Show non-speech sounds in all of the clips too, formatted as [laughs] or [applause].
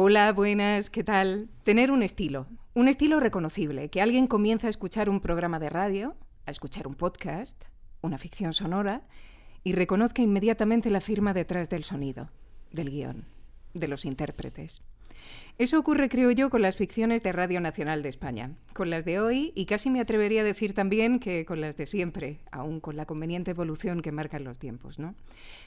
Hola, buenas, ¿qué tal? Tener un estilo, un estilo reconocible, que alguien comienza a escuchar un programa de radio, a escuchar un podcast, una ficción sonora, y reconozca inmediatamente la firma detrás del sonido, del guión, de los intérpretes. Eso ocurre, creo yo, con las ficciones de Radio Nacional de España, con las de hoy y casi me atrevería a decir también que con las de siempre, aún con la conveniente evolución que marcan los tiempos. ¿no?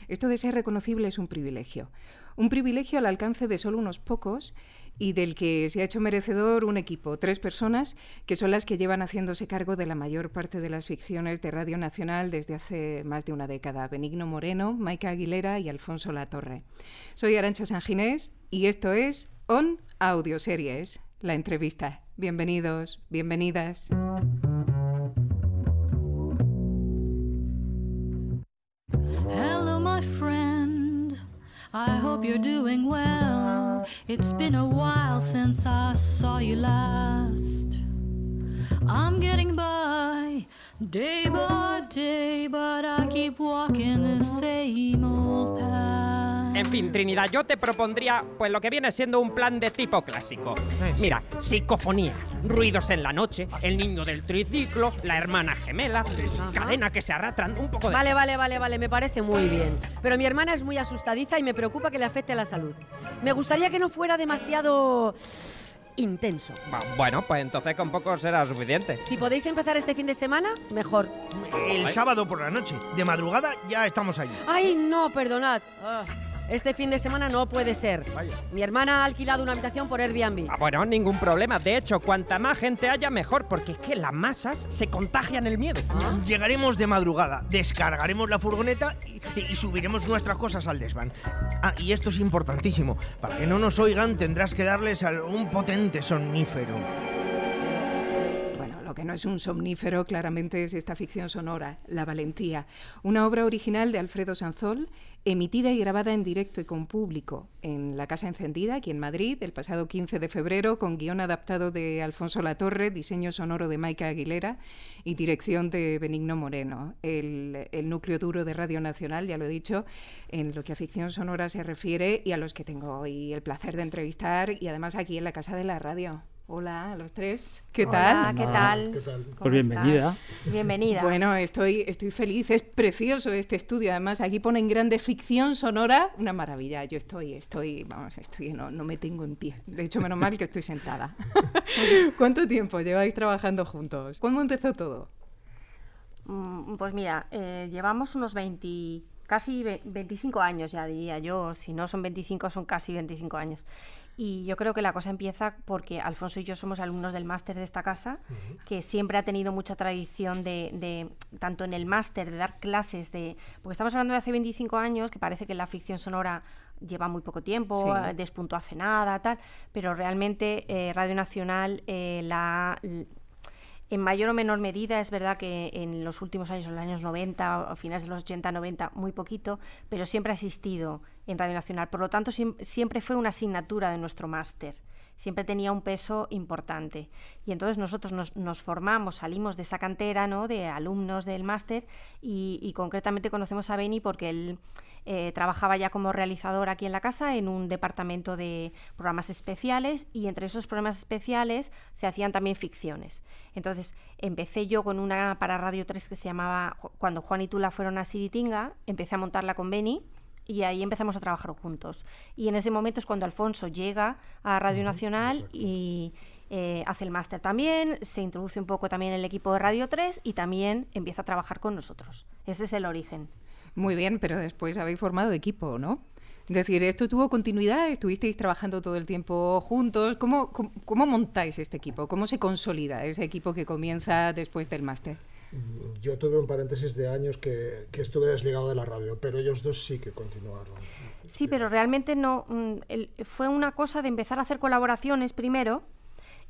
Esto de ser reconocible es un privilegio, un privilegio al alcance de solo unos pocos y del que se ha hecho merecedor un equipo, tres personas que son las que llevan haciéndose cargo de la mayor parte de las ficciones de Radio Nacional desde hace más de una década, Benigno Moreno, Maika Aguilera y Alfonso Latorre. Soy Arancha Sanginés y esto es On Audio Series, la entrevista. Bienvenidos, bienvenidas. Hello, my friend. I hope you're doing well. It's been a while since I saw you last. I'm getting by day by day, but I keep walking the same old path. En fin, Trinidad, yo te propondría pues lo que viene siendo un plan de tipo clásico. Mira, psicofonía, ruidos en la noche, el niño del triciclo, la hermana gemela, cadena que se arrastran, un poco de... Vale, vale, vale, vale, me parece muy bien. Pero mi hermana es muy asustadiza y me preocupa que le afecte a la salud. Me gustaría que no fuera demasiado intenso. Bueno, pues entonces con poco será suficiente. Si podéis empezar este fin de semana, mejor. El sábado por la noche, de madrugada ya estamos allí. Ay, no, perdonad. Ah. Este fin de semana no puede ser. Mi hermana ha alquilado una habitación por Airbnb. Ah, bueno, ningún problema. De hecho, cuanta más gente haya, mejor, porque es que las masas se contagian el miedo. Ah. Llegaremos de madrugada, descargaremos la furgoneta y, subiremos nuestras cosas al desván. Ah, y esto es importantísimo. Para que no nos oigan, tendrás que darles algún potente somnífero Bueno, lo que no es un somnífero claramente es esta ficción sonora, La Valentía, una obra original de Alfredo Sanzol emitida y grabada en directo y con público en La Casa Encendida, aquí en Madrid, el pasado 15 de febrero, con guión adaptado de Alfonso Latorre, diseño sonoro de Maika Aguilera y dirección de Benigno Moreno. El, el núcleo duro de Radio Nacional, ya lo he dicho, en lo que a ficción sonora se refiere y a los que tengo hoy el placer de entrevistar y además aquí en la Casa de la Radio. Hola a los tres. ¿Qué tal? ¿qué tal? ¿Qué tal? Pues bienvenida. Bienvenida. Bueno, estoy, estoy feliz. Es precioso este estudio. Además, aquí ponen grande ficción sonora. Una maravilla. Yo estoy, estoy, vamos, estoy, no, no me tengo en pie. De hecho, menos mal que estoy sentada. [laughs] ¿Cuánto tiempo lleváis trabajando juntos? ¿Cómo empezó todo? Mm, pues mira, eh, llevamos unos 20, casi 25 años ya diría yo. Si no son 25, son casi 25 años. Y yo creo que la cosa empieza porque Alfonso y yo somos alumnos del máster de esta casa, que siempre ha tenido mucha tradición de, tanto en el máster, de dar clases, de porque estamos hablando de hace 25 años, que parece que la ficción sonora lleva muy poco tiempo, eh, despunto hace nada, tal, pero realmente eh, Radio Nacional eh, la en mayor o menor medida, es verdad que en los últimos años, en los años 90, a finales de los 80, 90, muy poquito, pero siempre ha existido en Radio Nacional. Por lo tanto, siempre fue una asignatura de nuestro máster siempre tenía un peso importante. Y entonces nosotros nos, formamos, salimos de esa cantera ¿no? de alumnos del máster y, concretamente conocemos a Beni porque él eh, trabajaba ya como realizador aquí en la casa en un departamento de programas especiales y entre esos programas especiales se hacían también ficciones. Entonces empecé yo con una para Radio 3 que se llamaba Cuando Juan y Tula fueron a Siritinga, empecé a montarla con Beni y ahí empezamos a trabajar juntos. Y en ese momento es cuando Alfonso llega a Radio Nacional y eh, hace el máster también, se introduce un poco también en el equipo de Radio 3 y también empieza a trabajar con nosotros. Ese es el origen. Muy bien, pero después habéis formado equipo, ¿no? Es decir, esto tuvo continuidad, estuvisteis trabajando todo el tiempo juntos. cómo, cómo montáis este equipo? ¿Cómo se consolida ese equipo que comienza después del máster? yo tuve un paréntesis de años que, estuve desligado de la radio, pero ellos dos sí que continuaron. Sí, pero realmente no. Mm, fue una cosa de empezar a hacer colaboraciones primero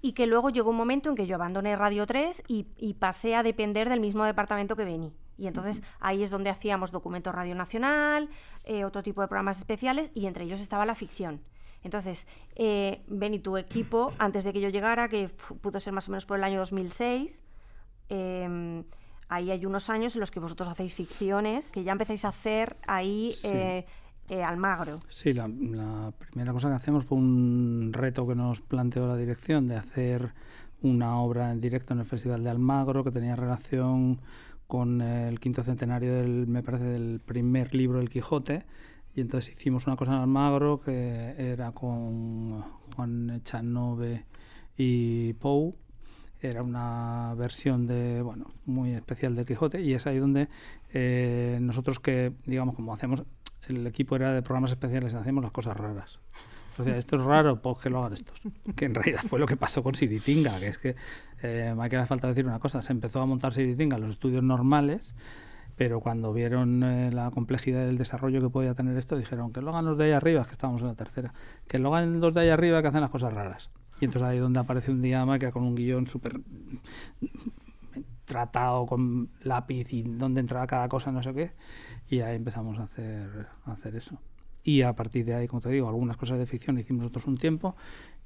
y que luego llegó un momento en que yo abandoné Radio 3 y, pasé a depender del mismo departamento que vení. Y entonces ahí es donde hacíamos Documento Radio Nacional, eh, otro tipo de programas especiales y entre ellos estaba la ficción. Entonces, eh, Beni, tu equipo, antes de que yo llegara, que pudo ser más o menos por el año 2006, Em, ahí hay unos años en los que vosotros hacéis ficciones, que ya empezáis a hacer ahí eh, eh, Almagro. Sí, la, primera cosa que hacemos fue un reto que nos planteó la dirección de hacer una obra en directo en el Festival de Almagro que tenía relación con el quinto centenario del, me parece, del primer libro del Quijote. Y entonces hicimos una cosa en Almagro que era con Juan Echanove y Pou, era una versión de, bueno, muy especial de Quijote y es ahí donde eh, nosotros que, digamos, como hacemos, el equipo era de programas especiales, hacemos las cosas raras. O sea, esto es raro, pues que lo hagan estos. Que en realidad fue lo que pasó con Siritinga, que es que, eh, me falta decir una cosa, se empezó a montar Siritinga en los estudios normales, pero cuando vieron eh, la complejidad del desarrollo que podía tener esto, dijeron que lo hagan los de ahí arriba, que estábamos en la tercera, que lo hagan los de ahí arriba que hacen las cosas raras. Y entonces ahí es donde aparece un que con un guión súper tratado con lápiz y donde entraba cada cosa, no sé qué. Y ahí empezamos a hacer, hacer eso. Y a partir de ahí, como te digo, algunas cosas de ficción hicimos nosotros un tiempo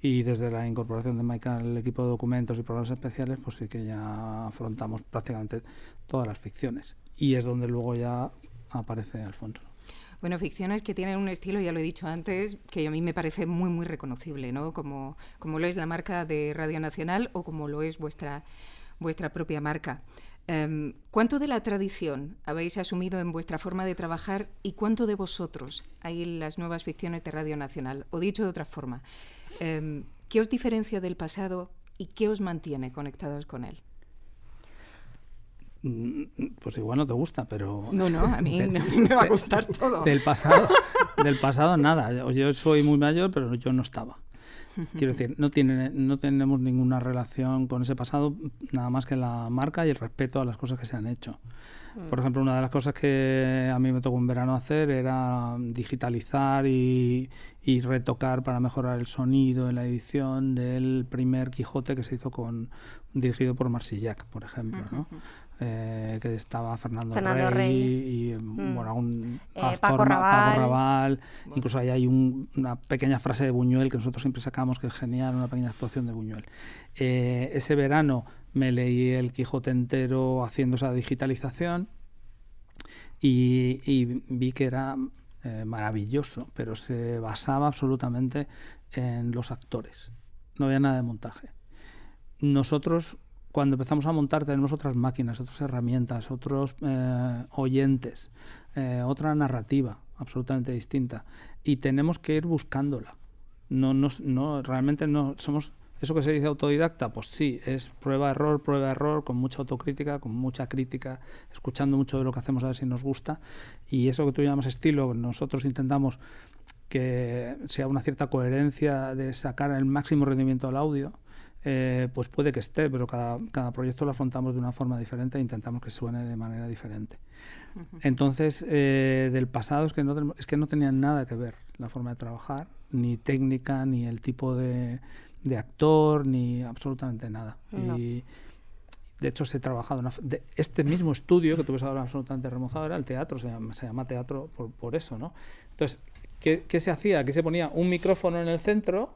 y desde la incorporación de Michael al equipo de documentos y programas especiales, pues sí que ya afrontamos prácticamente todas las ficciones. Y es donde luego ya aparece Alfonso. Bueno, ficciones que tienen un estilo, ya lo he dicho antes, que a mí me parece muy, muy reconocible, ¿no? Como, como lo es la marca de Radio Nacional o como lo es vuestra, vuestra propia marca. Em, ¿Cuánto de la tradición habéis asumido en vuestra forma de trabajar y cuánto de vosotros hay en las nuevas ficciones de Radio Nacional? O dicho de otra forma, em, ¿qué os diferencia del pasado y qué os mantiene conectados con él? pues igual no te gusta, pero... No, no, a mí, [laughs] me va a gustar [laughs] todo. Del pasado, del pasado nada. Yo soy muy mayor, pero yo no estaba. Quiero decir, no, tiene, no tenemos ninguna relación con ese pasado, nada más que la marca y el respeto a las cosas que se han hecho. Mm. Por ejemplo, una de las cosas que a mí me tocó un verano hacer era digitalizar y, retocar para mejorar el sonido en la edición del primer Quijote que se hizo con dirigido por Marcillac, por ejemplo. ¿no? Eh, que estaba Fernando, Rey, y eh, mm. bueno, eh, Paco, Raval. Incluso ahí hay una pequeña frase de Buñuel que nosotros siempre sacamos, que es genial, una pequeña actuación de Buñuel. ese verano me leí El Quijote entero haciendo esa digitalización y, y vi que era maravilloso, pero se basaba absolutamente en los actores. No había nada de montaje. Nosotros cuando empezamos a montar tenemos otras máquinas, otras herramientas, otros eh, oyentes, eh, otra narrativa absolutamente distinta. Y tenemos que ir buscándola. No, no, no, realmente no somos... ¿Eso que se dice autodidacta? Pues sí, es prueba, error, prueba, error, con mucha autocrítica, con mucha crítica, escuchando mucho de lo que hacemos a ver si nos gusta. Y eso que tú llamas estilo, nosotros intentamos que sea una cierta coherencia de sacar el máximo rendimiento al audio eh, pues puede que esté, pero cada, proyecto lo afrontamos de una forma diferente e intentamos que suene de manera diferente. Entonces, eh, del pasado es que, no, es que no tenían nada que ver la forma de trabajar, ni técnica, ni el tipo de, actor, ni absolutamente nada. de hecho, se he trabajado este mismo estudio que tú ves ahora absolutamente remozado era el teatro, se llama, teatro por, eso, ¿no? Entonces, ¿qué, ¿qué se hacía? que se ponía un micrófono en el centro,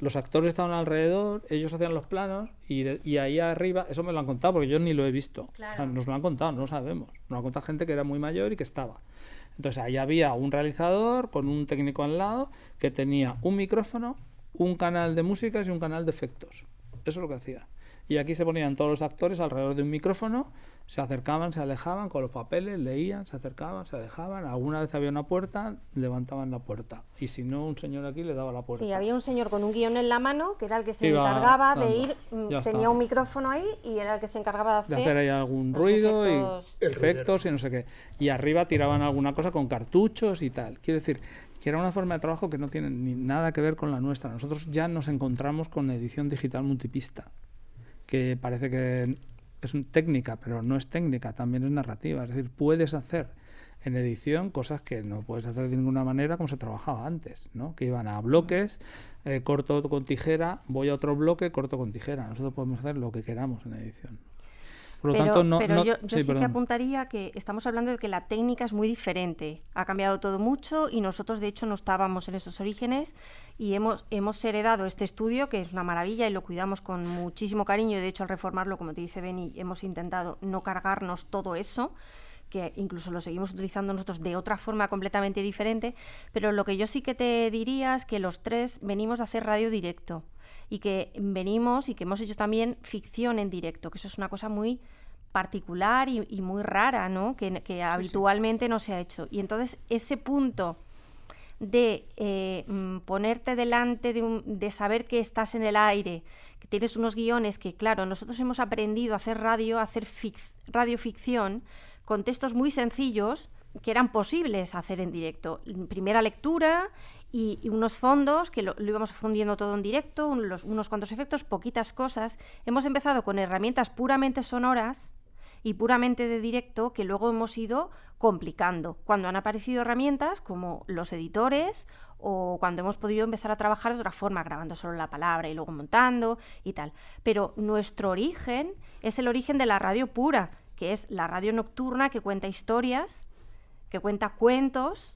los actores estaban alrededor, ellos hacían los planos y, ahí arriba, eso me lo han contado porque yo ni lo he visto. nos lo han contado, no sabemos. Nos lo han contado gente que era muy mayor y que estaba. Entonces ahí había un realizador con un técnico al lado que tenía un micrófono, un canal de músicas y un canal de efectos. Eso es lo que hacía. Y aquí se ponían todos los actores alrededor de un micrófono se acercaban, se alejaban con los papeles, leían, se acercaban, se alejaban. Alguna vez había una puerta, levantaban la puerta. Y si no, un señor aquí le daba la puerta. Sí, había un señor con un guión en la mano, que era el que se encargaba de ir, mm, tenía un micrófono ahí y era el que se encargaba de hacer, de hacer ahí algún ruido y efectos y no sé qué. Y arriba tiraban alguna cosa con cartuchos y tal. Quiero decir, que era una forma de trabajo que no tiene ni nada que ver con la nuestra. Nosotros ya nos encontramos con la edición digital multipista, que parece que es técnica, pero no es técnica, también es narrativa. Es decir, puedes hacer en edición cosas que no puedes hacer de ninguna manera como se trabajaba antes, ¿no? que iban a bloques, eh, corto con tijera, voy a otro bloque, corto con tijera. Nosotros podemos hacer lo que queramos en edición pero, yo, sí, que apuntaría que estamos hablando de que la técnica es muy diferente. Ha cambiado todo mucho y nosotros, de hecho, no estábamos en esos orígenes y hemos, heredado este estudio, que es una maravilla y lo cuidamos con muchísimo cariño. De hecho, al reformarlo, como te dice Beni, hemos intentado no cargarnos todo eso que incluso lo seguimos utilizando nosotros de otra forma completamente diferente, pero lo que yo sí que te diría es que los tres venimos a hacer radio directo y que venimos y que hemos hecho también ficción en directo, que eso es una cosa muy particular y, muy rara, ¿no? Que, habitualmente no se ha hecho. Y entonces ese punto de eh, mm, ponerte delante de, saber que estás en el aire, que tienes unos guiones que, claro, nosotros hemos aprendido a hacer radio, a hacer fic radioficción con textos muy sencillos que eran posibles hacer en directo. Primera lectura y, unos fondos que lo, íbamos fundiendo todo en directo, unos cuantos efectos, poquitas cosas. Hemos empezado con herramientas puramente sonoras y puramente de directo que luego hemos ido complicando. Cuando han aparecido herramientas como los editores o cuando hemos podido empezar a trabajar de otra forma, grabando solo la palabra y luego montando y tal. Pero nuestro origen es el origen de la radio pura, que es la radio nocturna que cuenta historias, que cuenta cuentos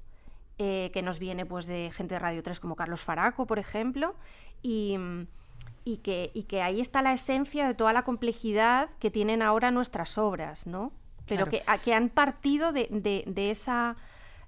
eh, que nos viene pues de gente de Radio 3 como Carlos Faraco, por ejemplo, y, mm, que, que ahí está la esencia de toda la complejidad que tienen ahora nuestras obras, ¿no? Pero que, que han partido de, de, esa...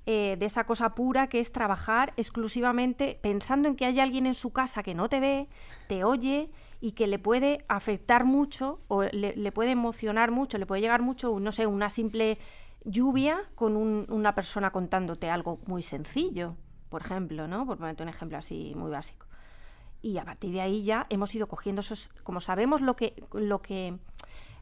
Eh, de esa cosa pura que es trabajar exclusivamente pensando en que hay alguien en su casa que no te ve, te oye y que le puede afectar mucho o le, le puede emocionar mucho, le puede llegar mucho, no sé, una simple lluvia con una persona contándote algo muy sencillo, por ejemplo, ¿no? Por ponerte un ejemplo así muy básico. Y a partir de ahí ya hemos ido cogiendo esos, como sabemos lo que, lo que,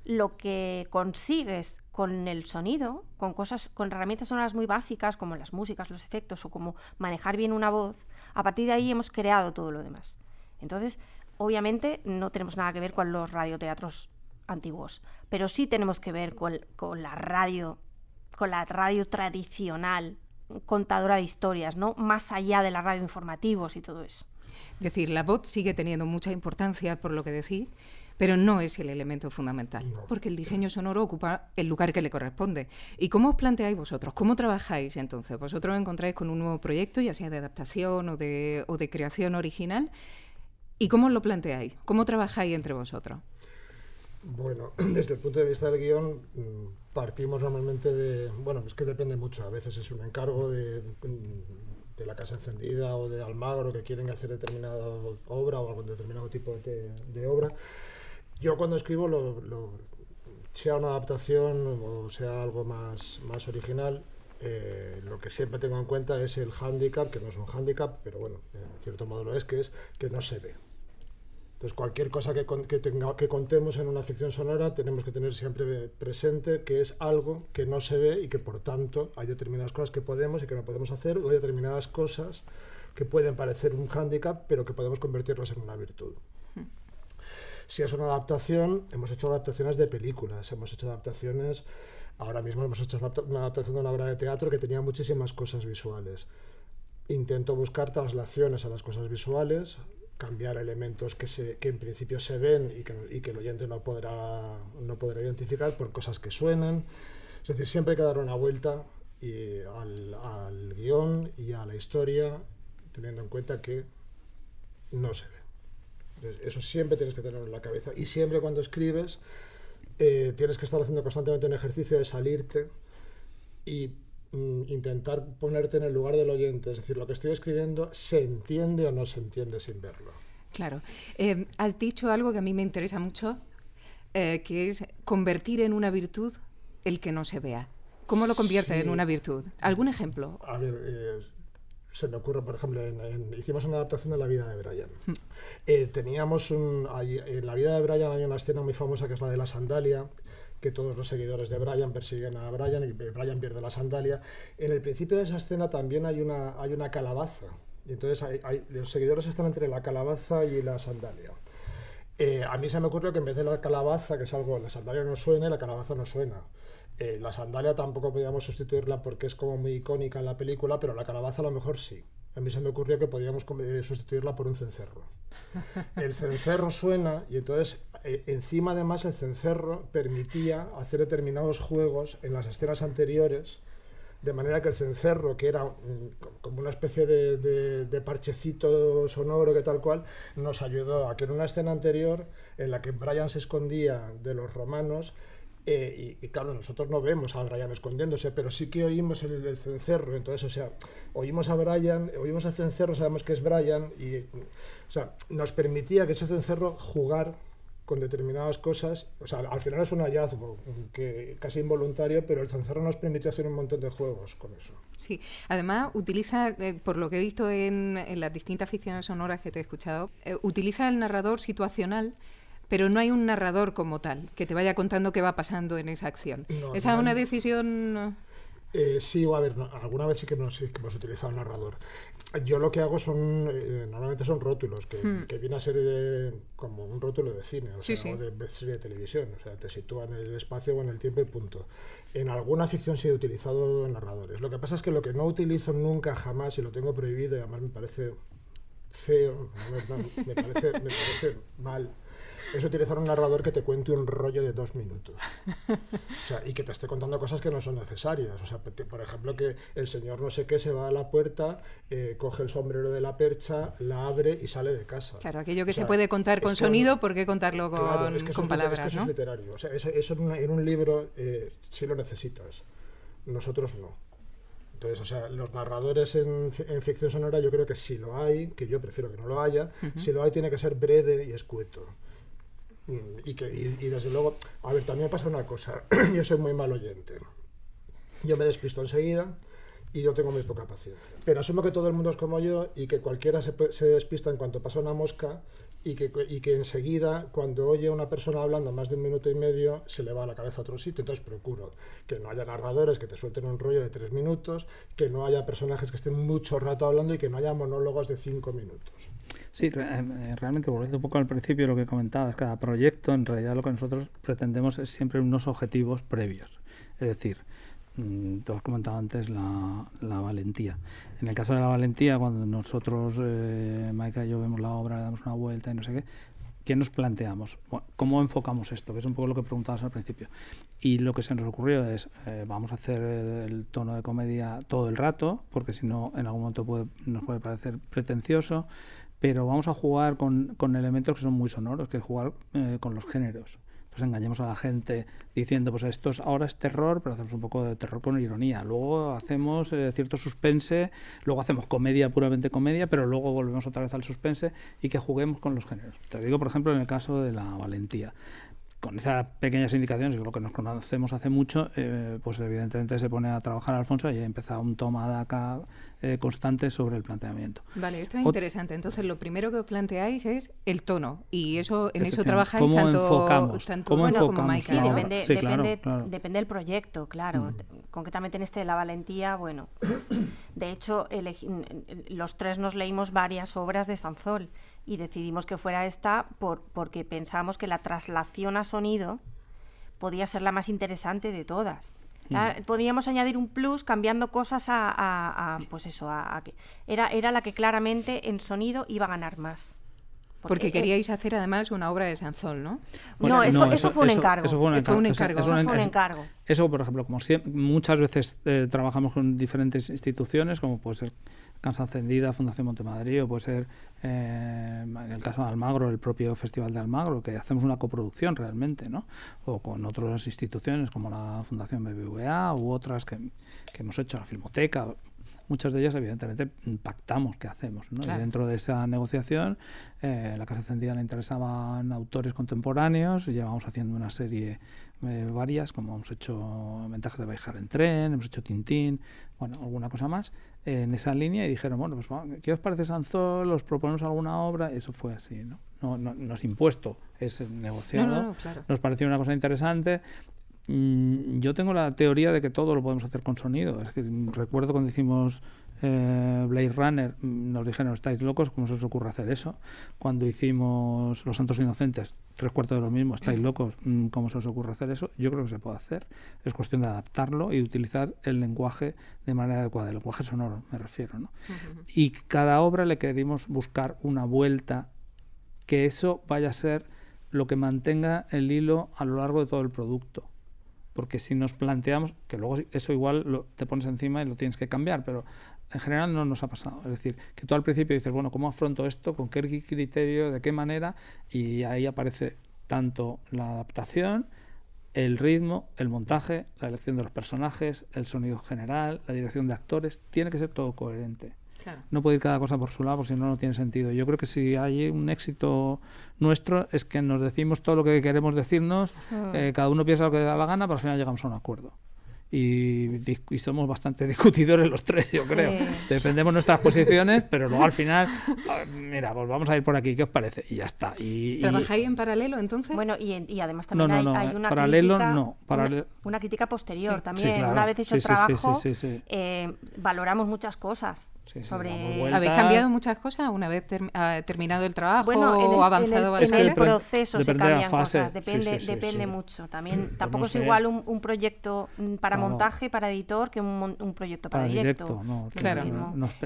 lo que consigues con el sonido, con cosas, con herramientas sonoras muy básicas, como las músicas, los efectos, o como manejar bien una voz, a partir de ahí hemos creado todo lo demás. Entonces, obviamente, no tenemos nada que ver con los radioteatros antiguos, pero sí tenemos que ver con la radio con la radio tradicional, contadora de historias, ¿no? Más allá de la radio informativos y todo eso. Es decir, la voz sigue teniendo mucha importancia por lo que decís, pero no es el elemento fundamental, porque el diseño sonoro ocupa el lugar que le corresponde. ¿Y cómo os planteáis vosotros? ¿Cómo trabajáis entonces? Vosotros encontráis con un nuevo proyecto, ya sea de adaptación o de, o de creación original, ¿y cómo os lo planteáis? ¿Cómo trabajáis entre vosotros? Bueno, [clears throat] desde el punto de vista del guión, mm, partimos normalmente de, bueno, es que depende mucho, a veces es un encargo de, la Casa Encendida o de Almagro que quieren hacer determinada obra o algún determinado tipo de, obra. Yo cuando escribo, lo, sea una adaptación o sea algo más, más original, eh, lo que siempre tengo en cuenta es el handicap, que no es un handicap, pero bueno, en cierto modo lo es, que es que no se ve. Entonces, cualquier cosa que, contemos en una ficción sonora tenemos que tener siempre presente que es algo que no se ve y que, por tanto, hay determinadas cosas que podemos y que no podemos hacer, o hay determinadas cosas que pueden parecer un hándicap, pero que podemos convertirlas en una virtud. si es una adaptación, hemos hecho adaptaciones de películas, hemos hecho adaptaciones, ahora mismo hemos hecho una adaptación de una obra de teatro que tenía muchísimas cosas visuales. Intento buscar traslaciones a las cosas visuales, cambiar elementos que, se, en principio se ven y que, y que, el oyente no podrá, no podrá identificar por cosas que suenan. Es decir, siempre hay que dar una vuelta al, guión y a la historia, teniendo en cuenta que no se ve. Eso siempre tienes que tenerlo en la cabeza. Y siempre cuando escribes, eh, tienes que estar haciendo constantemente un ejercicio de salirte y Mm, intentar ponerte en el lugar del oyente, es decir, lo que estoy escribiendo, ¿se entiende o no se entiende sin verlo? Claro. Eh, has dicho algo que a mí me interesa mucho, eh, que es convertir en una virtud el que no se vea. ¿Cómo lo convierte en una virtud? ¿Algún ejemplo? A ver, eh, se me ocurre, por ejemplo, hicimos una adaptación de La vida de Brian. Mm. Eh, teníamos en La vida de Brian hay una escena muy famosa que es la de la sandalia, que todos los seguidores de Brian persiguen a Brian y Brian pierde la sandalia. En el principio de esa escena también hay una, hay una calabaza. Y entonces los seguidores están entre la calabaza y la sandalia. Eh, a mí se me ocurrió que en vez de la calabaza, que es algo, la sandalia no suena la calabaza no suena. Eh, la sandalia tampoco podíamos sustituirla porque es como muy icónica en la película, pero la calabaza a lo mejor sí a mí se me ocurrió que podíamos eh, sustituirla por un cencerro. [laughs] El cencerro suena y entonces encima eh, encima además el cencerro permitía hacer determinados juegos en las escenas anteriores, de manera que el cencerro, que era como una especie de, de, parchecito sonoro que tal cual, nos ayudó a que en una escena anterior en la que Brian se escondía de los romanos, eh, y, claro, nosotros no vemos a Brian escondiéndose, pero sí que oímos el, cencerro. Entonces, o sea, oímos a Brian, oímos al cencerro, sabemos que es Brian, y o sea, nos permitía que ese cencerro jugar con determinadas cosas. O sea, al final es un hallazgo que casi involuntario, pero el cencerro nos permite hacer un montón de juegos con eso. Sí, además utiliza, eh, por lo que he visto en, las distintas ficciones sonoras que te he escuchado, eh, utiliza el narrador situacional pero no hay un narrador como tal que te vaya contando qué va pasando en esa acción. ¿Esa es una decisión...? Eh, sí, o a ver, alguna vez sí que, hemos utilizado un narrador. Yo lo que hago son, eh, normalmente son rótulos, que, hmm. viene a ser como un rótulo de cine, o, de, serie de televisión, o sea, te sitúa en el espacio o en el tiempo y punto. En alguna ficción sí he utilizado narradores. Lo que pasa es que lo que no utilizo nunca, jamás, y lo tengo prohibido, y además me parece feo, me parece mal, es utilizar un narrador que te cuente un rollo de dos minutos. y que te esté contando cosas que no son necesarias. O sea, por ejemplo, que el señor no sé qué se va a la puerta, eh, coge el sombrero de la percha, la abre y sale de casa. Claro, aquello que se puede contar con sonido, ¿por qué contarlo con, con palabras? Es que eso es literario. O sea, eso, en, un libro eh, sí lo necesitas. Nosotros no. Entonces, o sea, los narradores en, ficción sonora yo creo que si lo hay, que yo prefiero que no lo haya, si lo hay tiene que ser breve y escueto. Mm, y, desde luego, a ver, también pasa una cosa, [clears throat] yo soy muy mal oyente. Yo me despisto enseguida, y yo tengo muy poca paciencia. Pero asumo que todo el mundo es como yo y que cualquiera se, se, despista en cuanto pasa una mosca y que, y que enseguida, cuando oye a una persona hablando más de un minuto y medio, se le va a la cabeza a otro sitio. Entonces procuro que no haya narradores que te suelten un rollo de tres minutos, que no haya personajes que estén mucho rato hablando y que no haya monólogos de cinco minutos. Sí, eh, eh, realmente volviendo un poco al principio lo que comentabas, cada proyecto en realidad lo que nosotros pretendemos es siempre unos objetivos previos. Es decir, Mm, tú has comentado antes la, valentía. En el caso de la valentía, cuando nosotros, eh, Maika y yo, vemos la obra, le damos una vuelta y no sé qué, ¿qué nos planteamos? ¿Cómo enfocamos esto? Que es un poco lo que preguntabas al principio. Y lo que se nos ocurrió es, eh, vamos a hacer el, tono de comedia todo el rato, porque si no, en algún momento nos puede parecer pretencioso, pero vamos a jugar con, elementos que son muy sonoros, que jugar eh, con los géneros. Pues engañemos a la gente diciendo, pues esto ahora es terror, pero hacemos un poco de terror con ironía. Luego hacemos eh, cierto suspense, luego hacemos comedia, puramente comedia, pero luego volvemos otra vez al suspense y que juguemos con los géneros. Te digo, por ejemplo, en el caso de la valentía con esas pequeñas indicaciones, lo que nos conocemos hace mucho, eh, pues evidentemente se pone a trabajar Alfonso y ha empezado un toma de acá eh, constante sobre el planteamiento. Vale, esto es interesante. Entonces, lo primero que os planteáis es el tono y eso en eso trabajáis tanto, bueno, como Mike. Sí, depende, del proyecto, claro. Mm. Concretamente en este de La Valentía, bueno, pues, de hecho, los tres nos leímos varias obras de Sanzol y decidimos que fuera esta por, porque pensamos que la traslación a sonido podía ser la más interesante de todas. Mm. Ah, podíamos añadir un plus cambiando cosas a, pues eso, a, que era, era la que claramente en sonido iba a ganar más. Porque, eh, queríais hacer además una obra de Sanzol, ¿no? no, eso, fue un encargo. Eso, fue un encargo. Eso, por ejemplo, como muchas veces eh, trabajamos con diferentes instituciones, como puede ser Casa Encendida, Fundación Montemadrid, o puede ser, eh, en el caso de Almagro, el propio Festival de Almagro, que hacemos una coproducción realmente, ¿no? O con otras instituciones como la Fundación BBVA u otras que, hemos hecho, la Filmoteca, muchas de ellas evidentemente pactamos qué hacemos. ¿no? dentro de esa negociación, eh, la Casa Encendida le interesaban autores contemporáneos, y llevamos haciendo una serie eh, varias, como hemos hecho Ventajas de viajar en tren, hemos hecho Tintín, bueno, alguna cosa más, en esa línea y dijeron, bueno, pues ¿qué os parece Sanzol? ¿Os proponemos alguna obra? Eso fue así, ¿no? No, es impuesto, es negociado. Nos pareció una cosa interesante. Mm, yo tengo la teoría de que todo lo podemos hacer con sonido. Es decir, recuerdo cuando hicimos eh, Blade Runner, mm, nos dijeron, estáis locos, ¿cómo se os ocurre hacer eso? Cuando hicimos Los Santos Inocentes, tres cuartos de lo mismo, estáis locos, mm, ¿cómo se os ocurre hacer eso? Yo creo que se puede hacer, es cuestión de adaptarlo y utilizar el lenguaje de manera adecuada, el lenguaje sonoro me refiero. ¿no? Y cada obra le queremos buscar una vuelta que eso vaya a ser lo que mantenga el hilo a lo largo de todo el producto porque si nos planteamos, que luego eso igual te pones encima y lo tienes que cambiar, pero en general no nos ha pasado. Es decir, que tú al principio dices, bueno, ¿cómo afronto esto? ¿Con qué criterio? ¿De qué manera? Y ahí aparece tanto la adaptación, el ritmo, el montaje, la elección de los personajes, el sonido general, la dirección de actores. Tiene que ser todo coherente. No puede ir cada cosa por su lado, porque si no, no tiene sentido. Yo creo que si hay un éxito nuestro es que nos decimos todo lo que queremos decirnos, eh, cada uno piensa lo que le da la gana, pero al final llegamos a un acuerdo y, somos bastante [laughs] discutidores los tres, yo creo. Dependemos Defendemos nuestras posiciones, pero luego al final, mira, pues vamos a ir por aquí, ¿qué os parece? Y ya está. Y, ¿Trabajáis en paralelo entonces? Bueno, y, y además también hay, eh, una crítica... paralelo... Una, una, crítica posterior también. Una vez hecho el trabajo, eh, valoramos muchas cosas. sobre... ¿Habéis cambiado muchas cosas una vez terminado el trabajo bueno, el, o avanzado? En el, el, proceso se cambian cosas, depende, depende mucho. También, tampoco es igual un, un proyecto mm, para montaje, para editor, que un, proyecto para, directo. no,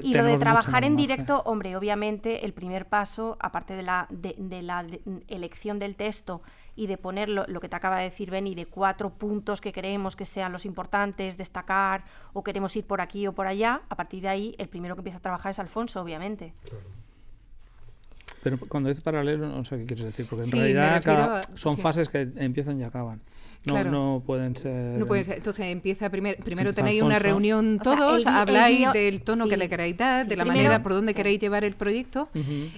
y lo de trabajar en directo, hombre, obviamente el primer paso, aparte de la, de, la mm, elección del texto y de poner lo, que te acaba de decir Benny, de cuatro puntos que creemos que sean los importantes, destacar, o queremos ir por aquí o por allá, a partir de ahí el primero que empieza a trabajar es Alfonso, obviamente. Pero cuando dices paralelo, no sé qué quieres decir, porque en realidad son fases que empiezan y acaban. No, no pueden ser. No puede ser. Entonces empieza primero tenéis una reunión todos, habláis del tono que le queráis dar, de la manera por donde queréis llevar el proyecto.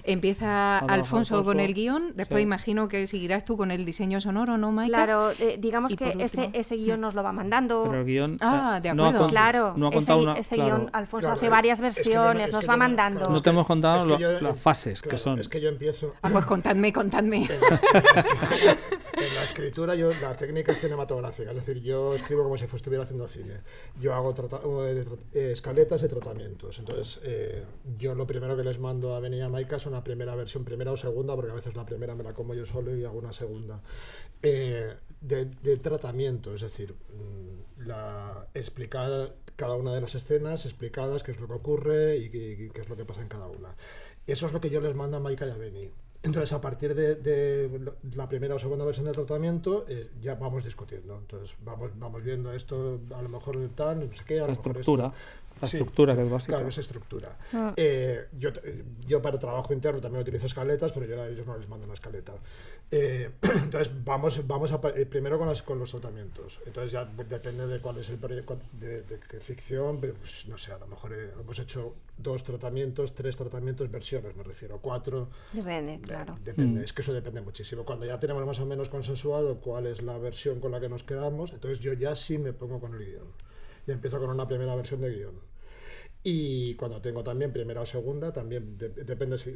Empieza Alfonso, con el guión, después imagino que seguirás tú con el diseño sonoro, ¿no, Maika? Claro, eh, digamos que ese, ese guión mm. nos lo va mandando. Pero el guión. Ah, de acuerdo. No ha claro, contado ese, ese guión Alfonso hace varias versiones, nos va mandando. no te hemos contado las eh, fases que son. Es que yo empiezo. Ah, pues contadme, contadme. [laughs] la escritura, yo la técnica cinematográfica, es decir, yo escribo como si estuviera haciendo cine. Yo hago eh, eh, escaletas de tratamientos. Entonces, eh, yo lo primero que les mando a Benny y a Maika es una primera versión, primera o segunda, porque a veces la primera me la como yo solo y hago una segunda. de, tratamiento, es decir, mm, la, explicar cada una de las escenas, explicadas qué es lo que ocurre y qué, es lo que pasa en cada una. Eso es lo que yo les mando a Maika y a Benny. Entonces, a partir de, la primera o segunda versión del tratamiento, eh, ya vamos discutiendo. Entonces, vamos, vamos viendo esto, a lo mejor tal, no sé qué, a la lo mejor estructura. La estructura que es básica. Claro, es estructura. Ah. Eh, yo, eh, yo, para trabajo interno también utilizo escaletas, pero yo a ellos no les mando una escaleta. Eh, [clears throat] entonces vamos, vamos a, primero con, las, con los tratamientos. Entonces ya depende de cuál es el proyecto de, de, ficción, pues, no sé, a lo mejor hemos hecho dos tratamientos, tres tratamientos, versiones me refiero, cuatro. Depende, claro. Depende, mm. es que eso depende muchísimo. Cuando ya tenemos más o menos consensuado cuál es la versión con la que nos quedamos, entonces yo ya sí me pongo con el guión. Y empiezo con una primera versión de guión y cuando tengo también primera o segunda, también depende si...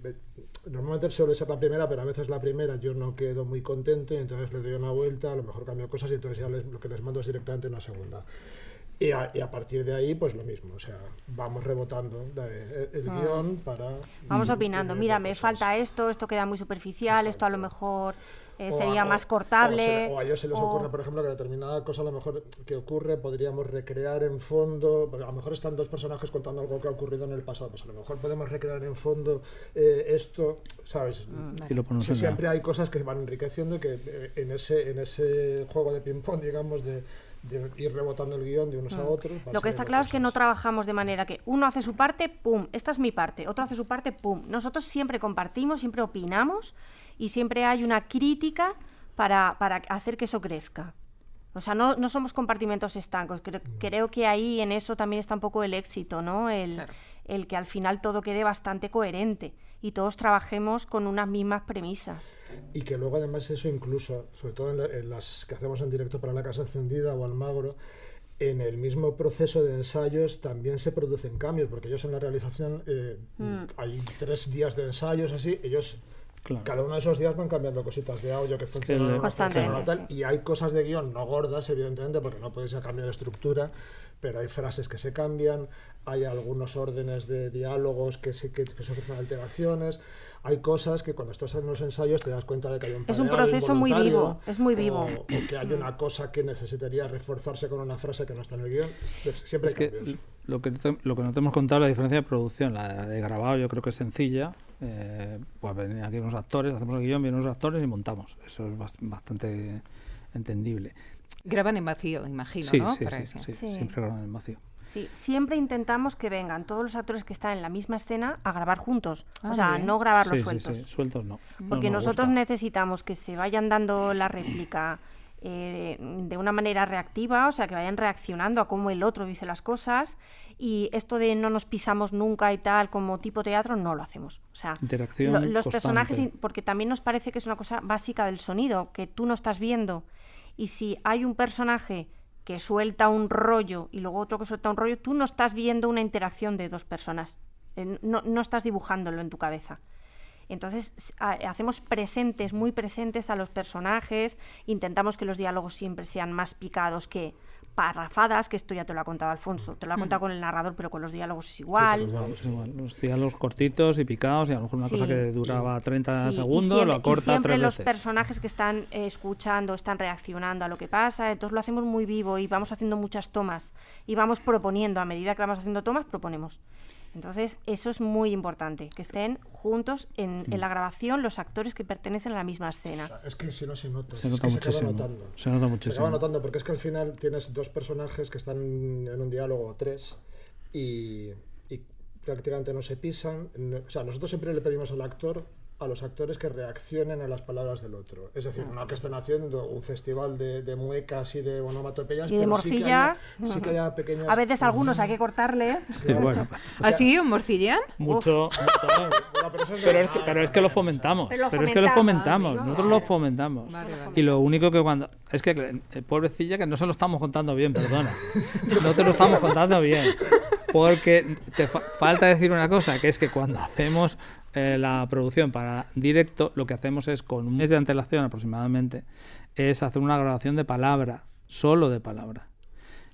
normalmente suele ser la primera, pero a veces la primera yo no quedo muy contento y entonces le doy una vuelta, a lo mejor cambio cosas y entonces ya lo que les mando es directamente una segunda. Y a, partir de ahí, pues lo mismo, o sea, vamos rebotando eh, el ah. guión para... Vamos opinando, mira, me falta esto, esto queda muy superficial, esto a lo mejor... Eh, sería más cortable. O, a ellos se les ocurre, por ejemplo, que determinada cosa a lo mejor que ocurre podríamos recrear en fondo, porque a lo mejor están dos personajes contando algo que ha ocurrido en el pasado, pues a lo mejor podemos recrear en fondo eh, esto, ¿sabes? Mm, siempre hay cosas que se van enriqueciendo y que eh, en, ese, en ese juego de ping-pong, digamos, de ir rebotando el guión de unos a otros. Lo que está claro es que no trabajamos de manera que uno hace su parte, pum, esta es mi parte, otro hace su parte, pum. Nosotros siempre compartimos, siempre opinamos y siempre hay una crítica para, hacer que eso crezca. O sea, no, somos compartimentos estancos. Creo, que ahí en eso también está un poco el éxito, ¿no? el que al final todo quede bastante coherente y todos trabajemos con unas mismas premisas. Y que luego además eso incluso, sobre todo en, las que hacemos en directo para la Casa Encendida o Almagro, en el mismo proceso de ensayos también se producen cambios, porque ellos en la realización eh, mm. hay tres días de ensayos así, ellos cada uno de esos días van cambiando cositas de audio que funcionan, y hay cosas de guión no gordas, evidentemente, porque no puedes cambiar estructura, pero hay frases que se cambian, hay algunos órdenes de diálogos que, se, que, sufren alteraciones, hay cosas que cuando estás en los ensayos te das cuenta de que hay un Es un proceso muy vivo, es muy vivo. O, que hay una cosa que necesitaría reforzarse con una frase que no está en el guión. Pues siempre es que, lo que, lo que no te hemos contado, la diferencia de producción, la de grabado yo creo que es sencilla, eh, pues venir aquí unos actores, hacemos el guión, vienen unos actores y montamos. Eso es bastante entendible. Graban en vacío, imagino, sí, ¿no? Sí, sí, sí, siempre graban en vacío. Sí, siempre intentamos que vengan todos los actores que están en la misma escena a grabar juntos. Ah, o sea, no grabarlos sueltos. Sueltos no. Mm. Porque nosotros necesitamos que se vayan dando la réplica. Eh, de una manera reactiva, o sea, que vayan reaccionando a cómo el otro dice las cosas y esto de no nos pisamos nunca y tal como tipo teatro no lo hacemos. O sea, los personajes, porque también nos parece que es una cosa básica del sonido, que tú no estás viendo y si hay un personaje que suelta un rollo y luego otro que suelta un rollo, tú no estás viendo una interacción de dos personas, eh, no, estás dibujándolo en tu cabeza. Entonces hacemos presentes, muy presentes a los personajes, intentamos que los diálogos siempre sean más picados que parrafadas, que esto ya te lo ha contado Alfonso, te lo ha contado mm. con el narrador, pero con los diálogos es igual. los, diálogos, cortitos y picados, y a lo mejor una cosa que duraba 30 segundos, lo acorta y siempre los personajes que están eh, escuchando, están reaccionando a lo que pasa, entonces lo hacemos muy vivo y vamos haciendo muchas tomas y vamos proponiendo, a medida que vamos haciendo tomas, proponemos. Entonces, eso es muy importante, que estén juntos en, la grabación los actores que pertenecen a la misma escena. Es que si no se nota, se nota es Se nota muchísimo. Se notando porque es que al final tienes dos personajes que están en un diálogo, tres, y, prácticamente no se pisan. o sea, nosotros siempre le pedimos al actor a los actores que reaccionen a las palabras del otro. Es decir, no que estén haciendo un festival de, muecas y de onomatopeyas. Y de morcillas. A veces algunos mm. hay que cortarles. ¿Así un Mucho. pero, es que, lo fomentamos. Pero, es que lo fomentamos. Nosotros lo fomentamos. Y lo único que cuando... Es que, eh, pobrecilla, que no se lo estamos contando bien, perdona. No te lo estamos contando bien. Porque te falta decir una cosa, que es que cuando hacemos eh, la producción para directo, lo que hacemos es con un mes de antelación aproximadamente, es hacer una grabación de palabra, solo de palabra.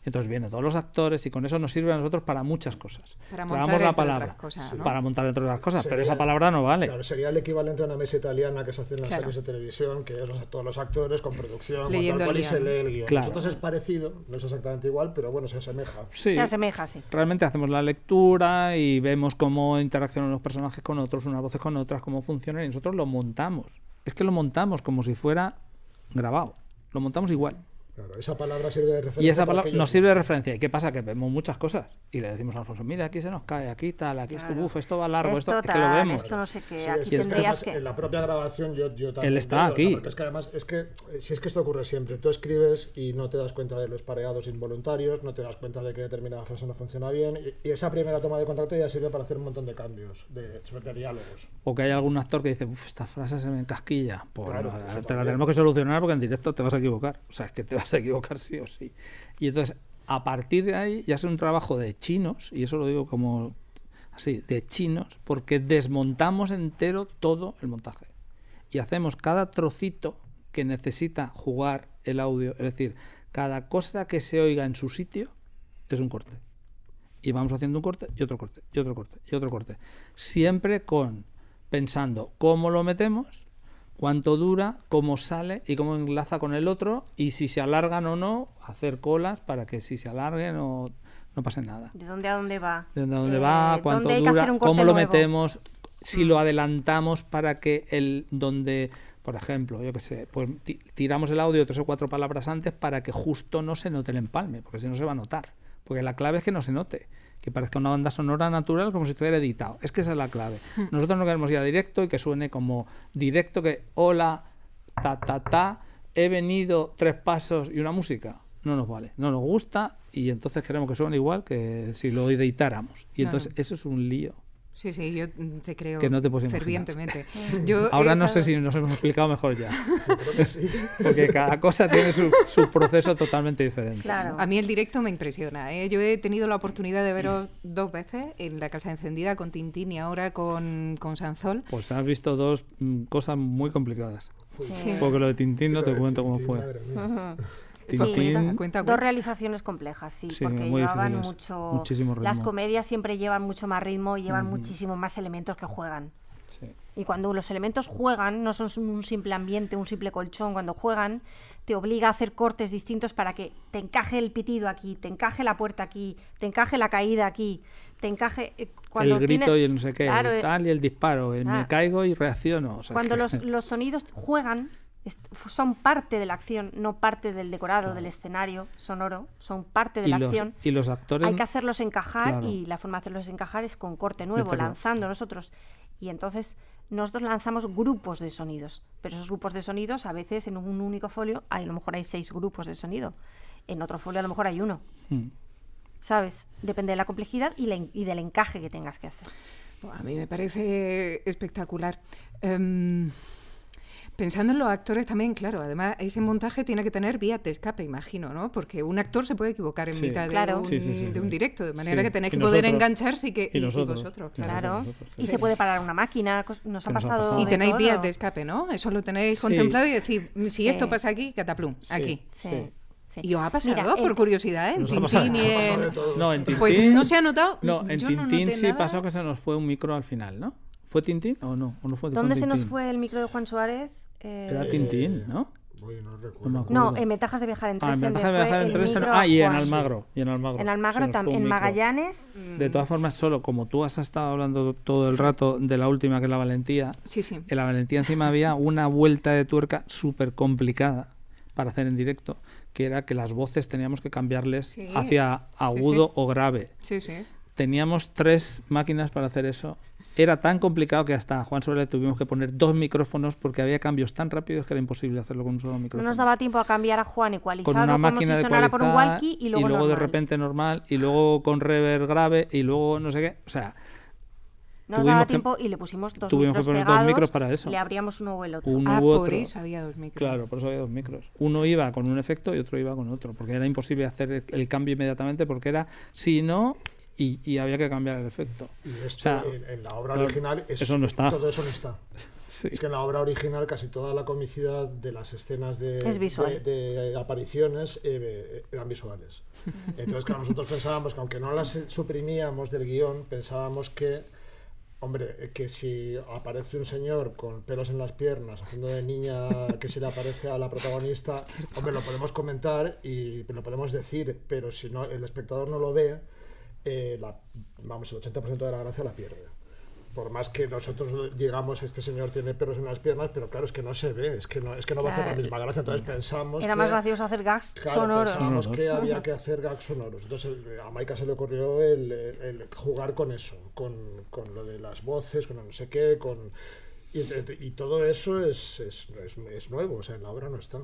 Entonces vienen todos los actores y con eso nos sirve a nosotros para muchas cosas. Para montar la palabra. Cosas, Para montar dentro cosas, pero esa palabra no vale. Claro, sería el equivalente a una mesa italiana que se hace en las series de televisión, que es todos los actores con producción, con tal cual se lee el guión. Nosotros es parecido, no es exactamente igual, pero bueno, se asemeja. Sí. Se asemeja, sí. Realmente hacemos la lectura y vemos cómo interaccionan los personajes con otros, unas voces con otras, cómo funcionan y nosotros lo montamos. Es que lo montamos como si fuera grabado. Lo montamos igual esa palabra sirve de referencia. Y esa palabra nos sirve de referencia. ¿Y qué pasa? Que vemos muchas cosas. Y le decimos a Alfonso, mira, aquí se nos cae, aquí tal, aquí es esto, buf, esto va largo, esto, que lo vemos. Esto no sé qué, aquí es que además, En la propia grabación yo, yo también... Él está aquí. es que además, es que, si es que esto ocurre siempre, tú escribes y no te das cuenta de los pareados involuntarios, no te das cuenta de que determinada frase no funciona bien, y, esa primera toma de contrato ya sirve para hacer un montón de cambios, de, de diálogos. O que hay algún actor que dice, uff, esta frase se me encasquilla. Pues, pues te la tenemos que solucionar porque en directo te vas a equivocar. O sea, es que te vas se equivocar sí o sí. Y entonces, a partir de ahí, ya es un trabajo de chinos, y eso lo digo como así, de chinos, porque desmontamos entero todo el montaje. Y hacemos cada trocito que necesita jugar el audio, es decir, cada cosa que se oiga en su sitio es un corte. Y vamos haciendo un corte y otro corte, y otro corte, y otro corte. Siempre con pensando cómo lo metemos cuánto dura, cómo sale y cómo enlaza con el otro y si se alargan o no, hacer colas para que si se alarguen o no pase nada. ¿De dónde a dónde va? ¿De dónde a dónde va? Eh, ¿Cuánto dura? ¿Cómo lo metemos? Si lo mm. adelantamos para que el donde, por ejemplo, yo qué sé, pues tiramos el audio tres o cuatro palabras antes para que justo no se note el empalme, porque si no se va a notar. Porque la clave es que no se note que parezca una banda sonora natural como si estuviera editado. Es que esa es la clave. Mm. Nosotros no queremos ir a directo y que suene como directo que hola, ta, ta, ta, he venido tres pasos y una música. No nos vale, no nos gusta y entonces queremos que suene igual que si lo editáramos. Y entonces eso es un lío. Sí, sí, yo mm, te creo fervientemente. [laughs] [laughs] Yo Ahora no sé si nos hemos explicado mejor ya. [laughs] Porque cada cosa tiene su, proceso totalmente diferente. A mí el directo me impresiona. ¿eh? Yo he tenido la oportunidad de veros dos veces en La Casa Encendida con Tintín y ahora con, con Sanzol. Pues has visto dos mm, cosas muy complicadas. Porque lo de Tintín no te cuento cómo fue dos realizaciones complejas, sí, porque llevaban mucho... Las comedias siempre llevan mucho más ritmo y llevan muchísimo más elementos que juegan. Y cuando los elementos juegan, no son un simple ambiente, un simple colchón, cuando juegan te obliga a hacer cortes distintos para que te encaje el pitido aquí, te encaje la puerta aquí, te encaje la caída aquí, te encaje eh, cuando el grito y el no sé qué, eh. tal y el disparo, el eh, me ah. caigo y reacciono. cuando los, [laughs] los, sonidos juegan, son parte de la acción, no parte del decorado, del escenario sonoro, son parte de la acción. Y los actores. Hay que hacerlos encajar y la forma de hacerlos encajar es con corte nuevo, lanzando nosotros. Y entonces nosotros lanzamos grupos de sonidos, pero esos grupos de sonidos a veces en un único folio, hay, a lo mejor hay seis grupos de sonido, en otro folio a lo mejor hay uno. Mm. ¿Sabes? Depende de la complejidad y, del encaje que tengas que hacer. a mí me parece espectacular. Em, Pensando en los actores también, claro, además ese montaje tiene que tener vías de escape, imagino, ¿no? Porque un actor se puede equivocar en mitad de, un, directo, de manera que tenéis que poder engancharse y que y, vosotros, claro. Y se puede parar una máquina, nos ha, pasado, Y tenéis vías de escape, ¿no? Eso lo tenéis contemplado y decir, mm, si esto pasa aquí, cataplum, aquí. sí. ¿Y os ha pasado por eh, curiosidad? ¿eh? En No, en pues, Tintín... Pues no se ha notado. No, en Tintín sí pasó que se nos fue un micro al final, ¿no? ¿Fue Tintín o no? ¿Dónde se nos fue el micro de Juan Suárez? Eh, era Tintín, ¿no? Eh, no, en Ventajas de Viajar en Tres Ah, en de Ah, y en Almagro. en Almagro. En también. En Magallanes. Mm. De todas formas, solo como tú has estado hablando todo el rato de la última, que es la Valentía. En la Valentía encima había una vuelta de tuerca súper complicada para hacer en directo, que era que las voces teníamos que cambiarles hacia agudo o grave. Teníamos tres máquinas para hacer eso era tan complicado que hasta a Juan Soler le tuvimos que poner dos micrófonos porque había cambios tan rápidos que era imposible hacerlo con un solo micrófono. No nos daba tiempo a cambiar a Juan ecualizado con una máquina sonara de por un walkie y luego, de repente normal y luego con reverb grave y luego no sé qué, o sea, no nos daba tiempo y le pusimos dos tuvimos que poner dos micros para eso. Le abríamos uno o el otro. ah, otro. por eso había dos micros. Claro, por eso había dos micros. Uno iba con un efecto y otro iba con otro, porque era imposible hacer el cambio inmediatamente, porque era, si no, y, había que cambiar el efecto. Y esto, en, la obra original eso no está. todo eso no está. [laughs] Es que en la obra original casi toda la comicidad de las escenas de, de, apariciones eh, eh, eran visuales. [laughs] Entonces que nosotros pensábamos que aunque no las suprimíamos del guión, pensábamos que, hombre, que si aparece un señor con pelos en las piernas haciendo de niña [laughs] que se le aparece a la protagonista, hombre, lo podemos comentar y lo podemos decir, pero si no el espectador no lo ve eh, la, vamos, el 80% de la gracia la pierde. Por más que nosotros digamos, este señor tiene perros en las piernas, pero claro, es que no se ve, es que no, es que no va a hacer la misma gracia. Entonces pensamos. Era más gracioso hacer gags sonoros. Pensamos que había [laughs] que hacer gags sonoros. Entonces eh, a Maika se le ocurrió el, jugar con eso, con, con lo de las voces, con no sé qué, con. Y, todo eso es, es, es, es, nuevo, o sea, en la obra no está.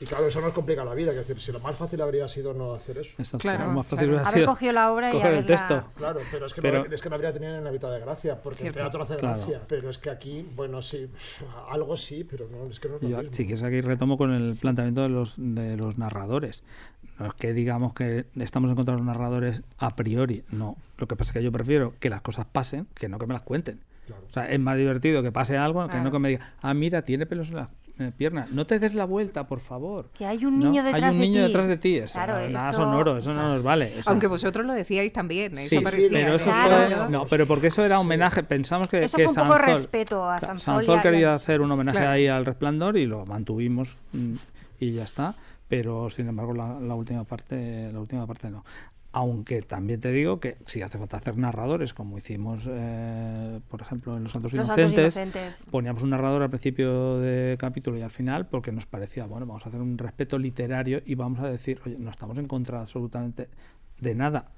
Y claro, eso nos complica la vida. Es decir, si lo más fácil habría sido no hacer eso. claro, lo más fácil claro. haber cogido la obra y haberla... el texto. Claro, pero es que, No, es que no habría tenido en la mitad de gracia, porque el teatro hace gracia. Pero es que aquí, bueno, sí, algo sí, pero no, es que no es lo Sí, aquí retomo con el planteamiento de los, de los narradores. No es que digamos que estamos en contra de los narradores a priori, no. Lo que pasa es que yo prefiero que las cosas pasen que no que me las cuenten. O sea, es más divertido que pase algo que no que me diga, ah, mira, tiene pelos en la eh, pierna. No te des la vuelta, por favor. Que hay un niño, detrás, un de niño detrás de ti. Eso, nada sonoro, eso no nos vale. Aunque vosotros lo decíais también. Eso sí, pero eso fue, no, pero porque eso era homenaje. Pensamos que, eso respeto a quería hacer un homenaje ahí al resplandor y lo mantuvimos mm, y ya está pero sin embargo la, la, última parte la última parte no aunque también te digo que si hace falta hacer narradores, como hicimos, eh, por ejemplo, en Los Santos Inocentes, poníamos un narrador al principio de capítulo y al final, porque nos parecía, bueno, vamos a hacer un respeto literario y vamos a decir, oye, no estamos en contra absolutamente de nada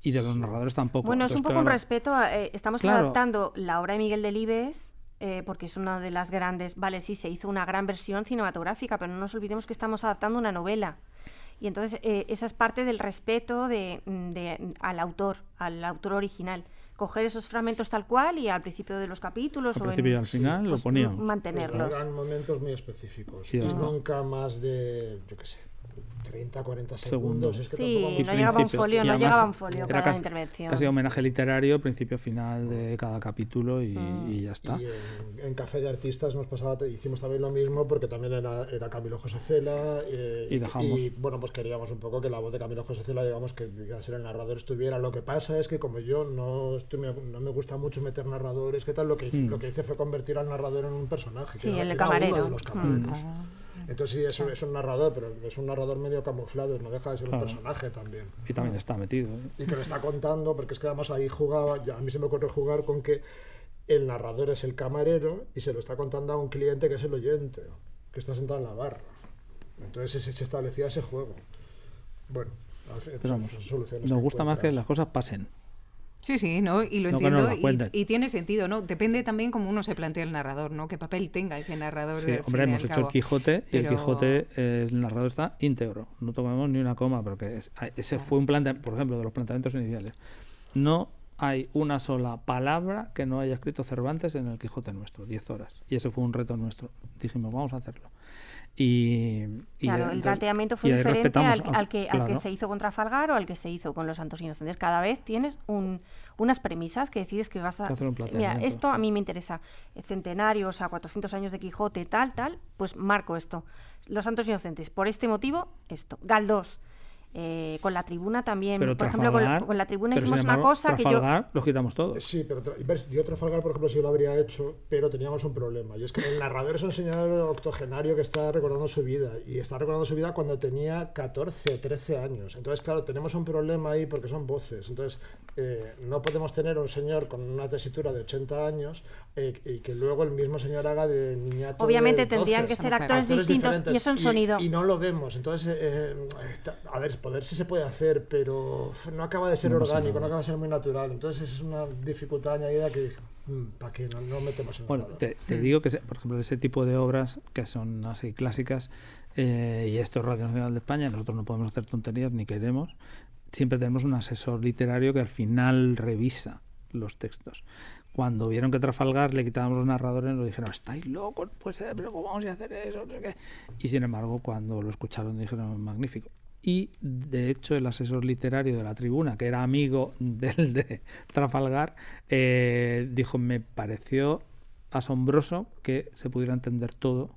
y de los narradores tampoco. Bueno, es un poco un respeto. Eh, estamos adaptando la obra de Miguel Delibes. Eh, porque es una de las grandes, vale, sí, se hizo una gran versión cinematográfica, pero no nos olvidemos que estamos adaptando una novela. Y entonces eh, esa es parte del respeto de, mm, mm, al autor, al autor original. Coger esos fragmentos tal cual y al principio de los capítulos al o principio al final lo pues, Mantenerlos. Pues eran momentos muy específicos. nunca más de, yo qué sé, 30, 40 segundos. sí, no llegaba folio, no llegaba un folio cada intervención. Casi homenaje literario, principio final de cada capítulo y, mm. ya está. Y en, Café de Artistas nos pasaba, hicimos también lo mismo porque también era, Camilo José Cela. Eh, y dejamos. Y bueno, pues queríamos un poco que la voz de Camilo José Cela, digamos, que a ser el narrador estuviera. Lo que pasa es que como yo no, no me gusta mucho meter narradores, ¿qué tal? Lo que, mm. lo que hice fue convertir al narrador en un personaje. Sí, en el camarero. Entonces sí, es, un narrador, pero es un narrador medio camuflado, no deja de ser un personaje también. Y también está metido. ¿eh? Y que lo está contando, porque es que además ahí jugaba, a mí se me ocurre jugar con que el narrador es el camarero y se lo está contando a un cliente que es el oyente, que está sentado en la barra. Entonces se, establecía ese juego. Bueno, nos gusta más que las cosas pasen. Sí, sí, ¿no? y lo entiendo. Y, tiene sentido, ¿no? Depende también cómo uno se plantea el narrador, ¿no? Qué papel tenga ese narrador. hombre, hemos hecho el Quijote y el Quijote, eh, el narrador está íntegro. No tomamos ni una coma, porque ese fue un planteamiento, por ejemplo, de los planteamientos iniciales. No hay una sola palabra que no haya escrito Cervantes en el Quijote nuestro, 10 horas. Y eso fue un reto nuestro. Dijimos, vamos a hacerlo. Y, el planteamiento fue diferente al, que, al, que, se hizo contra Falgar o al que se hizo con los Santos Inocentes. Cada vez tienes un, unas premisas que decides que vas a... Hacer mira, esto a mí me interesa. Centenarios, a 400 años de Quijote, tal, tal, pues marco esto. Los Santos Inocentes, por este motivo, esto. Galdós, eh, con la tribuna también. por ejemplo, con, la tribuna hicimos una cosa que yo. los quitamos todos. Sí, pero yo Trafalgar, por ejemplo, sí lo habría hecho, pero teníamos un problema. Y es que el narrador es un señor octogenario que está recordando su vida. Y está recordando su vida cuando tenía 14 o 13 años. Entonces, claro, tenemos un problema ahí porque son voces. Entonces, eh, no podemos tener un señor con una tesitura de 80 años eh, y que luego el mismo señor haga de niñato. Obviamente tendrían que ser actores, distintos y es un sonido. Y, y no lo vemos. Entonces, a ver, poder sí se puede hacer, pero no acaba de ser orgánico, no acaba de ser muy natural. Entonces es una dificultad añadida que mm, para que no, metemos en Bueno, te, mm. digo que, por ejemplo, ese tipo de obras que son así clásicas, eh, y esto es Radio Nacional de España, nosotros no podemos hacer tonterías ni queremos, siempre tenemos un asesor literario que al final revisa los textos. Cuando vieron que Trafalgar le quitábamos los narradores, nos dijeron, estáis locos, pues, eh, pero vamos a hacer eso? Y sin embargo, cuando lo escucharon, dijeron, magnífico y de hecho el asesor literario de la tribuna, que era amigo [laughs] del de Trafalgar, eh, dijo, me pareció asombroso que se pudiera entender todo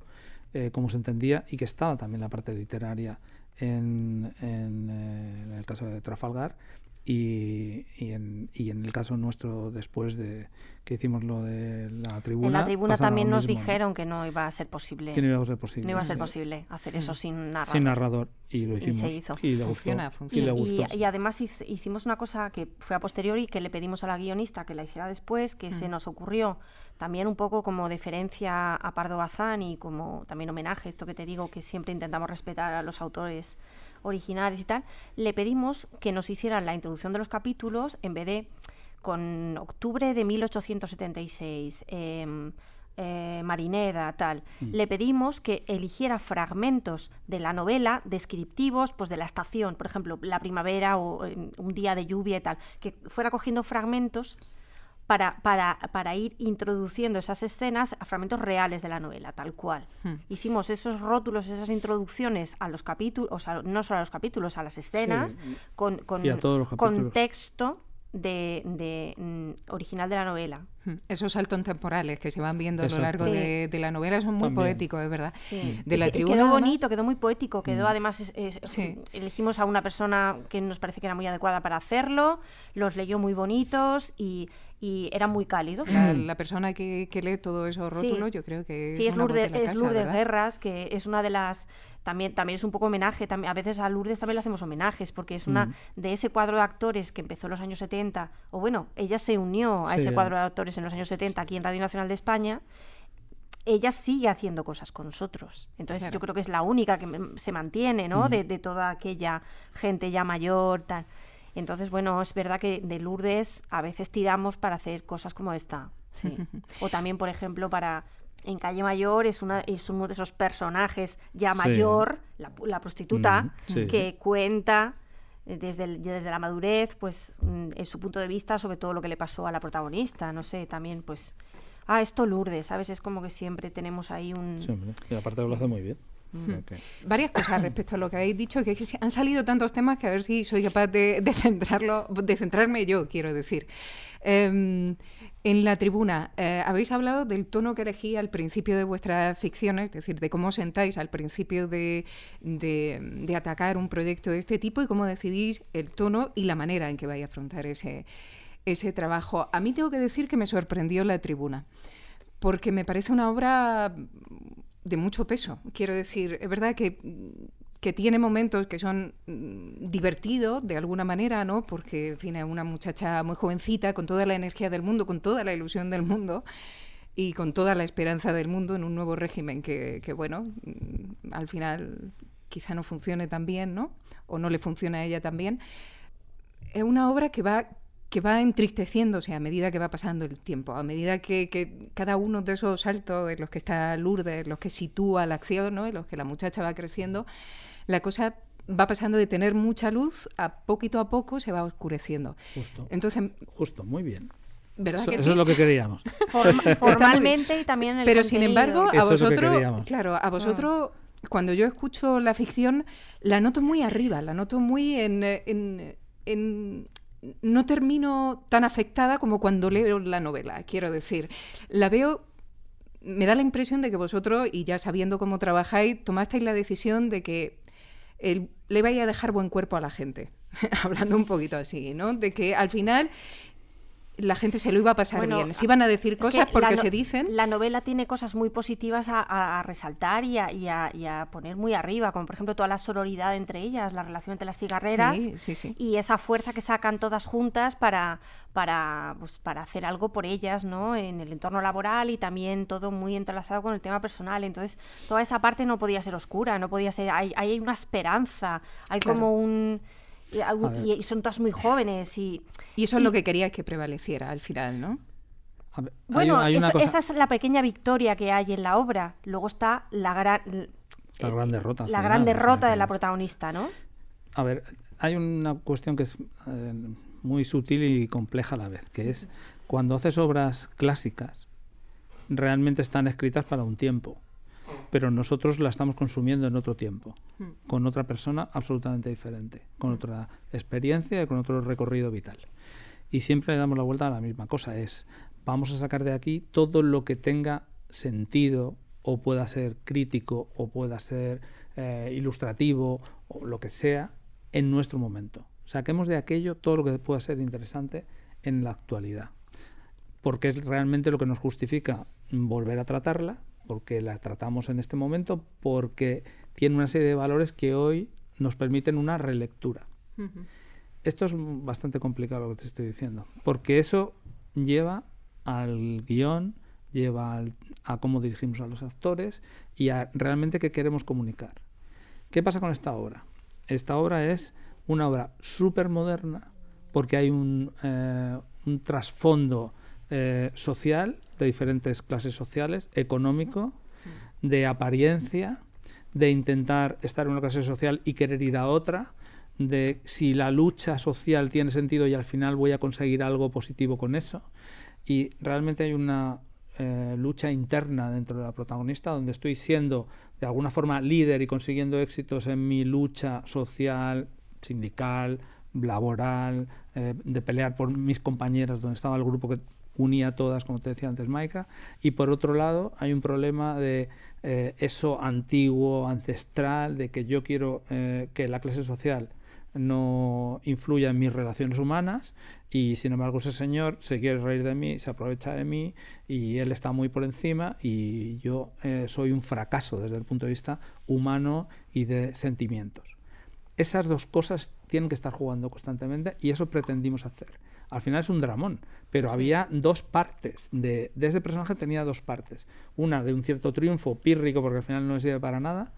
eh, como se entendía y que estaba también la parte literaria en eh, el caso de Trafalgar y, en, el caso nuestro, después de que hicimos lo de la tribuna. En la tribuna también nos dijeron que no iba a ser posible. Que no iba a ser posible. No iba a ser posible hacer eso mm. sin narrador. Sin narrador. Y lo hicimos. Y se hizo. Y Y, además hicimos una cosa que fue a posteriori, que le pedimos a la guionista que la hiciera después, que se mm. nos ocurrió también un poco como deferencia a Pardo Bazán y como también homenaje, esto que te digo, que siempre intentamos respetar a los autores originales y tal, le pedimos que nos hicieran la introducción de los capítulos en vez de con octubre de 1876. Em, eh, Marineda, tal. Mm. Le pedimos que eligiera fragmentos de la novela descriptivos pues, de la estación, por ejemplo, la primavera o eh, un día de lluvia y tal, que fuera cogiendo fragmentos para, para, para, ir introduciendo esas escenas a fragmentos reales de la novela, tal cual. Hmm. Hicimos esos rótulos, esas introducciones a los capítulos, o sea, no solo a los capítulos, a las escenas, con, con, con texto de, mm, original de la novela. Hmm. Esos saltos temporales que se van viendo a lo largo de, la novela son muy poéticos, es verdad. Hmm. De quedó bonito, quedó muy poético, quedó hmm. además, elegimos a una persona que nos parece que era muy adecuada para hacerlo, los leyó muy bonitos y, y eran muy cálidos. La, persona que, lee todo eso rótulo, yo creo que... Sí, es, Lourdes, Lourdes Guerras, que es una de las también, es un poco homenaje, a veces a Lourdes también le hacemos homenajes, porque es una mm. de ese cuadro de actores que empezó en los años 70, o bueno, ella se unió a ese cuadro de actores en los años 70 aquí en Radio Nacional de España, ella sigue haciendo cosas con nosotros. Entonces yo creo que es la única que se mantiene, ¿no? Mm. De, toda aquella gente ya mayor, tal. Entonces, bueno, es verdad que de Lourdes a veces tiramos para hacer cosas como esta. [laughs] o también, por ejemplo, para en Calle Mayor es, una, es uno de esos personajes ya mayor, la, prostituta, que cuenta eh, desde, desde la madurez, pues mm, en su punto de vista sobre todo lo que le pasó a la protagonista, no sé, también pues, ah, esto Lourdes, ¿sabes? Es como que siempre tenemos ahí un... Siempre. aparte lo hace muy bien. Mm. Varias cosas respecto a lo que habéis dicho, que, han salido tantos temas que a ver si soy capaz de, centrarlo, de centrarme yo, quiero decir. Em, en la tribuna, eh, habéis hablado del tono que elegí al principio de vuestras ficciones, es decir, de cómo sentáis al principio de, atacar un proyecto de este tipo y cómo decidís el tono y la manera en que vais a afrontar ese, ese trabajo. A mí tengo que decir que me sorprendió la tribuna, porque me parece una obra de mucho peso. Quiero decir, es verdad que que tiene momentos que son mm, divertidos de alguna manera, ¿no? Porque, en fin, es una muchacha muy jovencita, con toda la energía del mundo, con toda la ilusión del mundo y con toda la esperanza del mundo en un nuevo régimen que, bueno, mm, al final quizá no funcione tan bien, O no le funciona a ella también. Es una obra que va que va entristeciéndose a medida que va pasando el tiempo, a medida que, cada uno de esos saltos en los que está Lourdes, en los que sitúa la acción, ¿no? en los que la muchacha va creciendo, la cosa va pasando de tener mucha luz a poquito a poco se va oscureciendo. Justo. Entonces, justo, muy bien. eso, es lo que queríamos. [laughs] formalmente y también en el Pero sin embargo, a vosotros, claro, a ah. vosotros cuando yo escucho la ficción la noto muy arriba, la noto muy en, en, en no termino tan afectada como cuando leo la novela, quiero decir. La veo me da la impresión de que vosotros, y ya sabiendo cómo trabajáis, tomasteis la decisión de que le vaya a dejar buen cuerpo a la gente. [laughs] Hablando un poquito así, ¿no? De que al final la gente se lo iba a pasar bien. Se iban a decir cosas porque se dicen. La novela tiene cosas muy positivas a, resaltar y a, poner muy arriba, como por ejemplo toda la sororidad entre ellas, la relación entre las cigarreras y esa fuerza que sacan todas juntas para, para, pues, para hacer algo por ellas ¿no? en el entorno laboral y también todo muy entrelazado con el tema personal. Entonces, toda esa parte no podía ser oscura, no podía ser. Hay, hay una esperanza, hay como un y, son todas muy jóvenes. Y, eso es lo que quería que prevaleciera al final, ¿no? bueno, esa es la pequeña victoria que hay en la obra. Luego está la gran... La gran derrota. La gran derrota de la protagonista, ¿no? A ver, hay una cuestión que es eh, muy sutil y compleja a la vez, que es cuando haces obras clásicas, realmente están escritas para un tiempo pero nosotros la estamos consumiendo en otro tiempo, hmm. con otra persona absolutamente diferente, con hmm. otra experiencia y con otro recorrido vital. Y siempre le damos la vuelta a la misma cosa, es vamos a sacar de aquí todo lo que tenga sentido o pueda ser crítico o pueda ser eh, ilustrativo o lo que sea en nuestro momento. Saquemos de aquello todo lo que pueda ser interesante en la actualidad, porque es realmente lo que nos justifica volver a tratarla, porque la tratamos en este momento, porque tiene una serie de valores que hoy nos permiten una relectura. Esto es bastante complicado lo que te estoy diciendo, porque eso lleva al guión, lleva a cómo dirigimos a los actores y a realmente qué queremos comunicar. ¿Qué pasa con esta obra? Esta obra es una obra súper moderna porque hay un, eh, trasfondo eh, social de diferentes clases sociales, económico, de apariencia, de intentar estar en una clase social y querer ir a otra, de si la lucha social tiene sentido y al final voy a conseguir algo positivo con eso. Y realmente hay una eh, lucha interna dentro de la protagonista donde estoy siendo de alguna forma líder y consiguiendo éxitos en mi lucha social, sindical, laboral, eh, de pelear por mis compañeras donde estaba el grupo que unía todas, como te decía antes Maika, y por otro lado hay un problema de eh, eso antiguo, ancestral, de que yo quiero eh, que la clase social no influya en mis relaciones humanas y sin embargo ese señor se quiere reír de mí, se aprovecha de mí y él está muy por encima y yo eh, soy un fracaso desde el punto de vista humano y de sentimientos. Esas dos cosas tienen que estar jugando constantemente y eso pretendimos hacer. Al final es un dramón, pero había dos partes. De, ese personaje tenía dos partes. Una de un cierto triunfo pírrico, porque al final no le sirve para nada,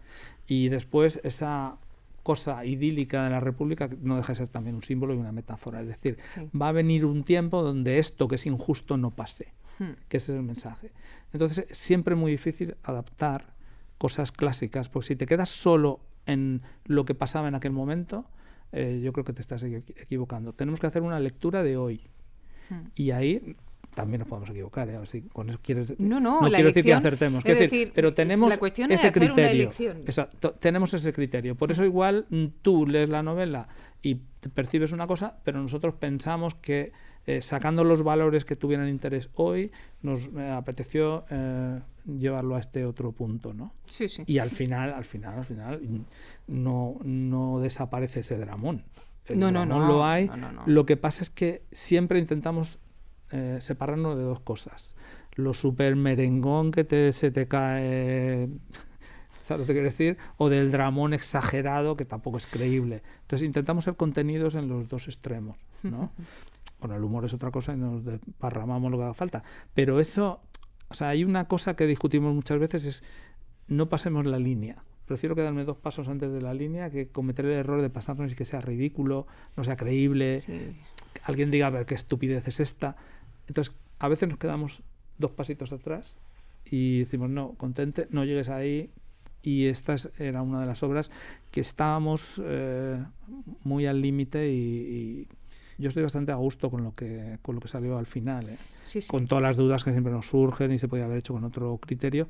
y después esa cosa idílica de la República no deja de ser también un símbolo y una metáfora. Es decir, va a venir un tiempo donde esto que es injusto no pase, hmm. que ese es el mensaje. Entonces, siempre muy difícil adaptar cosas clásicas, porque si te quedas solo en lo que pasaba en aquel momento, eh, yo creo que te estás equivocando. Tenemos que hacer una lectura de hoy. Hmm. Y ahí también nos podemos equivocar. ¿eh? no, no, no quiero decir que acertemos. decir, pero tenemos ese criterio. tenemos ese criterio. Por hmm. eso igual tú lees la novela y percibes una cosa, pero nosotros pensamos que eh, sacando los valores que tuvieran interés hoy, nos eh, apeteció llevarlo a este otro punto, ¿no? Sí, sí. Y al final, al final, al final, no, desaparece ese dramón. no, no, no, lo hay. lo que pasa es que siempre intentamos eh, separarnos de dos cosas. Lo super merengón que se te cae... [laughs] ¿Sabes lo que quiero decir? O del dramón exagerado que tampoco es creíble. Entonces intentamos ser contenidos en los dos extremos, ¿no? [laughs] bueno, el humor es otra cosa y nos desparramamos lo que haga falta. Pero eso o sea, hay una cosa que discutimos muchas veces es no pasemos la línea. Prefiero quedarme dos pasos antes de la línea que cometer el error de pasarnos y que sea ridículo, no sea creíble, alguien diga, a ver, qué estupidez es esta. Entonces, a veces nos quedamos dos pasitos atrás y decimos, no, contente, no llegues ahí. Y esta era una de las obras que estábamos eh, muy al límite y yo estoy bastante a gusto con lo que, con lo que salió al final, ¿eh? con todas las dudas que siempre nos surgen y se podía haber hecho con otro criterio,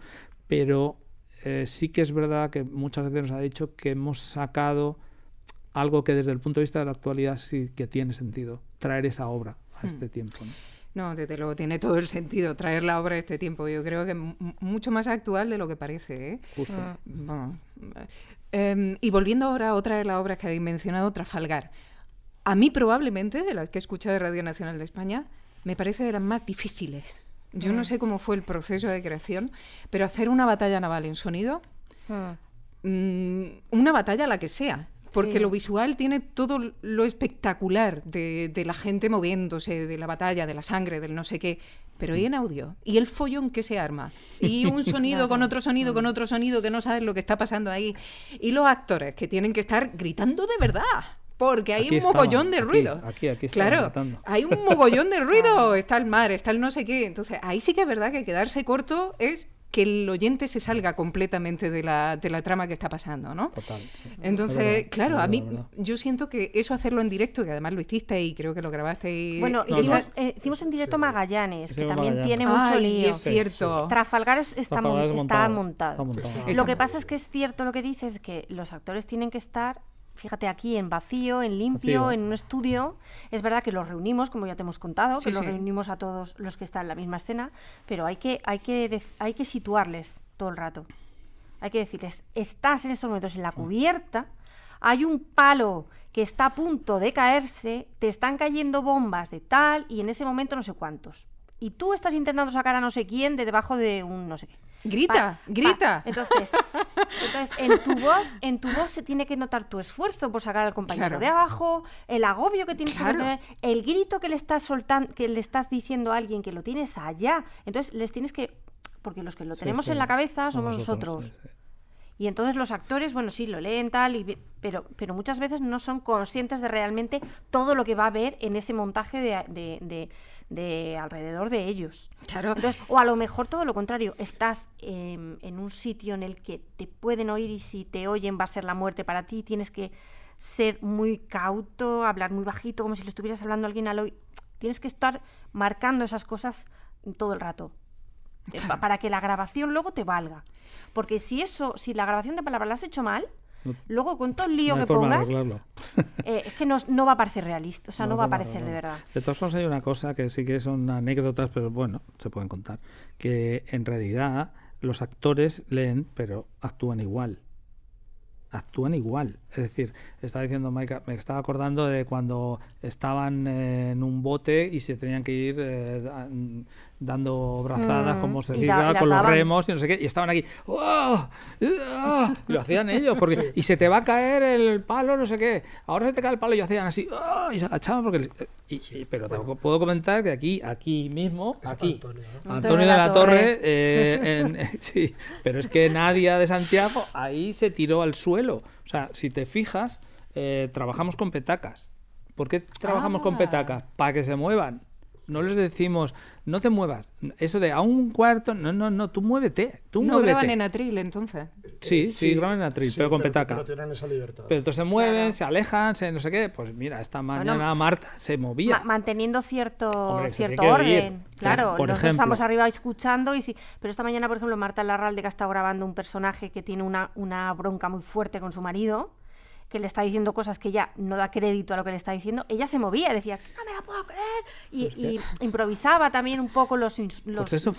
pero eh, sí que es verdad que muchas veces nos ha dicho que hemos sacado algo que desde el punto de vista de la actualidad sí que tiene sentido, traer esa obra a hmm. este tiempo. ¿no? desde luego tiene todo el sentido traer la obra a este tiempo. Yo creo que mucho más actual de lo que parece. ¿eh? Justo. Ah, em, y volviendo ahora a otra de las obras que habéis mencionado, Trafalgar a mí probablemente, de las que he escuchado de Radio Nacional de España, me parece de las más difíciles. Yo no mm. sé cómo fue el proceso de creación, pero hacer una batalla naval en sonido, mm. Mm, una batalla la que sea, porque lo visual tiene todo lo espectacular de, de, la gente moviéndose, de la batalla, de la sangre, del no sé qué, pero ¿y en audio? ¿Y el follón que se arma? ¿Y un [laughs] sonido con otro sonido, con otro sonido que no sabes lo que está pasando ahí? ¿Y los actores que tienen que estar gritando de verdad? porque hay un mogollón de ruido. Aquí, aquí, está. Claro, hay un mogollón de ruido, está el mar, está el no sé qué. Entonces, ahí sí que es verdad que quedarse corto es que el oyente se salga completamente de la, de la trama que está pasando, ¿no? Total. Entonces, claro, a mí yo siento que eso hacerlo en directo, que además lo hiciste y creo que lo grabaste y... Bueno, eh, hicimos, en directo Magallanes, que también tiene mucho lío. es cierto. Trafalgar Está montado. Lo que pasa es que es cierto lo que dices, que los actores tienen que estar fíjate aquí, en vacío, en limpio, en un estudio. Es verdad que los reunimos, como ya te hemos contado, que los reunimos a todos los que están en la misma escena, pero hay que, hay que, hay que situarles todo el rato. Hay que decirles, estás en estos momentos en la cubierta, hay un palo que está a punto de caerse, te están cayendo bombas de tal y en ese momento no sé cuántos y tú estás intentando sacar a no sé quién de debajo de un no sé qué. Grita, grita. Entonces, entonces, en tu voz, en tu voz se tiene que notar tu esfuerzo por sacar al compañero de abajo, el agobio que tienes que tener, el grito que le estás soltando, que le estás diciendo a alguien que lo tienes allá. Entonces, les tienes que porque los que lo tenemos en la cabeza somos, nosotros. Y entonces los actores, bueno, sí, lo leen tal, pero, pero muchas veces no son conscientes de realmente todo lo que va a haber en ese montaje de de alrededor de ellos. Claro. o a lo mejor todo lo contrario, estás em, en un sitio en el que te pueden oír y si te oyen va a ser la muerte para ti, tienes que ser muy cauto, hablar muy bajito, como si le estuvieras hablando a alguien al oído. Tienes que estar marcando esas cosas todo el rato. Eh, para que la grabación luego te valga. Porque si eso, si la grabación de palabras la has hecho mal, Luego, con todo el lío que pongas, [laughs] eh, es que no, no, va a parecer realista, o sea, no, va a parecer de verdad. De todos modos, hay una cosa que sí que son anécdotas, pero bueno, se pueden contar, que en realidad los actores leen, pero actúan igual. Actúan igual. Es decir, estaba diciendo Mike, me estaba acordando de cuando estaban en un bote y se tenían que ir eh, dando brazadas, mm, como se diga, con los remos y no sé qué, y estaban aquí, ¡Oh! ¡Oh! lo hacían ellos, porque, y se te va a caer el palo, no sé qué, ahora se te cae el palo y hacían así, ¡Oh! y se agachaban, porque, pero tampoco te puedo comentar que aquí, aquí mismo, aquí, Antonio, de la Torre, eh, [laughs] sí, pero es que Nadia de Santiago ahí se tiró al suelo, o sea, si te fijas, eh, trabajamos con petacas. ¿Por qué trabajamos con ah. petacas? Para que se muevan. No les decimos, no te muevas. Eso de a un cuarto, no, no, no, tú muévete. Tú no graban en atril entonces. Sí, sí, graban en atril, pero con petaca. Pero entonces se mueven, se alejan, se no sé qué. Pues mira, esta mañana Marta se movía. manteniendo cierto, cierto orden. Claro, nosotros estamos arriba escuchando. y sí Pero esta mañana, por ejemplo, Marta Larralde que ha estado grabando un personaje que tiene una, una bronca muy fuerte con su marido que le está diciendo cosas que ya no da crédito a lo que le está diciendo, ella se movía, decía no me la puedo creer, y, pues improvisaba también un poco los... Pues eso,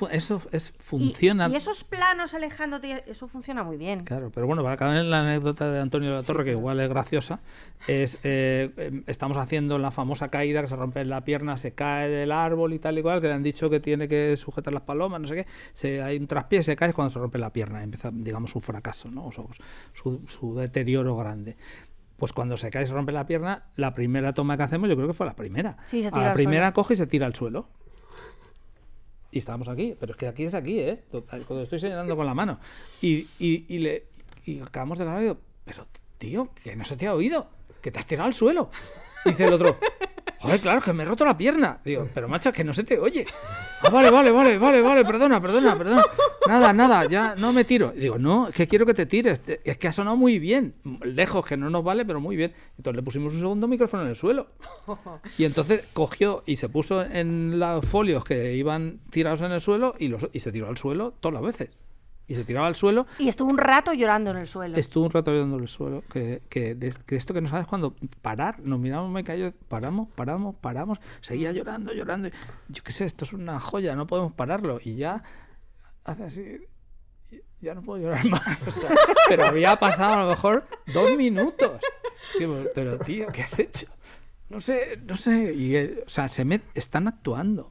es, funciona. Y, esos planos alejándote, eso funciona muy bien. Claro, pero bueno, para acabar en la anécdota de Antonio de la Torre, que igual es graciosa, es, eh, em, estamos haciendo la famosa caída que se rompe la pierna, se cae del árbol y tal y cual, que le han dicho que tiene que sujetar las palomas, no sé qué, se, hay un traspié, se cae cuando se rompe la pierna, empieza, digamos, su fracaso, ¿no? su, su deterioro grande pues cuando se cae y se rompe la pierna, la primera toma que hacemos yo creo que fue la primera. a la primera coge y se tira al suelo. Y estábamos aquí, pero es que aquí es aquí, ¿eh? Cuando estoy señalando con la mano. Y, y, le, y acabamos de hablar y digo, pero tío, que no se te ha oído, que te has tirado al suelo. dice el otro, joder, claro, que me he roto la pierna. Digo, pero macho, que no se te oye. Ah, vale, vale, vale, vale, vale, perdona, perdona, perdona. Nada, nada, ya no me tiro. Digo, no, es que quiero que te tires. Es que ha sonado muy bien. Lejos, que no nos vale, pero muy bien. Entonces le pusimos un segundo micrófono en el suelo. Y entonces cogió y se puso en los folios que iban tirados en el suelo y, los, y se tiró al suelo todas las veces y se tiraba al suelo. Y estuvo un rato llorando en el suelo. Estuvo un rato llorando en el suelo. Que, que, de, esto que no sabes cuando parar, nos miramos, me cayó, paramos, paramos, paramos, seguía llorando, llorando. Yo qué sé, esto es una joya, no podemos pararlo. Y ya hace así, ya no puedo llorar [laughs] más. O sea, pero había pasado a lo mejor dos minutos. Pero tío, ¿qué has hecho? No sé, no sé. Eh, o sea, se me están actuando.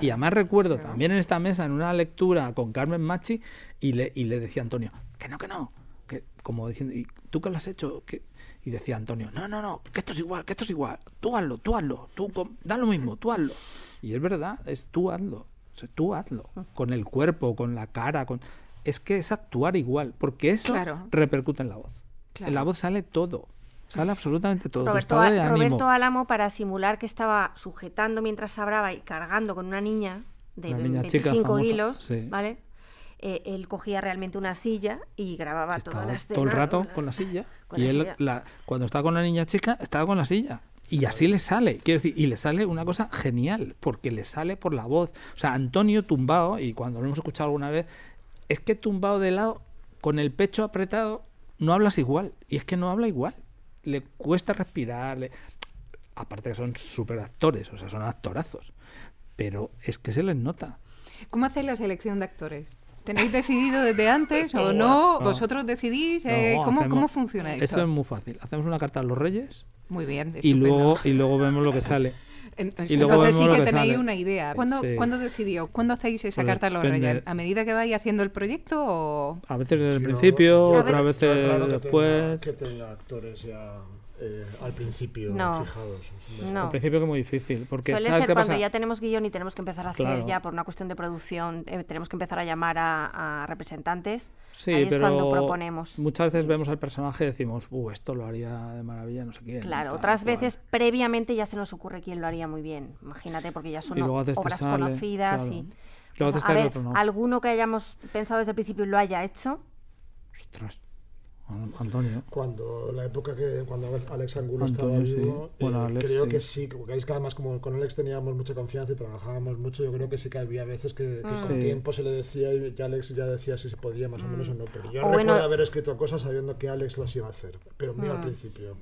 Y además recuerdo también en esta mesa, en una lectura con Carmen Machi, y le, decía a Antonio, que no, que no, que, como diciendo, ¿y tú qué lo has hecho? Y decía Antonio, no, no, no, que esto es igual, que esto es igual, tú hazlo, tú hazlo, tú da lo mismo, tú hazlo. Y es verdad, es tú hazlo, o sea, tú hazlo, con el cuerpo, con la cara, con... Es que es actuar igual, porque eso repercute en la voz. En la voz sale todo. Sale absolutamente todo. Roberto, pues, Roberto Álamo, para simular que estaba sujetando mientras hablaba y cargando con una niña de 25 hilos, ¿vale? Eh, él cogía realmente una silla y grababa Todo el rato con la silla. [laughs] y él, cuando estaba con la niña chica, estaba con la silla. Y así le sale, quiero decir, y le sale una cosa genial, porque le sale por la voz. O sea, Antonio tumbado, y cuando lo hemos escuchado alguna vez, es que tumbado de lado, con el pecho apretado, no hablas igual. Y es que no habla igual le cuesta respirar. Aparte que son super actores, o sea, son actorazos. Pero es que se les nota. ¿Cómo hacéis la selección de actores? ¿Tenéis decidido desde [laughs] antes o no? ¿Vosotros decidís? Eh, ¿cómo, funciona esto? Eso es muy fácil. Hacemos una carta a los reyes. Muy bien. Y luego, y luego vemos lo que sale. Entonces, sí que tenéis una idea. ¿Cuándo, decidió? ¿Cuándo hacéis esa pues carta a los reyes? ¿A medida que vais haciendo el proyecto o...? A veces desde el principio, otras veces después... que tenga actores ya... Eh, al principio fijados. Al principio es muy difícil. Porque cuando ya tenemos guión y tenemos que empezar a hacer ya por una cuestión de producción, eh, tenemos que empezar a llamar a, representantes. Ahí es cuando proponemos. Muchas veces vemos al personaje y decimos, uh, esto lo haría de maravilla, no sé quién. Claro, otras veces previamente ya se nos ocurre quién lo haría muy bien. Imagínate, porque ya son obras conocidas y. a ver, alguno que hayamos pensado desde el principio y lo haya hecho. Ostras. Antonio. Cuando la época que cuando Alex Angulo estaba vivo, eh, creo que sí, porque además como con Alex teníamos mucha confianza y trabajábamos mucho, yo creo que sí que había veces que, ah. con tiempo se le decía y Alex ya decía si se podía más o mm. menos o no, pero yo recuerdo haber escrito cosas sabiendo que Alex las iba a hacer, pero mío al ah. principio.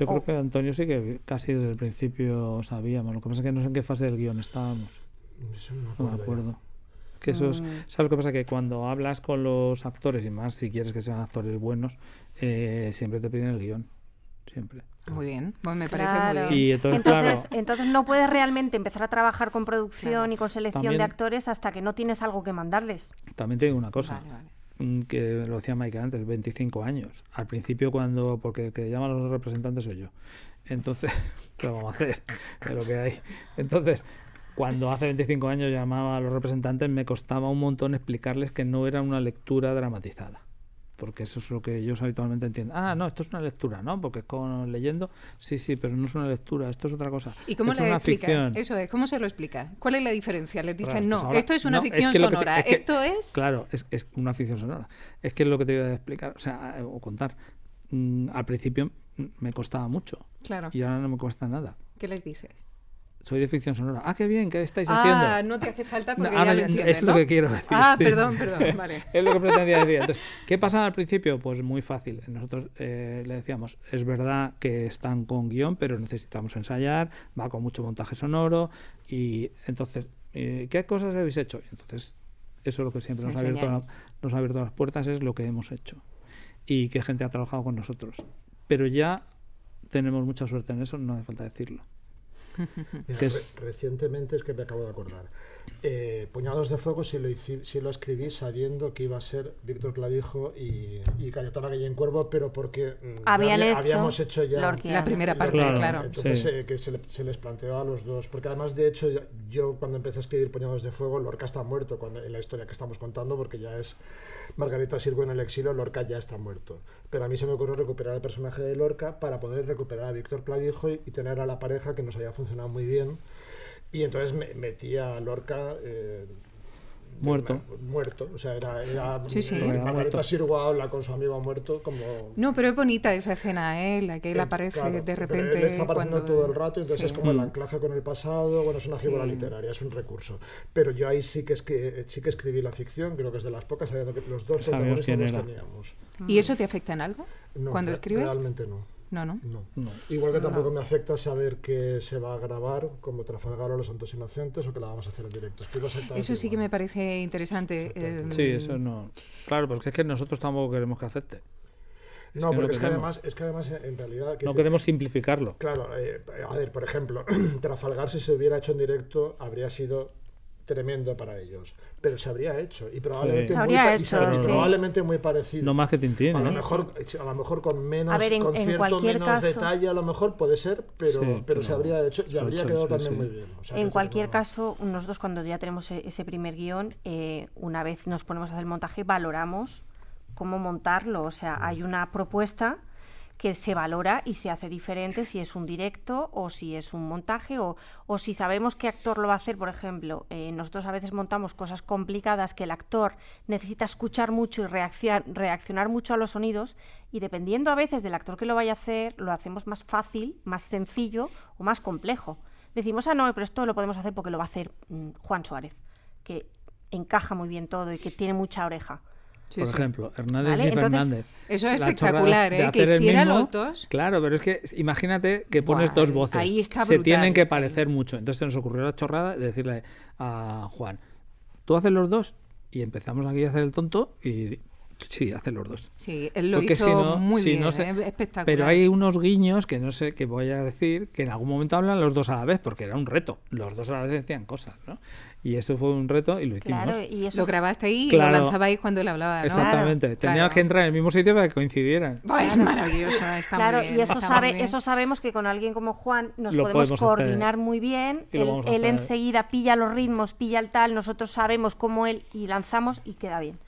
yo creo que Antonio sí que casi desde el principio sabíamos, lo que pasa es que no sé en qué fase del guión estábamos. No me acuerdo. Que eso es, mm. ¿sabes lo que pasa? Que cuando hablas con los actores, y más si quieres que sean actores buenos, eh, siempre te piden el guión. Siempre. Muy bien, pues me parece muy bien. entonces, no puedes realmente empezar a trabajar con producción y con selección de actores hasta que no tienes algo que mandarles. También tengo una cosa. Mm, que lo decía Mike antes, 25 años. Al principio cuando, porque el que llama a los representantes soy yo. Entonces, [laughs] ¿qué vamos a hacer? De [laughs] lo que hay. Entonces, cuando hace 25 años llamaba a los representantes me costaba un montón explicarles que no era una lectura dramatizada. Porque eso es lo que ellos habitualmente entienden. Ah, no, esto es una lectura, ¿no? Porque es como leyendo. Sí, sí, pero no es una lectura, esto es otra cosa. ¿Y cómo Eso es, ¿cómo se lo explica? ¿Cuál es la diferencia? Les dicen, no, pues esto es una ficción sonora, esto es... Claro, es, una ficción sonora. Es que es lo que te iba a explicar, o sea, eh, o contar. Mm, al principio me costaba mucho. Claro. Y ahora no me cuesta nada. ¿Qué les dices? soy de ficción sonora. Ah, qué bien, ¿qué estáis ah, haciendo? Ah, no te hace falta porque ya Es lo que quiero decir. Ah, perdón, perdón, vale. [laughs] es lo que pretendía decir. [laughs] Entonces, ¿qué pasaba al principio? Pues muy fácil. Nosotros eh, le decíamos, es verdad que están con guión, pero necesitamos ensayar, va con mucho montaje sonoro y entonces, eh, ¿qué cosas habéis hecho? Entonces, eso es lo que siempre nos abierto nos ha abierto las puertas, es lo que hemos hecho y qué gente ha trabajado con nosotros. Pero ya tenemos mucha suerte en eso, no hace falta decirlo. [laughs] recientemente es que me acabo de acordar. Eh, Puñados de Fuego si lo, escribí sabiendo que iba a ser Víctor Clavijo y, y Cayetana en Cuervo, pero porque mm, habíamos hecho ya la primera parte, Entonces eh, que se, les planteó a los dos, porque además de hecho yo cuando empecé a escribir Puñados de Fuego, Lorca está muerto en la historia que estamos contando, porque ya es Margarita Sirgo en el exilio, Lorca ya está muerto. Pero a mí se me ocurrió recuperar el personaje de Lorca para poder recuperar a Víctor Clavijo y, y tener a la pareja que nos había funcionado muy bien y entonces me metí a Lorca. Eh, muerto. muerto, o sea, era, era sí, sí. Sirgua habla con su amigo muerto como... No, pero es bonita esa escena, ¿eh? la que él eh, aparece de repente... está apareciendo cuando... todo el rato, entonces es como mm. el anclaje con el pasado, bueno, es una figura literaria, es un recurso. Pero yo ahí sí que, es que, eh, sí que escribí la ficción, creo que es de las pocas, los dos protagonistas los teníamos. ¿Y eso te afecta en algo cuando escribes? realmente no. No, no. Igual que tampoco me afecta saber que se va a grabar como Trafalgar o Los Santos Inocentes o que la vamos a hacer en directo. Eso sí que me parece interesante. Em, sí, eso no. Claro, porque es que nosotros tampoco queremos que acepte No, porque es que, además, además, en realidad... no queremos simplificarlo. Claro, eh, a ver, por ejemplo, [clears throat] Trafalgar si se hubiera hecho en directo habría sido tremendo para ellos. Pero se habría hecho. Y probablemente, muy, parecido. No más que A, lo, mejor, con menos, detalle, a lo mejor puede ser, pero, pero, se habría hecho y habría quedado también muy bien. en cualquier caso, nosotros cuando ya tenemos e-, ese primer guión, eh, una vez nos ponemos a hacer el montaje, valoramos cómo montarlo. O sea, hay una propuesta que se valora y se hace diferente si es un directo o si es un montaje o, si sabemos qué actor lo va a hacer, por ejemplo. Eh, nosotros a veces montamos cosas complicadas que el actor necesita escuchar mucho y reaccionar, reaccionar mucho a los sonidos y dependiendo a veces del actor que lo vaya a hacer, lo hacemos más fácil, más sencillo o más complejo. Decimos, ah, no, pero esto lo podemos hacer porque lo va a hacer mm, Juan Suárez, que encaja muy bien todo y que tiene mucha oreja por ejemplo, Hernández y Fernández. Eso es espectacular, ¿eh? Que hiciera los dos. Claro, pero es que imagínate que pones dos voces. Ahí Se tienen que parecer mucho. Entonces se nos ocurrió la chorrada de decirle a Juan, tú haces los dos y empezamos aquí a hacer el tonto y Sí, haces los dos. Sí, él lo que hizo muy bien, ¿eh? espectacular. Pero hay unos guiños que no sé qué voy a decir, que en algún momento hablan los dos a la vez, porque era un reto. Los dos a la vez decían cosas, ¿no? Y eso fue un reto y lo hicimos. lo grabaste ahí y lo lanzabais cuando él hablaba. ¿no? Exactamente. teníamos que entrar en el mismo sitio para que coincidieran. Es maravilloso. Está claro, y eso, sabe, eso sabemos que con alguien como Juan nos podemos, coordinar muy bien. Él, enseguida pilla los ritmos, pilla el tal. Nosotros sabemos cómo él y lanzamos y queda bien.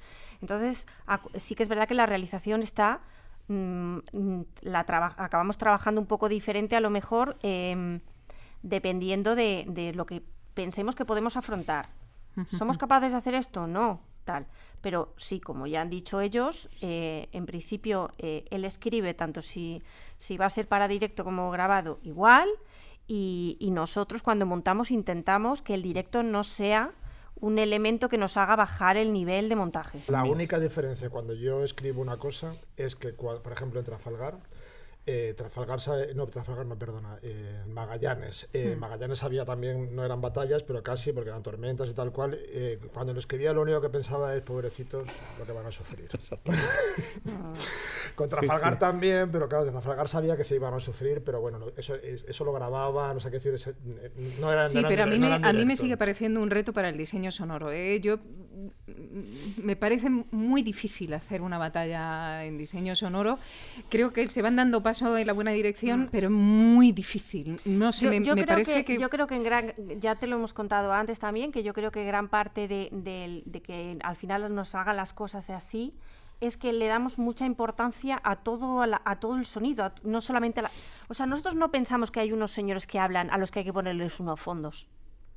Entonces, sí que es verdad que la realización está. Mm, mm, la acabamos trabajando un poco diferente a lo mejor. Em, dependiendo de, de, lo que pensemos que podemos afrontar. ¿Somos capaces de hacer esto? No, tal. Pero sí, como ya han dicho ellos, eh, en principio eh, él escribe tanto si, si va a ser para directo como grabado igual y, y nosotros cuando montamos intentamos que el directo no sea un elemento que nos haga bajar el nivel de montaje. La única diferencia cuando yo escribo una cosa es que, por ejemplo, en Trafalgar, eh, Trafalgar, no, Trafalgar, no, perdona, eh, Magallanes. Eh, hmm. Magallanes había también, no eran batallas, pero casi, porque eran tormentas y tal cual. Eh, cuando lo escribía, lo único que pensaba es, pobrecitos, lo que van a sufrir. [laughs] [laughs] Con Trafalgar también, pero claro, Trafalgar sabía que se iban a sufrir, pero bueno, eso, eso lo grababa, no sé qué decir, mm, no Sí, pero a mí, me, a mí me sigue pareciendo un reto para el diseño sonoro. Yo mm, mm, me parece muy difícil hacer una batalla en diseño sonoro. Creo que se van dando pasos en la buena dirección, mm. pero muy difícil. No sé, me, parece que, Yo creo que en gran... Ya te lo hemos contado antes también, que yo creo que gran parte de, que al final nos hagan las cosas así es que le damos mucha importancia a todo, a, todo el sonido, no solamente a la... O sea, nosotros no pensamos que hay unos señores que hablan a los que hay que ponerles unos fondos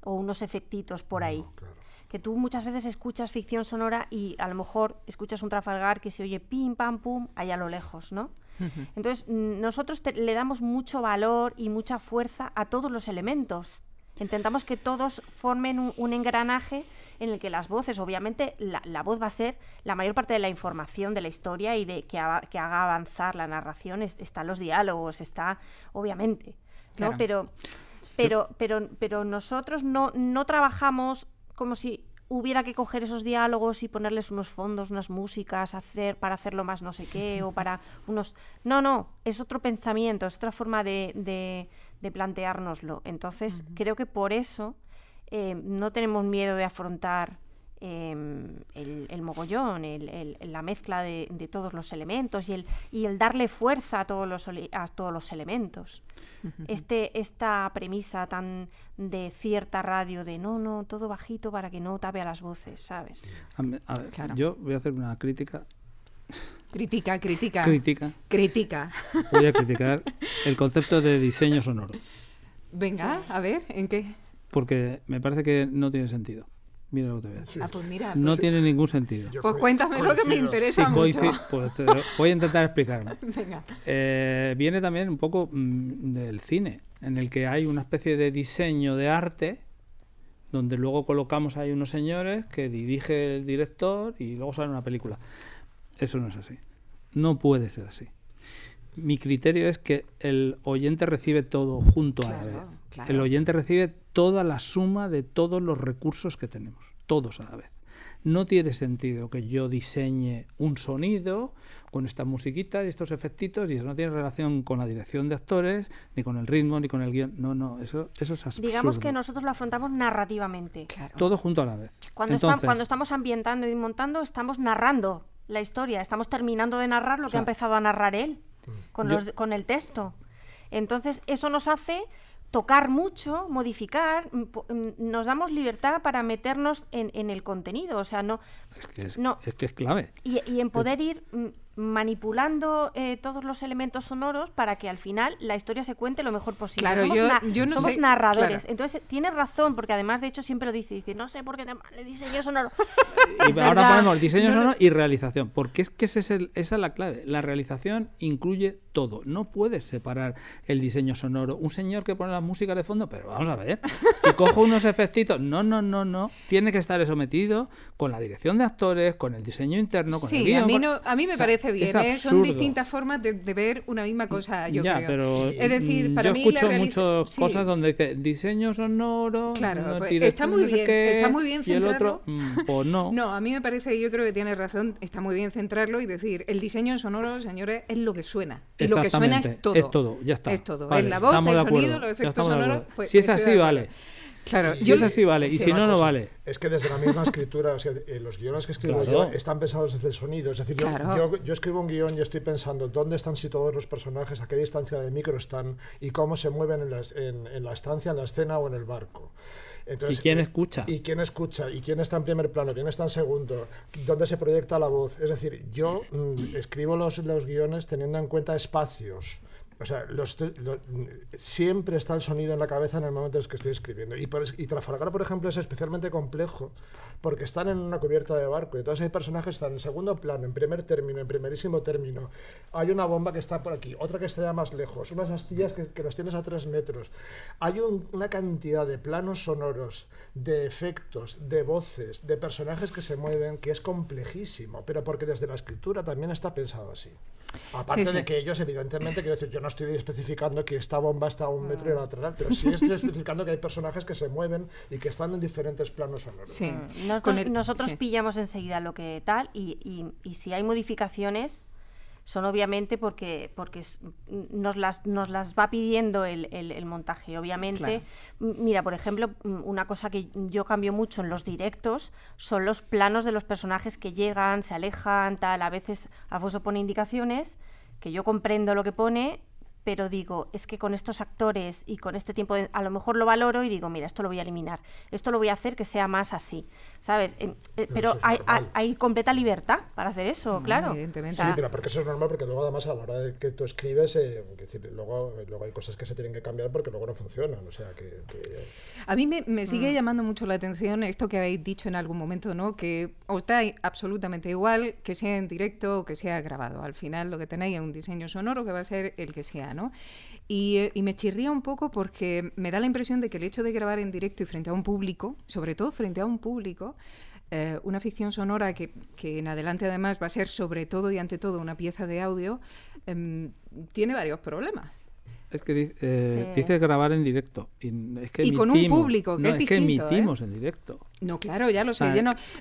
o unos efectitos por ahí. Que tú muchas veces escuchas ficción sonora y a lo mejor escuchas un Trafalgar que se oye pim, pam, pum, allá a lo lejos, ¿no? Entonces, nosotros le damos mucho valor y mucha fuerza a todos los elementos. Intentamos que todos formen un, engranaje en el que las voces, obviamente, la, voz va a ser la mayor parte de la información de la historia y de que, haga avanzar la narración, está están los diálogos, está, obviamente, ¿no? Pero, pero, pero, pero nosotros no, no trabajamos como si hubiera que coger esos diálogos y ponerles unos fondos, unas músicas, hacer para hacerlo más no sé qué o [laughs] para unos... No, no, es otro pensamiento, es otra forma de, de, planteárnoslo. Entonces, creo que por eso eh, no tenemos miedo de afrontar em, el, mogollón, la mezcla de, de, todos los elementos y el, y el darle fuerza a todos los, a todos los elementos este, esta premisa tan de cierta radio de no, no, todo bajito para que no tape a las voces, ¿sabes? yo voy a hacer una crítica. crítica, crítica crítica crítica Voy a criticar el concepto de diseño sonoro. Venga, a ver, ¿en qué? Porque me parece que no tiene sentido. Ah, pues mira, no pues tiene ningún sentido. Pues cuéntame lo que me interesa mucho. Pues, eh, voy a intentar explicarlo. [laughs] Venga. Eh, viene también un poco mm, del cine, en el que hay una especie de diseño de arte donde luego colocamos ahí unos señores que dirige el director y luego sale una película. Eso no es así. No puede ser así. Mi criterio es que el oyente recibe todo junto a la vez. El oyente recibe toda la suma de todos los recursos que tenemos, todos a la vez. No tiene sentido que yo diseñe un sonido con esta musiquita y estos efectitos y eso no tiene relación con la dirección de actores, ni con el ritmo, ni con el guión. No, no, eso, eso es Digamos que nosotros lo afrontamos narrativamente. Claro. Todo junto a la vez. Cuando, estamos ambientando y montando, estamos narrando la historia, estamos terminando de narrar lo que ha empezado a narrar él con, con el texto. Entonces, eso nos hace tocar mucho, modificar, mm, mm, nos damos libertad para meternos en, el contenido. O sea, no, es que es, clave. Y, en poder ir mm, manipulando eh, todos los elementos sonoros para que al final la historia se cuente lo mejor posible. somos, somos narradores. Entonces, tienes razón, porque además, de hecho, siempre lo dice, dice, no sé por qué te diseño sonoro. [laughs] y ahora ponemos diseño sonoro y realización, porque es que ese es esa es la clave. La realización incluye todo. No puedes separar el diseño sonoro. Un señor que pone la música de fondo, pero vamos a ver, y cojo unos efectitos. No, no, no, no. Tiene que estar eso metido con la dirección de actores, con el diseño interno, con el guión. A a mí me parece bien. ¿eh? Son distintas formas de, ver una misma cosa, yo creo. Pero, es decir, mm, para yo escucho muchas cosas donde dice diseño sonoro, claro, pues, está, muy bien, está muy bien centrarlo. Y el otro, mm, pues no. [laughs] no, a mí me parece, yo creo que tiene razón, está muy bien centrarlo y decir, el diseño sonoro, señores, es lo que suena. Y lo que suena es todo. Es todo, ya está. Es todo. es la voz, el sonido, los efectos sonoros. Pues, si es así, vale. Claro, si es así, vale. Y si no, no vale. Es que desde la misma escritura, o sea, eh, los guiones que escribo yo están pensados desde el sonido. Es decir, yo, yo, escribo un guión y estoy pensando dónde están situados los personajes, a qué distancia de micro están y cómo se mueven en la, en, la estancia, en la escena o en el barco. Entonces, ¿Y quién eh, escucha? ¿Y quién escucha? ¿Y quién está en primer plano? ¿Quién está en segundo? ¿Dónde se proyecta la voz? Es decir, yo mm, escribo los, los guiones teniendo en cuenta espacios o sea, los, siempre está el sonido en la cabeza en el momento en que estoy escribiendo. Y, por, y Trafalgar, por ejemplo, es especialmente complejo porque están en una cubierta de barco. Y entonces hay personajes que están en segundo plano, en primer término, en primerísimo término. Hay una bomba que está por aquí, otra que está más lejos, unas astillas que, que las tienes a tres metros. Hay una cantidad de planos sonoros, de efectos, de voces, de personajes que se mueven, que es complejísimo, pero porque desde la escritura también está pensado así. Aparte de que ellos, evidentemente, quiero decir, yo no estoy especificando que esta bomba está a un metro y la ah. otra, pero sí estoy especificando que hay personajes que se mueven y que están en diferentes planos sonoros. Sí. Mm nosotros pillamos enseguida lo que tal y, y, si hay modificaciones son obviamente porque, porque nos, las, nos las va pidiendo el, montaje. Obviamente, mira, por ejemplo, una cosa que yo cambio mucho en los directos son los planos de los personajes que llegan, se alejan, tal. A veces Alfonso pone indicaciones que yo comprendo lo que pone pero digo, es que con estos actores y con este tiempo, a lo mejor lo valoro y digo, mira, esto lo voy a eliminar, esto lo voy a hacer que sea más así, ¿sabes? Em, eh, pero, hay, completa libertad para hacer eso, claro. Sí, pero porque eso es normal, porque luego además a la hora de que tú escribes, eh, luego, hay cosas que se tienen que cambiar porque luego no funcionan, o sea que... A mí me, sigue mm. llamando mucho la atención esto que habéis dicho en algún momento, ¿no? Que os da absolutamente igual que sea en directo o que sea grabado. Al final lo que tenéis es un diseño sonoro que va a ser el que sea eh, y, me chirría un poco porque me da la impresión de que el hecho de grabar en directo y frente a un público, sobre todo frente a un público, eh, una ficción sonora que, en adelante además va a ser sobre todo y ante todo una pieza de audio, em, tiene varios problemas. Es que eh, dices grabar en directo. Y, con un público, que es, que emitimos en directo. No, claro, ya lo sé.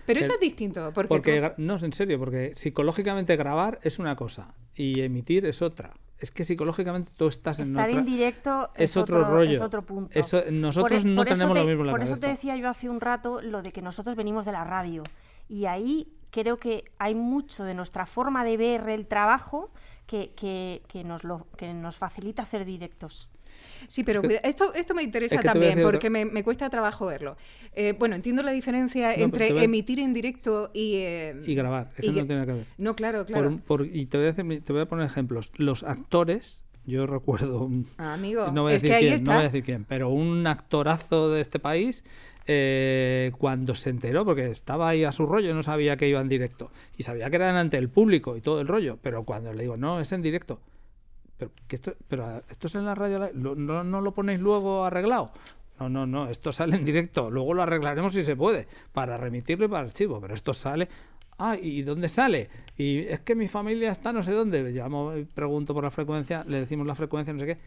pero eso es distinto. Porque, No, es en serio, porque psicológicamente grabar es una cosa y emitir es otra es que psicológicamente tú estás en en Estar en directo es, otro, rollo. otro punto. E-, nosotros no tenemos lo mismo en Por eso te decía yo hace un rato lo de que nosotros venimos de la radio. Y ahí creo que hay mucho de nuestra forma de ver el trabajo que, nos, lo, que nos facilita hacer directos. Sí, pero esto, esto me interesa también, porque me, cuesta trabajo verlo. Eh, bueno, entiendo la diferencia entre emitir en directo y... Eh, y grabar, eso no tiene que ver. No, claro, claro. y te voy, a te voy a poner ejemplos. Los actores, yo recuerdo... Ah, amigo, no voy a quién, No voy a decir quién, pero un actorazo de este país eh, cuando se enteró, porque estaba ahí a su rollo, no sabía que iba en directo. Y sabía que era ante el público y todo el rollo. Pero cuando le digo, no, es en directo. Pero, esto, pero ah, esto es en la radio, ¿no, lo ponéis luego arreglado. No, no, no, esto sale en directo. Luego lo arreglaremos si se puede, para remitirle y para archivo. Pero esto sale. Ah, ¿y dónde sale? Y es que mi familia está no sé dónde. Llamo, y pregunto por la frecuencia, le decimos la frecuencia, no sé qué.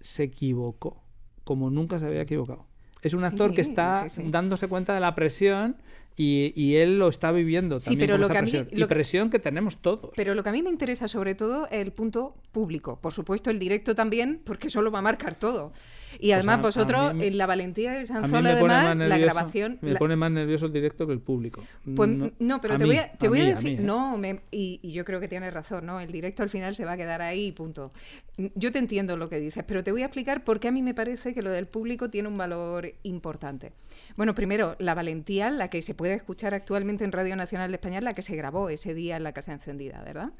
Se equivocó, como nunca se había equivocado es un actor que está dándose cuenta de la presión y, él lo está viviendo también con esa presión. presión que tenemos todos. Pero lo que a mí me interesa sobre todo es el punto público. Por supuesto, el directo también, porque eso lo va a marcar todo. Y pues además vosotros, en la valentía de Sanzola, además, la grabación... Me pone más nervioso el directo que el público. Pues no, pero te, voy a, decir... Eh. No, y, y, yo creo que tienes razón, ¿no? El directo al final se va a quedar ahí y punto. Yo te entiendo lo que dices, pero te voy a explicar por qué a mí me parece que lo del público tiene un valor importante. Bueno, primero, la valentía, la que se puede escuchar actualmente en Radio Nacional de España, la que se grabó ese día en la Casa Encendida, ¿verdad?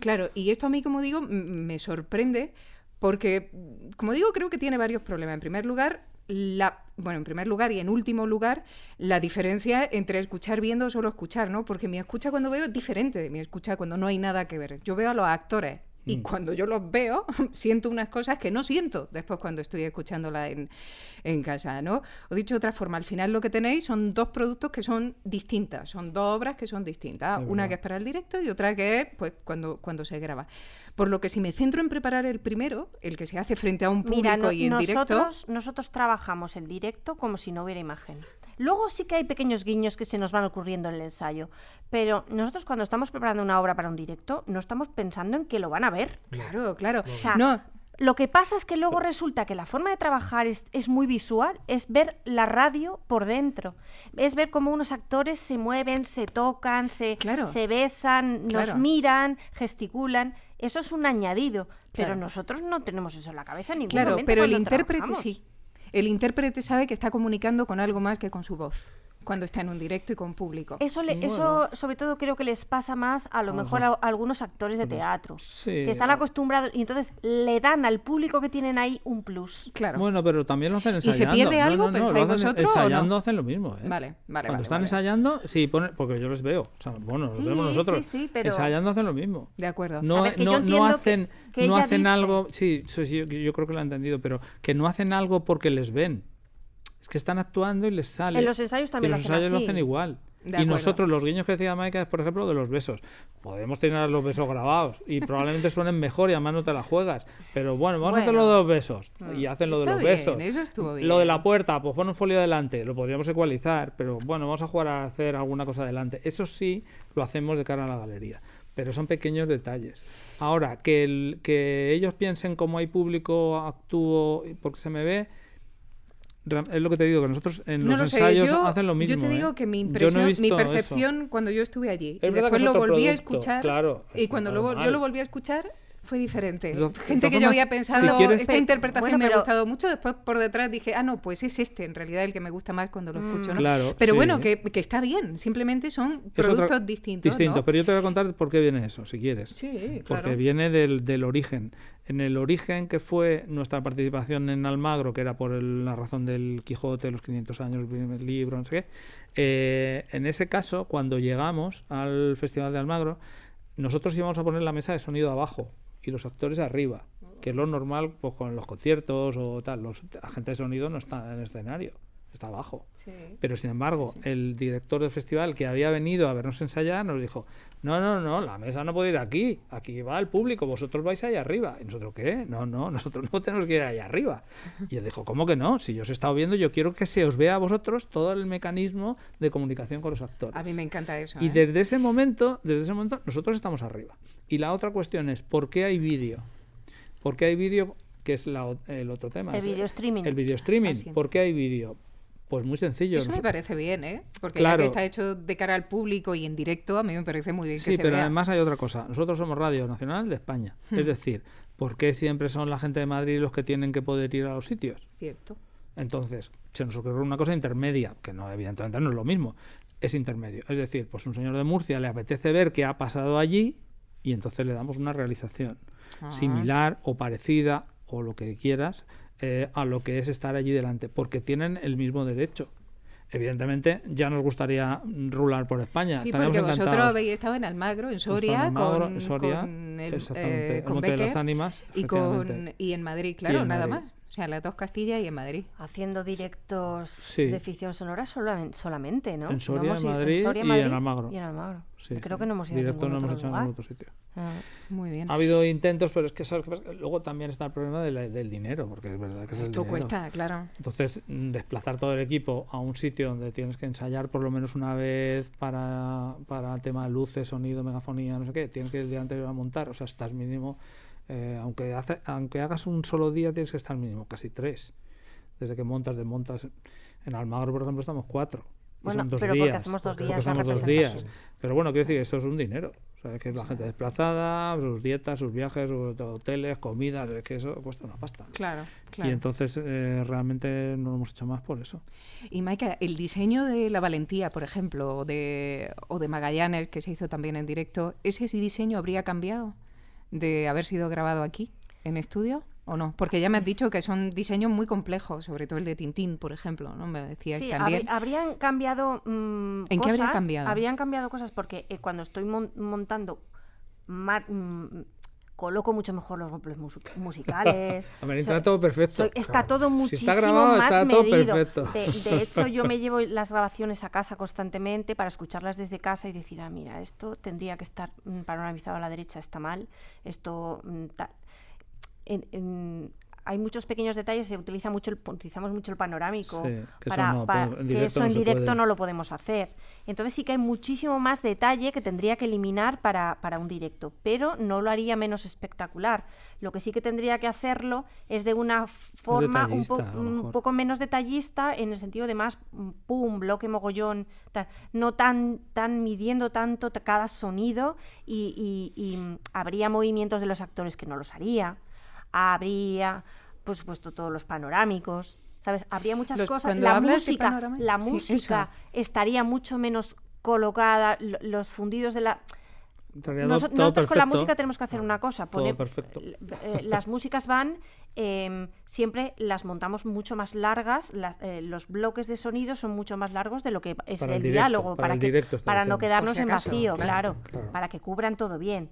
Claro, y esto a mí, como digo, me sorprende porque, como digo, creo que tiene varios problemas. En primer lugar, la, bueno, en primer lugar y en último lugar, la diferencia entre escuchar viendo o solo escuchar, ¿no? Porque mi escucha cuando veo es diferente de mi escucha cuando no hay nada que ver. Yo veo a los actores y mm. cuando yo los veo, [laughs] siento unas cosas que no siento después cuando estoy escuchándola en, en, casa, ¿no? O dicho de otra forma, al final lo que tenéis son dos productos que son distintas, son dos obras que son distintas. una que es para el directo y otra que es pues, cuando, cuando se graba. Por lo que si me centro en preparar el primero, el que se hace frente a un público y en nosotros, Nosotros trabajamos el directo como si no hubiera imagen. Luego sí que hay pequeños guiños que se nos van ocurriendo en el ensayo, pero nosotros cuando estamos preparando una obra para un directo, no estamos pensando en que lo van a ver. Claro, claro. no. Lo que pasa es que luego resulta que la forma de trabajar es, muy visual, es ver la radio por dentro, es ver cómo unos actores se mueven, se tocan, se, besan, nos miran, gesticulan. Eso es un añadido, pero nosotros no tenemos eso en la cabeza en ningún Claro, pero el intérprete sí el intérprete sabe que está comunicando con algo más que con su voz cuando está en un directo y con público. Eso, le, eso sobre todo creo que les pasa más a lo mejor a, algunos actores de teatro, sí, que están acostumbrados y entonces le dan al público que tienen ahí un plus. Claro. Bueno, pero también lo hacen ensayando. ¿Y se pierde algo? No, no, no, Ensayando hacen lo mismo. ¿eh? Vale, vale. Cuando están ensayando, sí, ponen, porque yo los veo. O sea, bueno, los vemos nosotros. Sí, sí, pero... Ensayando hacen lo mismo. De acuerdo. No, hacen, no hacen algo. Sí, yo creo que lo he entendido, pero que no hacen algo porque les ven que están actuando y les sale. En los ensayos también y los lo hacen lo hacen igual. y nosotros, los guiños que decía Mike es por ejemplo de los besos. Podemos tener los besos grabados y [laughs] probablemente suenen mejor y además no te la juegas. Pero bueno, vamos a hacer lo de los besos. y ah, hacen lo de los besos. Lo de la puerta, pues pon un folio adelante. Lo podríamos ecualizar, pero bueno, vamos a jugar a hacer alguna cosa adelante. Eso sí, lo hacemos de cara a la galería. Pero son pequeños detalles. Ahora, que, que ellos piensen cómo hay público, actúo porque se me ve es lo que te digo, que nosotros en los ensayos hacen lo mismo. Yo te digo ¿eh? que mi impresión, mi percepción cuando yo estuve allí, y después lo volví a escuchar, y cuando luego yo lo volví a escuchar, fue diferente. Gente que yo había pensado, esta interpretación me ha gustado mucho, después por detrás dije, ah, no, pues es este en realidad el que me gusta más cuando lo mm, escucho. ¿no? pero bueno, que, está bien, simplemente son productos distintos. Distintos, pero yo te voy a contar por qué viene eso, si quieres. Sí, Porque viene del, origen. En el origen que fue nuestra participación en Almagro, que era por la razón del Quijote, los 500 años, el libro, no sé qué, eh, en ese caso, cuando llegamos al Festival de Almagro, nosotros íbamos a poner la mesa de sonido abajo, y los actores arriba, que es lo normal pues, con los conciertos o tal. Los agentes de sonido no están en el escenario está abajo. Pero sin embargo, el director del festival que había venido a vernos ensayar nos dijo, no, no, no, la mesa no puede ir aquí, aquí va el público, vosotros vais allá arriba. ¿Y nosotros qué? No, no, [laughs] nosotros no tenemos que ir allá arriba. Y él dijo, ¿cómo que no? Si yo os he estado viendo, yo quiero que se os vea a vosotros todo el mecanismo de comunicación con los actores. A mí me encanta eso. Y ¿eh? desde ese momento, desde ese momento, nosotros estamos arriba. Y la otra cuestión es, ¿por qué hay vídeo? ¿Por qué hay vídeo? que es el otro tema. El video streaming. El video streaming. Ah, ¿Por qué hay vídeo? Pues muy sencillo. Eso me parece bien, ¿eh? Porque ya que está hecho de cara al público y en directo, a mí me parece muy bien que se pero además hay otra cosa. Nosotros somos Radio Nacional de España. Hmm. Es decir, ¿por qué siempre son la gente de Madrid los que tienen que poder ir a los sitios? Cierto. Entonces, se nos ocurre una cosa intermedia, que no, evidentemente no es lo mismo, es intermedio. Es decir, pues un señor de Murcia le apetece ver qué ha pasado allí y entonces le damos una realización ah. similar o parecida o lo que quieras eh, a lo que es estar allí delante, porque tienen el mismo derecho. Evidentemente, ya nos gustaría rular por España. Sí, porque vosotros habéis estado en Almagro, en Soria, con, Soria con, el, eh, Ánimas, y, con, y en Madrid, claro, nada más. O sea, en las dos Castilla y en Madrid. Haciendo directos de ficción sonora solamente, solamente ¿no? En Soria, no en Madrid y en Almagro. Y en Almagro. Creo que no hemos ido Directo no hemos hecho en ningún otro sitio. Ah. muy bien. Ha habido intentos, pero es que ¿sabes qué pasa? luego también está el problema del dinero, porque es verdad que es Esto cuesta, claro. Entonces, mm, desplazar todo el equipo a un sitio donde tienes que ensayar por lo menos una vez para, para el tema de luces, sonido, megafonía, no sé qué, tienes que ir de anterior a montar, o sea, estás mínimo eh, aunque, hace, aunque hagas un solo día, tienes que estar mínimo, casi tres. Desde que montas, desmontas. En Almagro, por ejemplo, estamos cuatro. Bueno, pero porque hacemos dos días. dos días. Pero bueno, quiero decir que eso es un dinero. O sea, que la gente desplazada, sus dietas, sus viajes, sus hoteles, comidas, que eso cuesta una pasta. Claro, claro. Y entonces eh, realmente no lo hemos hecho más por eso. Y Maika, el diseño de La Valentía, por ejemplo, de, o de Magallanes, que se hizo también en directo, ¿ese diseño habría cambiado? de haber sido grabado aquí, en estudio? ¿O no? Porque ya me has dicho que son diseños muy complejos, sobre todo el de Tintín, por ejemplo, ¿no? Me decías sí, habrían cambiado mm, ¿En qué habrían cambiado? Habrían cambiado cosas porque eh, cuando estoy montando mm, coloco mucho mejor los golpes musicales. [laughs] A ver, está todo perfecto. está todo muchísimo más medido. de, [laughs] hecho, yo me llevo las grabaciones a casa constantemente para escucharlas desde casa y decir, ah, mira, esto tendría que estar mm, panoramizado a la derecha, está mal, esto mm, hay muchos pequeños detalles, se utiliza mucho el, utilizamos mucho el panorámico, para, pues, eso, en directo no lo podemos hacer. Entonces sí que hay muchísimo más detalle que tendría que eliminar para, un directo, pero no lo haría menos espectacular. Lo que sí que tendría que hacerlo es de una forma un, poco menos detallista, en el sentido de más, mm, pum, bloque mogollón, no tan, tan midiendo tanto cada sonido y mm, habría movimientos de los actores que no los haría habría, por supuesto, todos los panorámicos, ¿sabes? Habría muchas cosas. La música, la música estaría mucho menos colocada, los fundidos de la... nosotros con la música tenemos que hacer una cosa, poner, eh, eh, las músicas van, em, siempre las montamos mucho más largas, eh, los bloques de sonido son mucho más largos de lo que es el, diálogo, para, no quedarnos en vacío, claro, para que cubran todo bien.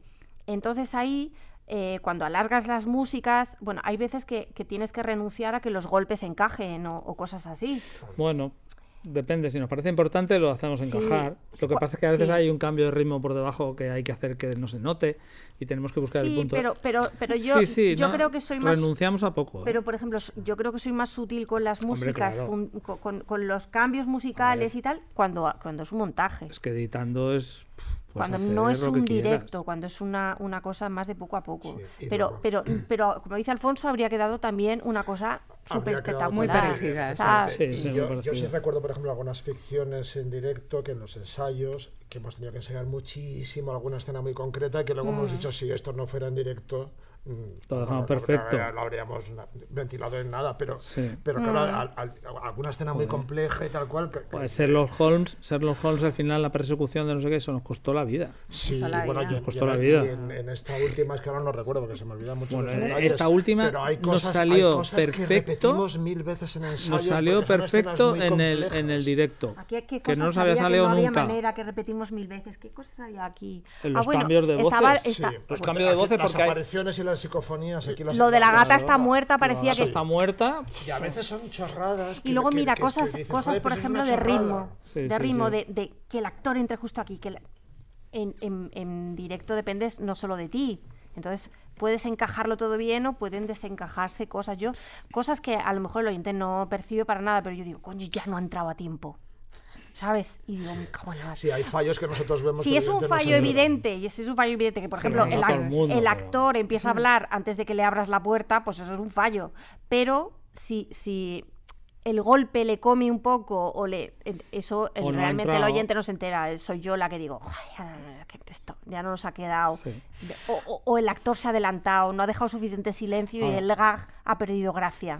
Entonces ahí eh, cuando alargas las músicas, bueno, hay veces que, tienes que renunciar a que los golpes encajen o, cosas así. Bueno, Depende, si nos parece importante lo hacemos encajar. lo que pasa es que a veces hay un cambio de ritmo por debajo que hay que hacer que no se note y tenemos que buscar el punto. Pero, pero, pero yo, yo creo que soy más. Renunciamos a poco. ¿eh? Pero, por ejemplo, yo creo que soy más sutil con las músicas, con, los cambios musicales y tal, cuando, cuando es un montaje. Es que editando es. Pues cuando no es un directo, cuando es una, una cosa más de poco a poco. pero, pero, pero como dice Alfonso, habría quedado también una cosa súper espectacular. Muy parecida. yo, sí recuerdo, por ejemplo, algunas ficciones en directo que en los ensayos, que hemos tenido que enseñar muchísimo, alguna escena muy concreta, que luego hemos mm. dicho, si esto no fuera en directo, lo dejamos pues, perfecto. No, habríamos ventilado en nada, pero, pero mm. claro, alguna escena muy compleja y tal cual. Que, que, pues Sherlock Holmes, los Holmes al final, la persecución de no sé qué, eso nos costó la vida. Sí, bueno, nos costó la vida. En, en, esta última, es que ahora no recuerdo porque se me olvida mucho. Bueno, esta última nos salió perfecto. veces en nos salió perfecto en el, en el directo. que no nos había salido que no había manera que repetimos mil veces. ¿Qué cosas había aquí? Ah, los cambios de voces. los pues, cambios de voces porque. Las apariciones psicofonías. Aquí las lo de la gata está muerta parecía que... está muerta. Y a veces son chorradas. y luego mira, cosas, cosas por pues ejemplo, de ritmo. de ritmo, De, que el actor entre justo aquí. que en, en, directo dependes no solo de ti. Entonces puedes encajarlo todo bien o pueden desencajarse cosas. Yo, cosas que a lo mejor el oyente no percibe para nada, pero yo digo, coño, ya no ha entrado a tiempo. ¿sabes? Y digo, hay fallos que nosotros vemos. Si es un fallo evidente, y ese es un fallo evidente que, por ejemplo, el, actor empieza a hablar antes de que le abras la puerta, pues eso es un fallo. Pero si, si el golpe le come un poco o le eso realmente el oyente no se entera eh, soy yo la que digo ya, ya no nos ha quedado o, el actor se ha adelantado no ha dejado suficiente silencio y el gag ha perdido gracia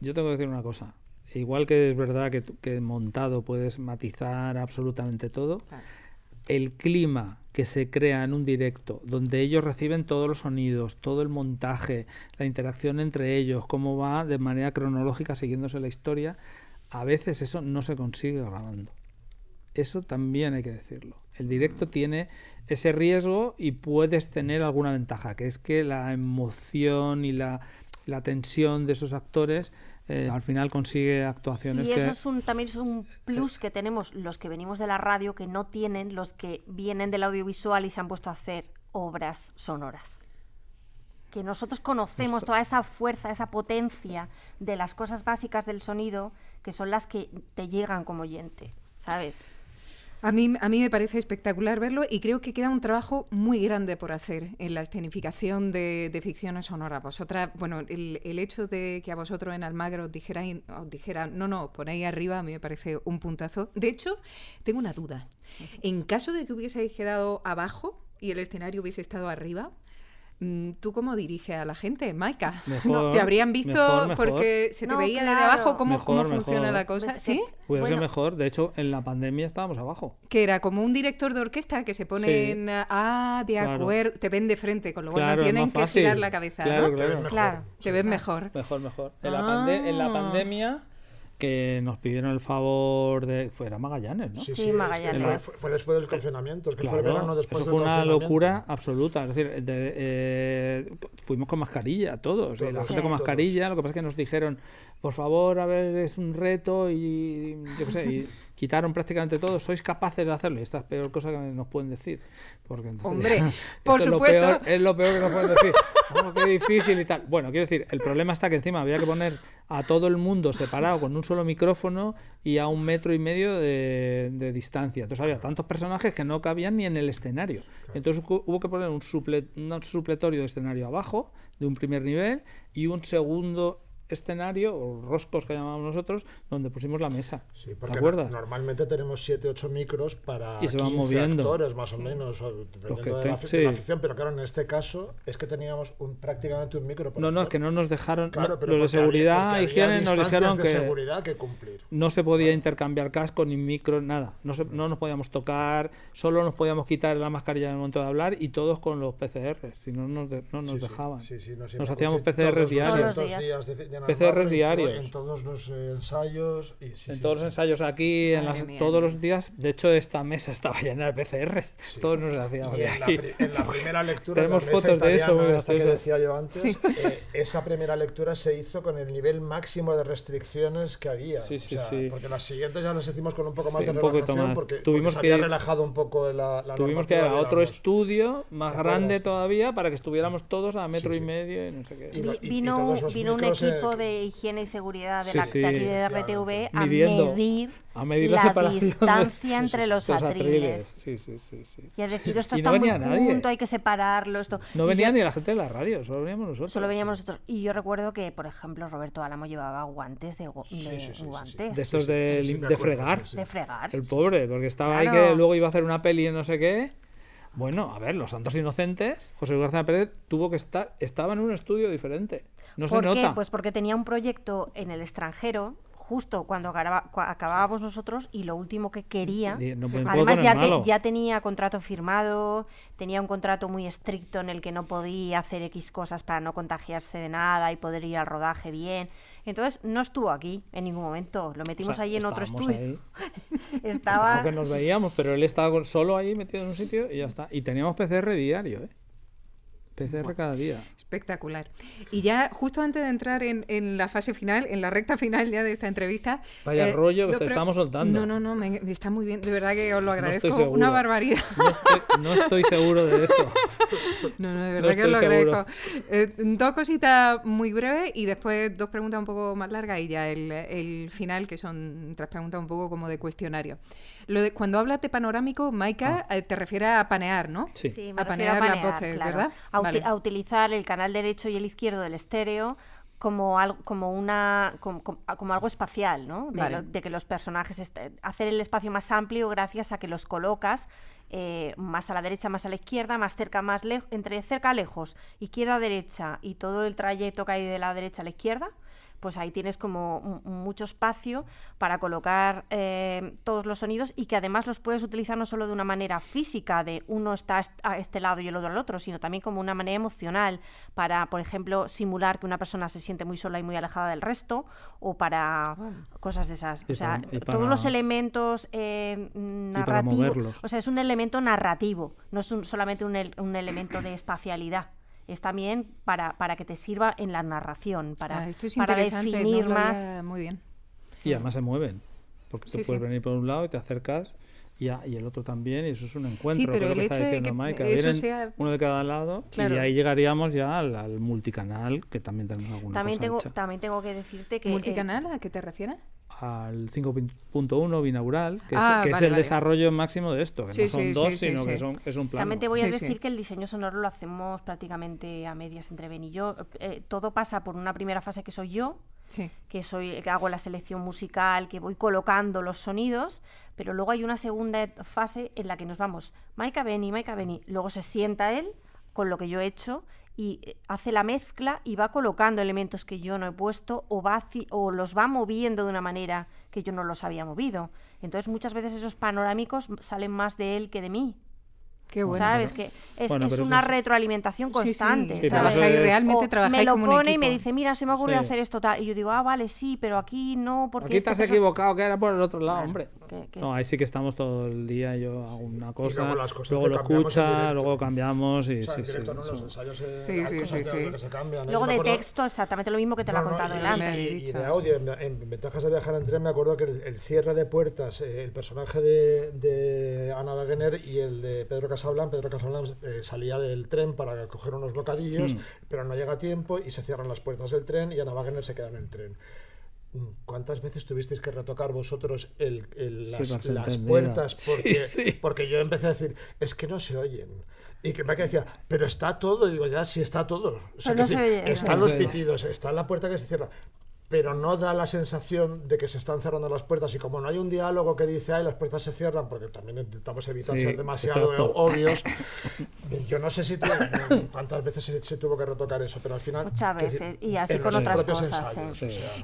yo tengo que decir una cosa igual que es verdad que, montado puedes matizar absolutamente todo, el clima que se crea en un directo, donde ellos reciben todos los sonidos, todo el montaje, la interacción entre ellos, cómo va de manera cronológica siguiéndose la historia, a veces eso no se consigue grabando. Eso también hay que decirlo. El directo mm. tiene ese riesgo y puedes tener alguna ventaja, que es que la emoción y la, la tensión de esos actores eh, al final consigue actuaciones. Y eso es un, también es un plus eh, que tenemos los que venimos de la radio, que no tienen los que vienen del audiovisual y se han puesto a hacer obras sonoras. Que nosotros conocemos toda esa fuerza, esa potencia de las cosas básicas del sonido, que son las que te llegan como oyente, ¿sabes? A mí, a mí me parece espectacular verlo y creo que queda un trabajo muy grande por hacer en la escenificación de, de ficciones sonora. Vosotras, bueno, el, hecho de que a vosotros en Almagro os dijera, os dijera, no, no, ponéis arriba, a mí me parece un puntazo. De hecho, tengo una duda. En caso de que hubieseis quedado abajo y el escenario hubiese estado arriba, Mm, tú cómo diriges a la gente, Maika. [laughs] te habrían visto porque se te veía desde abajo cómo, funciona la cosa. Pues, sí. Eh, mejor. De hecho, en la pandemia estábamos abajo. Que era como un director de orquesta que se pone Ah, de acuerdo. Te ven de frente, con lo cual tienen que girar la cabeza. Claro, claro. Te ves mejor. Mejor, mejor. en la ah. pandemia que nos pidieron el favor de. Fuera Magallanes, ¿no? Sí, Magallanes. fue, después del confinamiento. que fue verano después Eso fue una locura absoluta. Es decir, eh, fuimos con mascarilla todos, la gente con mascarilla. Lo que pasa es que nos dijeron, por favor, a ver, es un reto y. Yo qué sé. Y, quitaron prácticamente todo, sois capaces de hacerlo. Y esta es la peor cosa que nos pueden decir. Porque Hombre, [laughs] por supuesto. Es lo, peor, que nos pueden decir. qué difícil y tal. Bueno, quiero decir, el problema está que encima había que poner a todo el mundo separado con un solo micrófono y a un metro y medio de, distancia. Entonces había tantos personajes que no cabían ni en el escenario. Entonces hubo que poner un, suple, un supletorio de escenario abajo, de un primer nivel, y un segundo escenario o roscos que llamábamos nosotros donde pusimos la mesa. normalmente tenemos 7, 8 micros para y se 15 moviendo. actores más o menos, dependiendo de la, ficción, pero claro, en este caso es que teníamos prácticamente un micro. no, no, es que no nos dejaron, los de seguridad, no se podía intercambiar casco ni micro, nada, no, no nos podíamos tocar, solo nos podíamos quitar la mascarilla en el momento de hablar y todos con los PCR, si no, nos dejaban. nos, hacíamos PCR diarios. días de, PCR diarios. En todos los eh, ensayos. Y, en todos los ensayos aquí, en todos los días. De hecho, esta mesa [laughs] estaba llena de PCR todos nos hacíamos. la, en, la, primera lectura. Tenemos fotos de eso. que decía yo antes. Eh, esa primera lectura se hizo con el nivel máximo de restricciones que había. O sea, porque las siguientes ya las hicimos con un poco más de relajación. Porque, tuvimos que relajado un poco la tuvimos que ir a otro estudio más grande todavía para que estuviéramos todos a metro y medio. vino un eh, equipo de higiene y seguridad de, la, sí, de a, medir la, distancia [laughs] entre los atriles. Y es decir, esto está muy junto, hay que separarlo. Esto. No venía ni la gente de la radio, solo veníamos nosotros. Y yo recuerdo que, por ejemplo, Roberto Álamo llevaba guantes de, guantes. De estos de, fregar. El pobre, porque estaba ahí que luego iba a hacer una peli en no sé qué bueno, a ver, los santos inocentes, José Luis García Pérez tuvo que estar, estaba en un estudio diferente. ¿Por Qué? Pues porque tenía un proyecto en el extranjero justo cuando acabábamos nosotros y lo último que quería. además, ya, ya, tenía contrato firmado, tenía un contrato muy estricto en el que no podía hacer X cosas para no contagiarse de nada y poder ir al rodaje bien. Entonces, no estuvo aquí en ningún momento. Lo metimos ahí en otro estudio. [laughs] estaba. que nos veíamos, pero él estaba solo ahí metido en un sitio y ya está. Y teníamos PCR diario, ¿eh? PCR cada día. Espectacular. Y ya justo antes de entrar en, la fase final, en la recta final ya de esta entrevista... Vaya eh, rollo que te estamos soltando. No, no, no, está muy bien. De verdad que os lo agradezco. una barbaridad. No estoy, seguro de eso. [laughs] No, no, de verdad que os lo agradezco. Eh, dos cositas muy breves y después dos preguntas un poco más largas y ya el, el final, que son tres preguntas un poco como de cuestionario cuando hablas de panorámico, Maika, ah. eh, te refiere a panear, ¿no? Sí, a, panear claro. ¿verdad? A, utilizar el canal derecho y el izquierdo del estéreo como algo, como una como, algo espacial, ¿no? De, que los personajes hacer el espacio más amplio gracias a que los colocas eh, más a la derecha, más a la izquierda, más cerca, más lejos, entre cerca, lejos, izquierda, derecha y todo el trayecto que hay de la derecha a la izquierda pues ahí tienes como mucho espacio para colocar eh, todos los sonidos y que además los puedes utilizar no solo de una manera física, de uno está a este lado y el otro al otro, sino también como una manera emocional, para, por ejemplo, simular que una persona se siente muy sola y muy alejada del resto, o para cosas de esas. o sea, todos los elementos eh, narrativos. O sea, es un elemento narrativo, no es solamente un elemento de espacialidad es también para, para que te sirva en la narración, para, ah, para definir más. Muy bien. Y además se mueven, porque te puedes venir por un lado y te acercas y, y, el otro también, y eso es un encuentro. que está Mike, uno de cada lado, y ahí llegaríamos ya al, multicanal, que también tenemos alguna también tengo, También tengo que decirte que... Eh, ¿Multicanal a qué te refieres? al 5.1 binaural, que, es, ah, que es, el desarrollo máximo de esto, que no son dos, sino que es un plan También te voy a decir que el diseño sonoro lo hacemos prácticamente a medias entre Ben y yo. Eh, todo pasa por una primera fase que soy yo, que soy hago la selección musical, que voy colocando los sonidos, pero luego hay una segunda fase en la que nos vamos, Maika y Maika y luego se sienta él con lo que yo he hecho y eh, hace la mezcla y va colocando elementos que yo no he puesto o, o los va moviendo de una manera que yo no los había movido. Entonces muchas veces esos panorámicos salen más de él que de mí. ¿Sabes? Que es, una retroalimentación constante. y trabajáis realmente Me lo pone y me dice, mira, se me ha hacer esto tal. Y yo digo, ah, vale, sí, pero aquí no, porque. Aquí este estás equivocado, que era por el otro lado, hombre. No, ahí sí que estamos todo el día. Yo hago una cosa, luego, lo escucha, luego cambiamos sí, sí, sí, ¿eh? Luego de texto, exactamente lo mismo que te lo ha contado el antes. Y, de audio, en, ventajas de viajar en tren, me acuerdo que el, cierre de puertas, eh, el personaje de, Ana Wagner y el de Pedro hablan Pedro Casablanca eh, salía del tren para coger unos bocadillos, hmm. pero no llega a tiempo y se cierran las puertas del tren y Ana Wagner se queda en el tren. Mm, ¿Cuántas veces tuvisteis que retocar vosotros las, puertas? Porque, porque yo empecé a decir, es que no se oyen. Y que me decía, pero está todo, y digo, ya sí está todo. están los pitidos, está la puerta que se cierra, pero no da la sensación de que se están cerrando las puertas y como no hay un diálogo que dice, ay, las puertas se cierran, porque también intentamos evitar ser demasiado obvios, [laughs] yo no sé si cuántas veces se, tuvo que retocar eso, pero al final... Muchas veces, y así con otras cosas.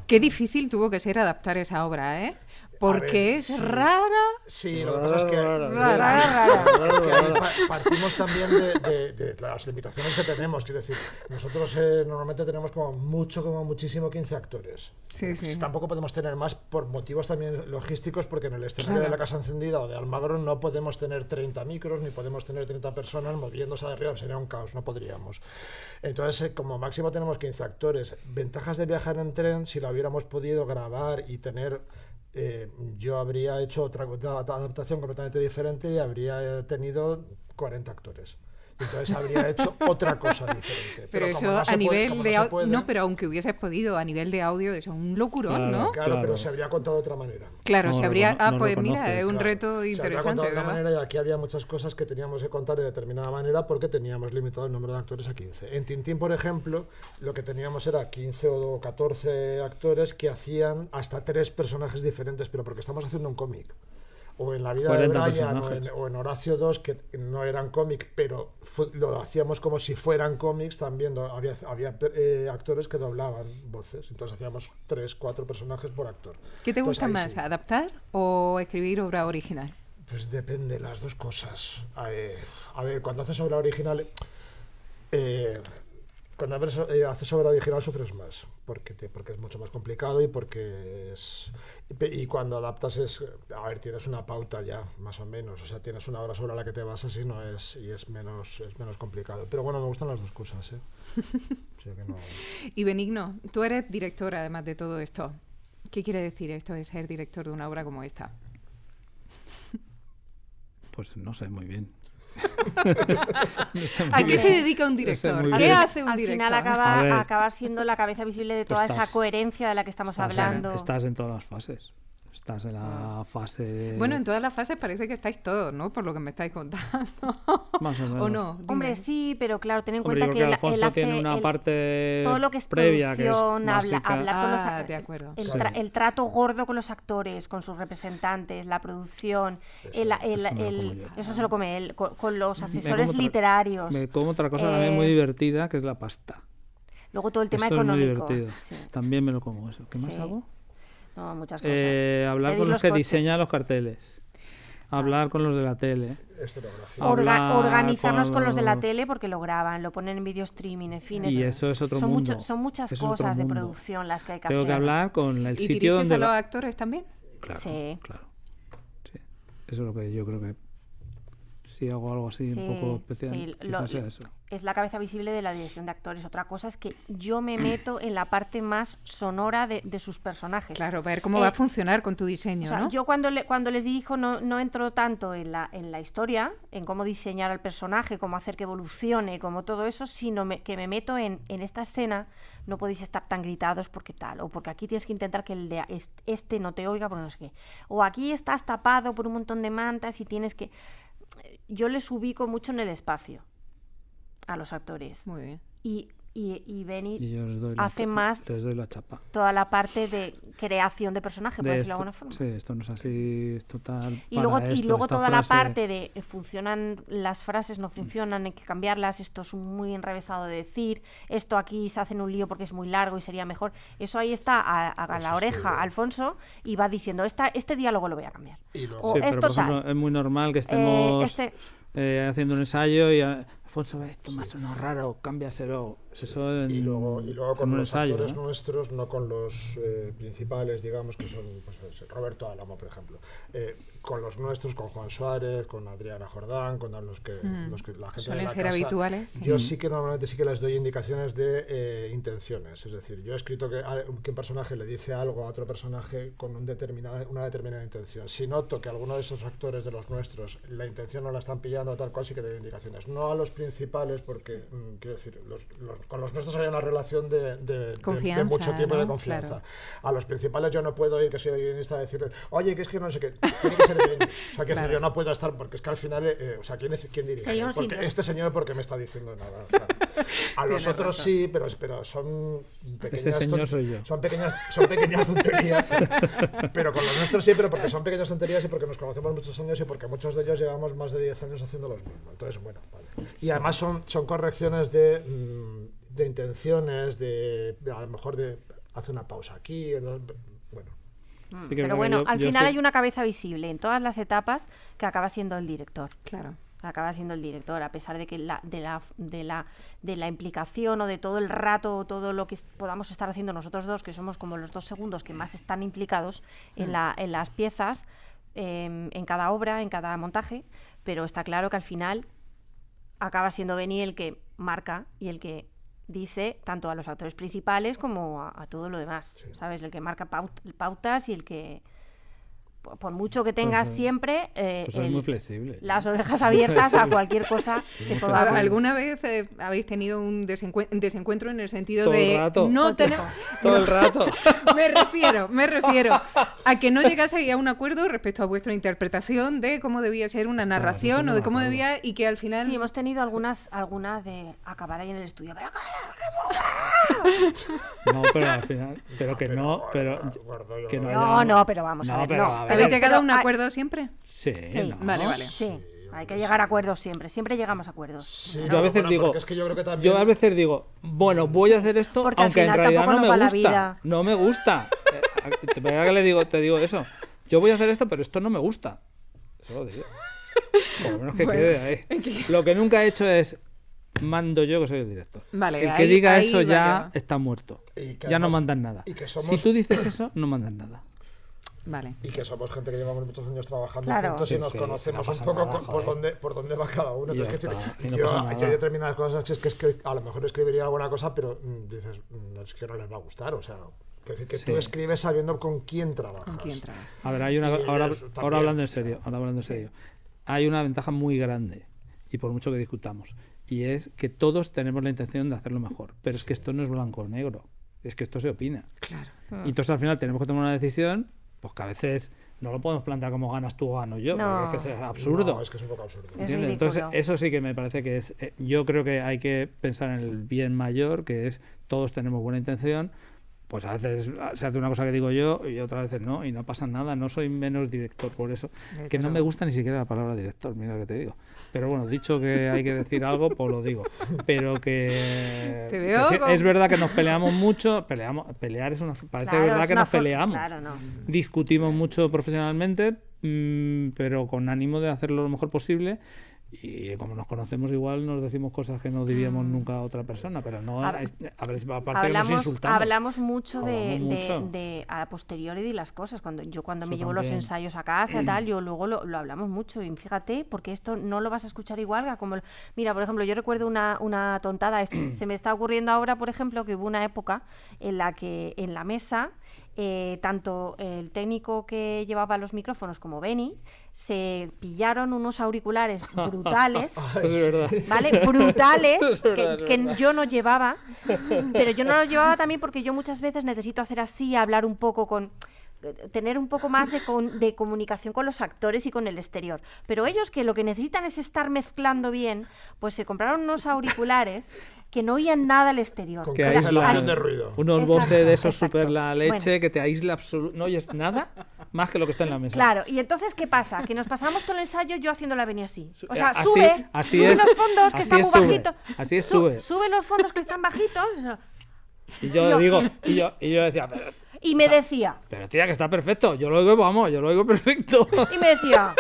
Qué difícil tuvo que ser adaptar esa obra, ¿eh? Porque es rara. Sí, lo que pasa es que. Rara, rara. partimos también de, las limitaciones que tenemos. Quiero decir, nosotros eh, normalmente tenemos como mucho, como muchísimo 15 actores. Sí, sí. Tampoco podemos tener más por motivos también logísticos, porque en el escenario de la Casa Encendida o de Almagro no podemos tener 30 micros ni podemos tener 30 personas moviéndose de arriba. Sería un caos, no podríamos. Entonces, eh, como máximo tenemos 15 actores. Ventajas de viajar en tren, si lo hubiéramos podido grabar y tener eh, yo habría hecho otra adaptación completamente diferente y habría eh, tenido 40 actores entonces habría hecho otra cosa diferente. Pero, eso a nivel de no, no, pero aunque hubieses podido a nivel de audio, eso es un locurón, ¿no? Claro, pero se habría contado de otra manera. Claro, ah, pues se habría, ah, pues mira, es un reto interesante. Se habría de otra manera y aquí había muchas cosas que teníamos que contar de determinada manera porque teníamos limitado el número de actores a 15. En Tintín, por ejemplo, lo que teníamos era 15 o 14 actores que hacían hasta tres personajes diferentes, pero porque estamos haciendo un cómic o en la vida de Brian o en, Horacio 2 que no eran cómics, pero lo hacíamos como si fueran cómics también. Había, había eh, actores que doblaban voces, entonces hacíamos tres, cuatro personajes por actor. ¿Qué te gusta más, adaptar o escribir obra original? Pues depende, las dos cosas. a eh, ver, cuando haces obra original... Eh, cuando haces obra original sufres más, porque, porque es mucho más complicado y porque es, y cuando adaptas es, a ver, tienes una pauta ya, más o menos, o sea, tienes una obra sobre la que te basas y, no es, y es, menos, es menos complicado. Pero bueno, me gustan las dos cosas. ¿eh? [laughs] y Benigno, tú eres director además de todo esto. ¿Qué quiere decir esto de ser director de una obra como esta? Pues no sé muy bien. ¿A qué se dedica un director? ¿Qué hace un Al final acaba, siendo la cabeza visible de toda esa coherencia de la que estamos hablando. estás en todas las fases estás en la ah. fase Bueno, en todas las fases parece que estáis todos, ¿no? Por lo que me estáis contando. [laughs] Más o menos. no? Hombre, sí, pero claro, ten en cuenta que, él tiene una parte todo lo que es previa que habla, con los ah, actores. El, trato gordo con los actores, con sus representantes, la producción, eso, el, se lo come él, con, los asesores literarios. Me como otra cosa también muy eh, divertida, que es la pasta. Luego todo el tema económico. También me lo como eso. ¿Qué más hago? Eh, hablar con los, que diseñan los carteles. Hablar con los de la tele. organizarnos con... los de la tele porque lo graban, lo ponen en video streaming, en fin. Y eso es otro son son muchas cosas de producción las que hay que hacer. Tengo que hablar con el sitio donde. los actores también? Claro. Sí. Claro. Eso es lo que yo creo que si hago algo así un poco especial. Sí, Es la cabeza visible de la dirección de actores. Otra cosa es que yo me meto en la parte más sonora de, sus personajes. Claro, ver cómo va a eh, funcionar con tu diseño. Yo cuando, le, cuando les dirijo no, no entro tanto en la, en la historia, en cómo diseñar al personaje, cómo hacer que evolucione, como todo eso, sino que me meto en, esta escena, no podéis estar tan gritados porque tal, o porque aquí tienes que intentar que el este no te oiga, por no sé qué. O aquí estás tapado por un montón de mantas y tienes que yo les ubico mucho en el espacio a los actores. Muy bien. Y y, y Benny hace más toda la parte de creación de personaje, por decirlo de alguna forma. Sí, esto no es así total. Y luego, y luego toda la parte de eh, funcionan las frases, no funcionan, hay que cambiarlas, esto es muy enrevesado de decir, esto aquí se hace en un lío porque es muy largo y sería mejor. Eso ahí está a, la oreja Alfonso y va diciendo, Esta, este diálogo lo voy a cambiar. o es muy normal que eh, estemos este eh, haciendo un ensayo y... Alfonso, esto más o raro, cámbiaselo y luego, con los actores nuestros, no con los eh, principales, digamos, que son pues, Roberto Álamo, por ejemplo. Eh, con los nuestros, con Juan Suárez, con Adriana Jordán, con los que, mm. los la gente la ser habituales. Yo mm. sí que normalmente sí que les doy indicaciones de eh, intenciones. Es decir, yo he escrito ah, que, un personaje le dice algo a otro personaje con una determinada intención. Si noto que alguno de esos actores de los nuestros la intención no la están pillando tal cual, sí que doy indicaciones. No a los principales, porque, mm, quiero decir, los con los nuestros hay una relación de, mucho tiempo de confianza. A los principales yo no puedo ir, que soy guionista, a decirles, oye, que es que no sé qué, tiene que ser O sea, que yo no puedo estar, porque es que al final, eh, eh, o sea, ¿quién, es, quién dirige? este señor, porque me está diciendo nada? [laughs] a los otros sí, pero, son pequeñas... Son pequeñas, son pequeñas tonterías, [laughs] pero con los nuestros sí, pero porque son pequeñas tonterías y porque nos conocemos muchos años y porque muchos de ellos llevamos más de 10 años haciendo los mismos. Entonces, bueno, vale. Y además son, son correcciones de... Mm, de intenciones, de a lo mejor de hacer una pausa aquí, bueno. Mm, pero bueno, al final hay una cabeza visible en todas las etapas que acaba siendo el director. Claro acaba siendo el director, a pesar de que la, de, la, de, la, de la implicación o de todo el rato o todo lo que podamos estar haciendo nosotros dos, que somos como los dos segundos que más están implicados en, la, en las piezas, em, en cada obra, en cada montaje, pero está claro que al final acaba siendo Benny el que marca y el que dice tanto a los actores principales como a, todo lo demás, ¿sabes? El que marca pautas y el que, por mucho que tengas siempre eh, pues las orejas abiertas a [laughs] cualquier cosa. Que ¿Alguna vez eh, habéis tenido un desencuentro en el sentido de no Todo el rato. [laughs] me refiero, me refiero a que no llegaseis a un acuerdo respecto a vuestra interpretación de cómo debía ser una narración o de cómo debía y que al final Sí, hemos tenido algunas algunas de acabar ahí en el estudio, pero No, pero al final, pero que no, pero no, no, pero vamos a ver, ¿Habéis llegado a un acuerdo siempre? Sí. Vale, vale. Sí. Hay que llegar a acuerdos siempre, siempre llegamos a acuerdos. yo a veces digo, yo, a veces digo, bueno, voy a hacer esto, aunque en realidad no me gusta, no me gusta. te, digo, te digo eso. Yo voy a hacer esto, pero esto no me gusta. Eso lo digo. Por lo menos que quede ahí. Lo que nunca he hecho es mando yo que soy el director. el que diga eso ya está muerto. ya no mandan nada. Si tú dices eso, no mandan nada. Y que somos gente que llevamos muchos años trabajando juntos y nos conocemos un poco por, dónde, por dónde va cada uno. Entonces, que, yo, hay determinadas cosas que, es que, a lo mejor escribiría alguna cosa, pero mm, dices, mm, es que no les va a gustar, o sea, decir, que tú escribes sabiendo con quién trabajas. A ver, hay una, ahora, ahora, hablando en serio, hablando en serio, hay una ventaja muy grande, y por mucho que discutamos, y es que todos tenemos la intención de hacerlo mejor, pero es que esto no es blanco o negro, es que esto se opina. Claro. Y entonces al final tenemos que tomar una decisión pues que a veces no lo podemos plantear como ganas tú o gano yo, es que es absurdo. es que es un poco absurdo. Entonces, eso sí que me parece que es. Eh, yo creo que hay que pensar en el bien mayor, que es todos tenemos buena intención, pues a veces se hace una cosa que digo yo y otras veces no, y no pasa nada, no soy menos director por eso, que no me gusta ni siquiera la palabra director, mira lo que te digo. Pero bueno, dicho que hay que decir algo, pues lo digo. Pero que, [laughs] es verdad que nos peleamos mucho, peleamos, pelear es una... Parece verdad que nos peleamos, discutimos mucho profesionalmente, mm, pero con ánimo de hacerlo lo mejor posible y como nos conocemos igual nos decimos cosas que no diríamos nunca a otra persona, pero no a, aparte hablamos, nos insultamos. Hablamos mucho, de, a posteriori de las cosas, cuando yo cuando me llevo los ensayos a casa y [clears throat] tal, yo luego lo, hablamos mucho y fíjate, porque esto no lo vas a escuchar igual como mira, por ejemplo, yo recuerdo una, una tontada, [clears throat] se me está ocurriendo ahora, por ejemplo, que hubo una época en la que en la mesa eh, tanto el técnico que llevaba los micrófonos como Benny se pillaron unos auriculares [laughs] brutales, ¿vale? Brutales, que, yo no llevaba, [laughs] pero yo no los llevaba también porque yo muchas veces necesito hacer así, hablar un poco con tener un poco más de, de, comunicación con los actores y con el exterior. Pero ellos que lo que necesitan es estar mezclando bien, pues se compraron unos auriculares que no oían nada al exterior. Con que de ruido. Unos voces de esos super la leche que te aísla no oyes nada más que lo que está en la mesa. Claro, y entonces ¿qué pasa? Que nos pasamos todo el ensayo yo haciendo la venia así. O sea, sube, así sube los fondos que están bajitos. Así es, sube. sube los fondos que están bajitos. Y yo, le digo, y yo, y yo decía, pero, y me decía. Pero tía, que está perfecto. Yo lo oigo, vamos, yo lo oigo perfecto. Y me decía,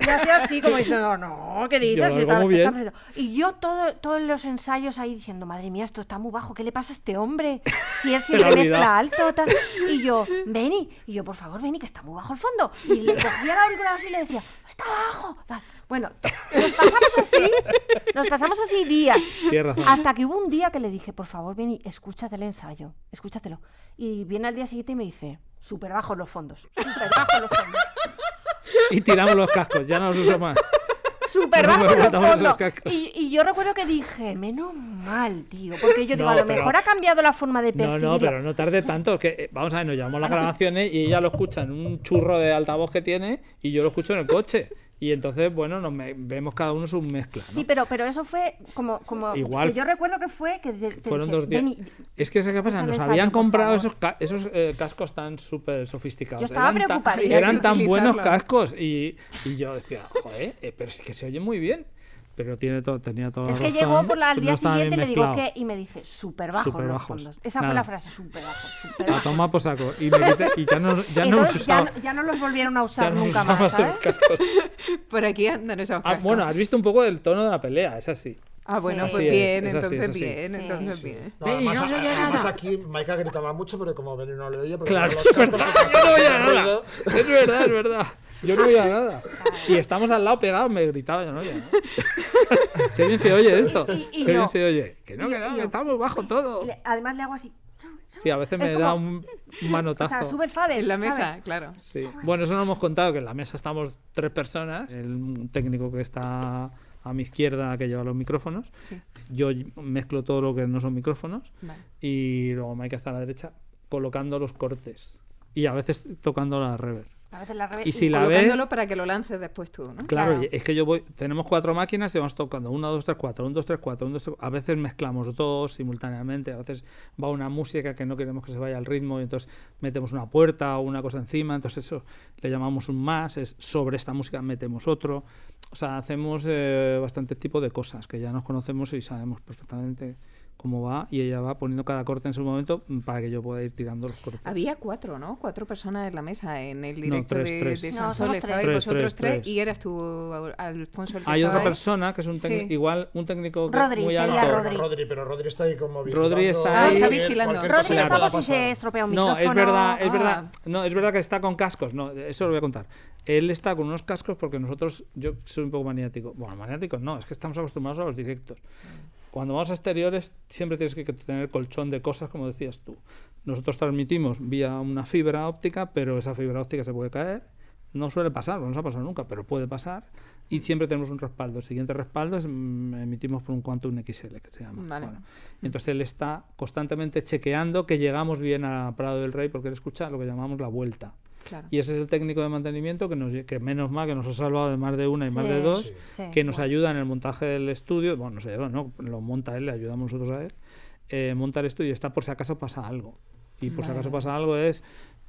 y hacía así como diciendo, no, dices? Yo está, y yo todo, todos los ensayos ahí diciendo, madre mía, esto está muy bajo, ¿qué le pasa a este hombre? Si él siempre mezcla alto, tal. Y yo, Benny, y yo, por favor, Benny, que está muy bajo el fondo. Y le cogía la auricular así y le decía, está bajo, Bueno, nos pasamos así, nos pasamos así días. Hasta que hubo un día que le dije, por favor, Benny, escúchate el ensayo, escúchatelo. Y viene al día siguiente y me dice, súper bajo los fondos, súper bajo los fondos y tiramos los cascos, ya no los uso más. Súper [laughs] bajo Y, yo recuerdo que dije, menos mal, tío. Porque yo digo, a lo mejor ha cambiado la forma de pensar. No, no, pero no tarde tanto. Que, eh, vamos a ver, nos llevamos las [laughs] grabaciones y ella lo escucha en un churro de altavoz que tiene y yo lo escucho en el coche. Y entonces, bueno, nos vemos cada uno su mezcla. Sí, pero, pero eso fue como. como Igual. yo recuerdo que fue que. fueron dos días. es que, ¿qué pasa? Nos habían comprado esos, esos eh, cascos tan súper sofisticados. Yo estaba eran Tan, eran tan buenos cascos. Y, y, yo decía, joder, eh, pero sí que se oye muy bien pero tiene todo, tenía todo. Es que llegó por la, al día siguiente y le digo que y me dice súper bajo super los bajos. fondos. Esa fue la frase súper bajo. Super bajo. La toma por saco y, me y ya no, ya no los Ya, no los volvieron a usar nunca más. [laughs] por aquí andan esos cascos. Ah, bueno, has visto un poco del tono de la pelea, es así. Ah, bueno, pues bien, entonces bien, entonces bien. No, Beni, no aquí Maika gritaba mucho, pero como Beni no le oía, porque claro, [laughs] no [laughs] oía nada. Es verdad, es verdad. Yo no oía nada. Y estamos al lado pegados, me gritaba, yo no oía ¿Qué bien se oye esto? ¿Qué bien se oye? Que no, que no, estamos bajo todo. Además le hago así. Sí, a veces me da un manotazo. O sea, En la mesa, claro. Sí. Bueno, eso no hemos contado, que en la mesa estamos tres personas. El técnico que está a mi izquierda que lleva los micrófonos. Yo mezclo todo lo que no son micrófonos. Y luego Mike está a la derecha colocando los cortes. Y a veces tocando la rever y si la ves... para que lo lances después tú, ¿no? Claro, es que yo voy... Tenemos cuatro máquinas y vamos tocando una, dos, tres, cuatro, un, dos, tres, cuatro, dos, A veces mezclamos dos simultáneamente, a veces va una música que no queremos que se vaya al ritmo y entonces metemos una puerta o una cosa encima, entonces eso le llamamos un más, es sobre esta música metemos otro. O sea, hacemos eh, bastante tipo de cosas que ya nos conocemos y sabemos perfectamente cómo va y ella va poniendo cada corte en su momento para que yo pueda ir tirando los cortes. Había cuatro, ¿no? Cuatro personas en la mesa en el directo no, tres, de, tres. de San no, Sol. tres, vosotros tres, y eras tú, Alfonso, el Hay otra persona que es un igual un técnico Rodri, muy alto. Rodri. pero Rodri está ahí como vigilando. Rodri está, ah, ahí. está vigilando. Rodri está por si se estropea un micrófono. No, es verdad, es verdad. Ah. No, es verdad que está con cascos, no, eso lo voy a contar. Él está con unos cascos porque nosotros, yo soy un poco maniático. Bueno, maniático no, es que estamos acostumbrados a los directos cuando vamos a exteriores siempre tienes que tener colchón de cosas, como decías tú. Nosotros transmitimos vía una fibra óptica, pero esa fibra óptica se puede caer. No suele pasar, no nos ha pasado nunca, pero puede pasar. Y siempre tenemos un respaldo. El siguiente respaldo es, mm, emitimos por un Quantum XL, que se llama. entonces él está constantemente chequeando que llegamos bien a Prado del Rey, porque él escucha lo que llamamos la vuelta. Y ese es el técnico de mantenimiento que, nos, que menos mal que nos ha salvado de más de una y más de dos, que nos ayuda en el montaje del estudio. Bueno, no sé, ¿no? Lo monta él, le ayudamos nosotros a él. Eh, monta el estudio, está por si acaso pasa algo. Y por si acaso pasa algo es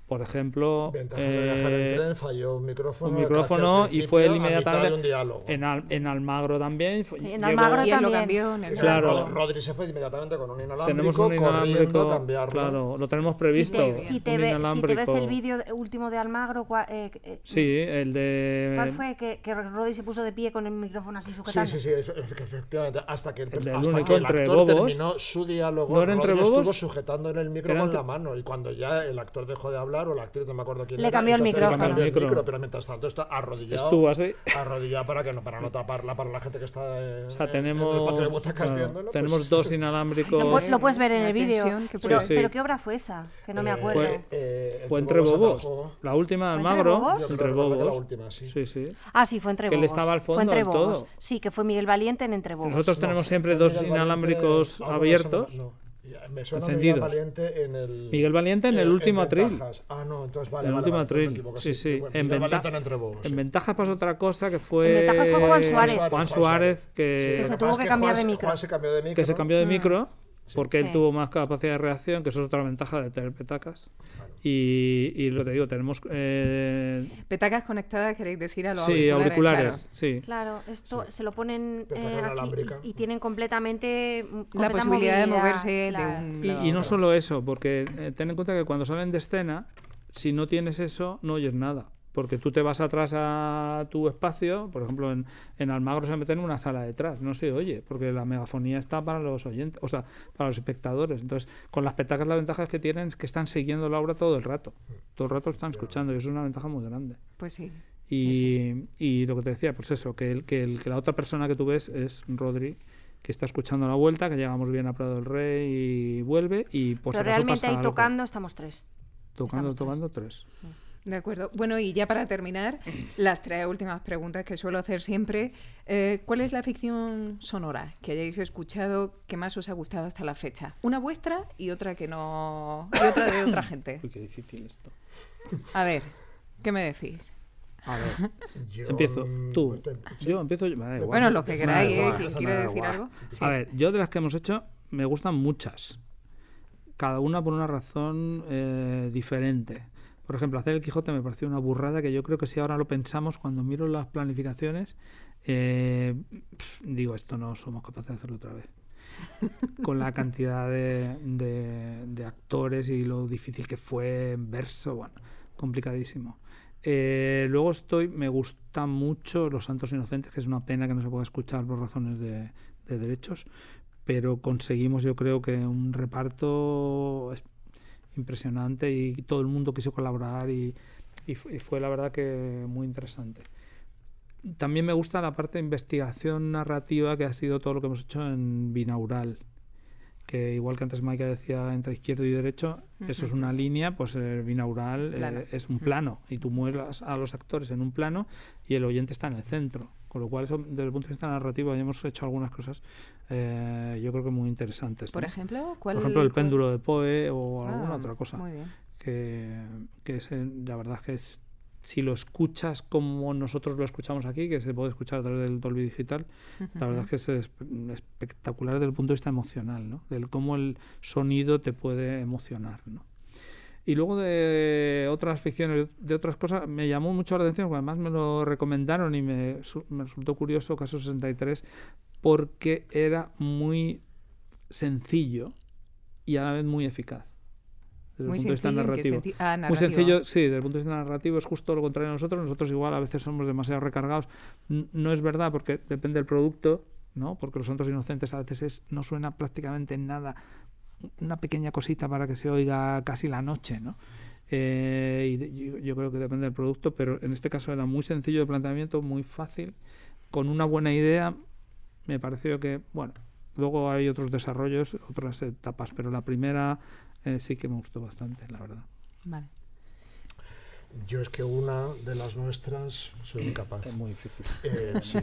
por ejemplo, en eh, falló un micrófono, y fue inmediatamente. En, Al, en, Almagro también. en Almagro también. claro. Rodri se fue inmediatamente con un inalámbrico. Tenemos un inalámbrico. Cambiarlo. Claro, lo tenemos previsto. Si te, si te ves el vídeo último de Almagro. Eh, eh, sí, el de. ¿Cuál fue? Que, Rodri se puso de pie con el micrófono así sujetado Sí, sí, sí, efectivamente. Hasta que el, hasta que el actor terminó su diálogo, ¿no Rodri estuvo sujetando en el micrófono la mano. Y cuando ya el actor dejó de hablar o la actriz, no me acuerdo quién le Cambió el micrófono. Le cambió el micrófono pero mientras tanto está arrodillado. Estuvo así. Arrodillado para, que no, para no taparla para la gente que está tenemos, pues Tenemos dos [laughs] inalámbricos. Pues, lo, puedes ver en el vídeo. Pero, ¿qué obra fue esa? Que no me eh, acuerdo. Eh, fue, Entre Bobos. La última de magro Entre Bobos. La última, sí. Ah, sí, fue Entre Bobos. Que le estaba al fondo Sí, que fue Miguel Valiente en Entre Bobos. Nosotros tenemos siempre dos inalámbricos abiertos. Me suena encendidos. Miguel Valiente en el. Miguel Valiente en el, el último en atril. Ah, no, entonces vale. En el vale, último vale, atril. No equivoco, sí, sí. Bueno, en, ventaja en, vos, en sí. ventajas pasó otra cosa que fue. En ventaja fue Juan Suárez. Juan Suárez, Juan Suárez que. Sí, que se tuvo que, que cambiar Juan, de micro. Juan se cambió de micro. Que ¿no? se cambió de mm. micro porque él tuvo más capacidad de reacción, que eso es otra ventaja de tener petacas. Y, y, lo te digo, tenemos... Eh, petacas conectadas, queréis decir, a los sí, auriculares. Sí, claro. esto se lo ponen eh, aquí y, tienen completamente... Mm, la posibilidad de moverse Y, no solo eso, porque eh, ten en cuenta que cuando salen de escena, si no tienes eso, no oyes nada porque tú te vas atrás a tu espacio, por ejemplo, en, Almagro se meten en una sala detrás, no se oye, porque la megafonía está para los oyentes, o sea, para los espectadores. Entonces, con las petacas la ventaja que tienen es que están siguiendo la obra todo el rato, todo el rato están escuchando, y eso es una ventaja muy grande. Pues sí. Y, y lo que te decía, pues eso, que, el, que, la otra persona que tú ves es Rodri, que está escuchando la vuelta, que llegamos bien a Prado del Rey y vuelve, y pues... Pero realmente ahí tocando estamos tres. Tocando, tocando tres. De acuerdo. Bueno, y ya para terminar, las tres últimas preguntas que suelo hacer siempre. Eh, ¿Cuál es la ficción sonora que hayáis escuchado que más os ha gustado hasta la fecha? Una vuestra y otra que no. y otra de otra [coughs] gente. qué difícil esto. A ver, ¿qué me decís? A ver, [laughs] yo empiezo tú. Yo empiezo. Bueno, lo que queráis, ¿eh? quiere decir algo? A ver, yo de las que hemos hecho me gustan muchas. Cada una por una razón eh, diferente. Por ejemplo, hacer el Quijote me pareció una burrada que yo creo que si ahora lo pensamos, cuando miro las planificaciones, eh, digo, esto no somos capaces de hacerlo otra vez. [laughs] Con la cantidad de, actores y lo difícil que fue en verso, bueno, complicadísimo. Eh, luego estoy, me gusta mucho Los Santos Inocentes, que es una pena que no se pueda escuchar por razones de, de derechos, pero conseguimos yo creo que un reparto impresionante y todo el mundo quiso colaborar y, fue la verdad que muy interesante. También me gusta la parte de investigación narrativa que ha sido todo lo que hemos hecho en binaural que igual que antes Maika decía entre izquierdo y derecho, eso es una línea, pues el eh, binaural eh, es un plano y tú mueves a los actores en un plano y el oyente está en el centro. Con lo cual, eso, desde el punto de vista narrativo, hemos hecho algunas cosas, eh, yo creo que muy interesantes. ¿Por ejemplo? ejemplo, el, péndulo de Poe o alguna ah, otra cosa. Que, que es, la verdad que es si lo escuchas como nosotros lo escuchamos aquí, que se puede escuchar a través del Dolby Digital, la verdad es que es espectacular desde el punto de vista emocional, ¿no? Del cómo el sonido te puede emocionar, ¿no? Y luego de otras ficciones, de otras cosas, me llamó mucho la atención, además me lo recomendaron y me, me resultó curioso Caso 63, porque era muy sencillo y a la vez muy eficaz muy sencillo, de ah, narrativo. sencillo, sí, desde el punto de vista narrativo es justo lo contrario a nosotros. Nosotros igual a veces somos demasiado recargados. No es verdad porque depende del producto, ¿no? Porque los santos inocentes a veces es, no suena prácticamente nada, una pequeña cosita para que se oiga casi la noche, ¿no? Eh, y yo, yo, creo que depende del producto, pero en este caso era muy sencillo de planteamiento, muy fácil, con una buena idea. Me pareció que, bueno, luego hay otros desarrollos, otras etapas, pero la primera eh, sí que me gustó bastante, la verdad. Vale. Yo es que una de las nuestras soy incapaz. Es muy difícil. Eh, sí.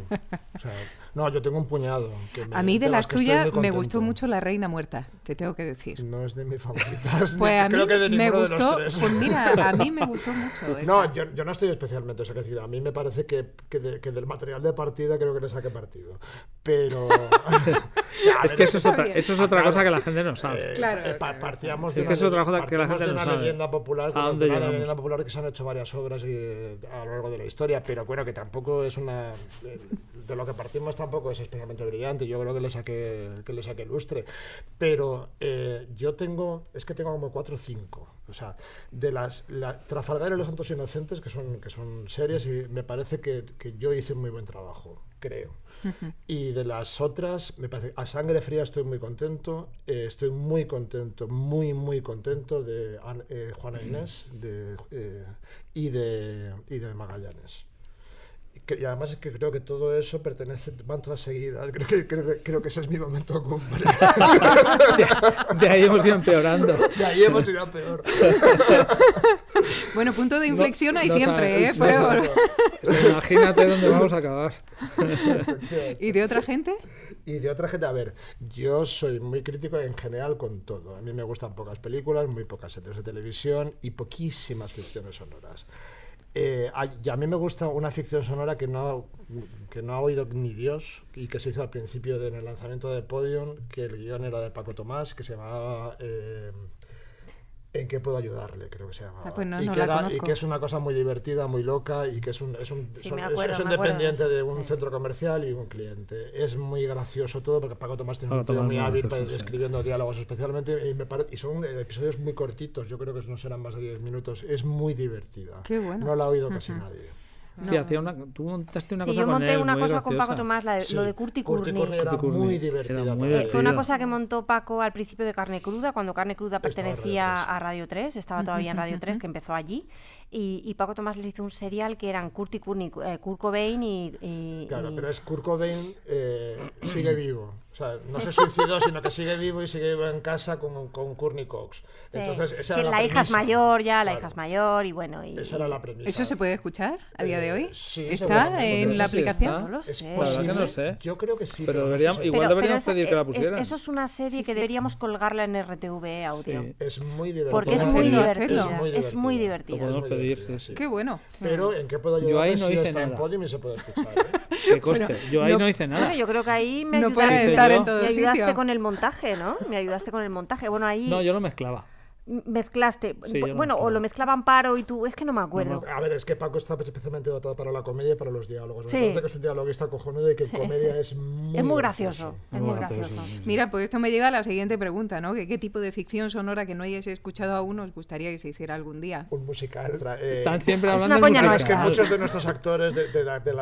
no, yo tengo un puñado. a mí de, las, tuyas me gustó mucho La Reina Muerta, te tengo que decir. No es de mis favoritas. [laughs] Pues a mí creo que de me gustó, de tres. Pues mira, a mí me gustó [laughs] mucho. Eh. No, yo, no estoy especialmente, o a mí me parece que, que, del material de partida creo que le saqué partido. Pero... Eh, es que eso, es otra, cosa que la gente no sabe. claro. partíamos de que la gente no sabe. popular, a una leyenda popular que se han hecho varias obras eh, a lo largo de la historia, pero bueno, que tampoco es una... Eh, de lo que partimos tampoco es especialmente brillante, yo creo que le saqué, que le saqué lustre, pero eh, yo tengo, es que tengo como cuatro o cinco, o sea, de las... La, Trafalgar y los Santos Inocentes, que son, que son series, y me parece que, que yo hice un muy buen trabajo creo. Y de las otras, me parece, a sangre fría estoy muy contento, eh, estoy muy contento, muy, muy contento de eh, Juana Inés eh, y, de, y de Magallanes y además es que creo que todo eso pertenece, van toda seguidas. Creo que, creo, que ese es mi momento de de, [laughs] de, ahí hemos ido empeorando. De ahí hemos ido a peor. bueno, punto de inflexión hay siempre, ¿eh? imagínate dónde vamos a acabar. ¿Y de otra gente? Y de otra gente, a ver, yo soy muy crítico en general con todo. A mí me gustan pocas películas, muy pocas series de televisión y poquísimas ficciones sonoras. Eh, y a mí me gusta una ficción sonora que no, que no ha oído ni Dios y que se hizo al principio de, en el lanzamiento de Podium, que el guión era de Paco Tomás, que se llamaba eh, en qué puedo ayudarle, creo que se llama. Ah, pues y, que es una cosa muy divertida, muy loca, y que es un, es un, es un dependiente de, un centro comercial y un cliente. Es muy gracioso todo, porque Paco Tomás tiene un hábito muy escribiendo diálogos especialmente, y, me y son eh, episodios muy cortitos, yo creo que no serán más de 10 minutos. Es muy divertida. No la ha oído casi nadie. Sí, tú montaste una cosa yo monté una cosa con Paco Tomás, lo de Curti Curni muy fue una cosa que montó Paco al principio de Carne Cruda, cuando Carne Cruda pertenecía a Radio 3, estaba todavía en Radio 3, que empezó allí. Y, Paco Tomás les hizo un serial que eran Curti Curni, Curco eh, Kurt y, y, Claro, pero es Kurt Cobain eh, sigue vivo. O sea, no se suicidó, sino que sigue vivo y sigue vivo en casa con, con Courtney Cox. Entonces, la, la hija es mayor ya, la hija es mayor y bueno. Y... Esa era la premisa. ¿Eso se puede escuchar a día de hoy? Eh, sí. ¿Está en la aplicación? No lo sé. Yo creo que sí. Pero, deberíamos, igual deberíamos pedir que la pusieran. Eso es una serie que deberíamos colgarla en RTV audio. Es muy divertido. Porque es muy divertido. Es muy divertido. podemos pedir, sí, Qué bueno. Pero, ¿en qué puedo ayudar? Yo ahí no hice nada. Que coste. Yo ahí no hice nada. Yo creo que ahí me ayuda me ayudaste con el montaje, ¿no? Me ayudaste con el montaje. Bueno, ahí. No, yo lo mezclaba mezclaste. bueno, o lo mezclaban Paro y tú, es que no me acuerdo. a ver, es que Paco está especialmente dotado para la comedia y para los diálogos. Sí. que es un dialoguista cojonudo y que la comedia es muy. Es muy gracioso. Es muy gracioso. Mira, pues esto me lleva a la siguiente pregunta, ¿no? ¿Qué, tipo de ficción sonora que no hayas escuchado aún os gustaría que se hiciera algún día? Un musical. Eh, Están siempre hablando es una de Es que muchos de nuestros actores, de, de, de,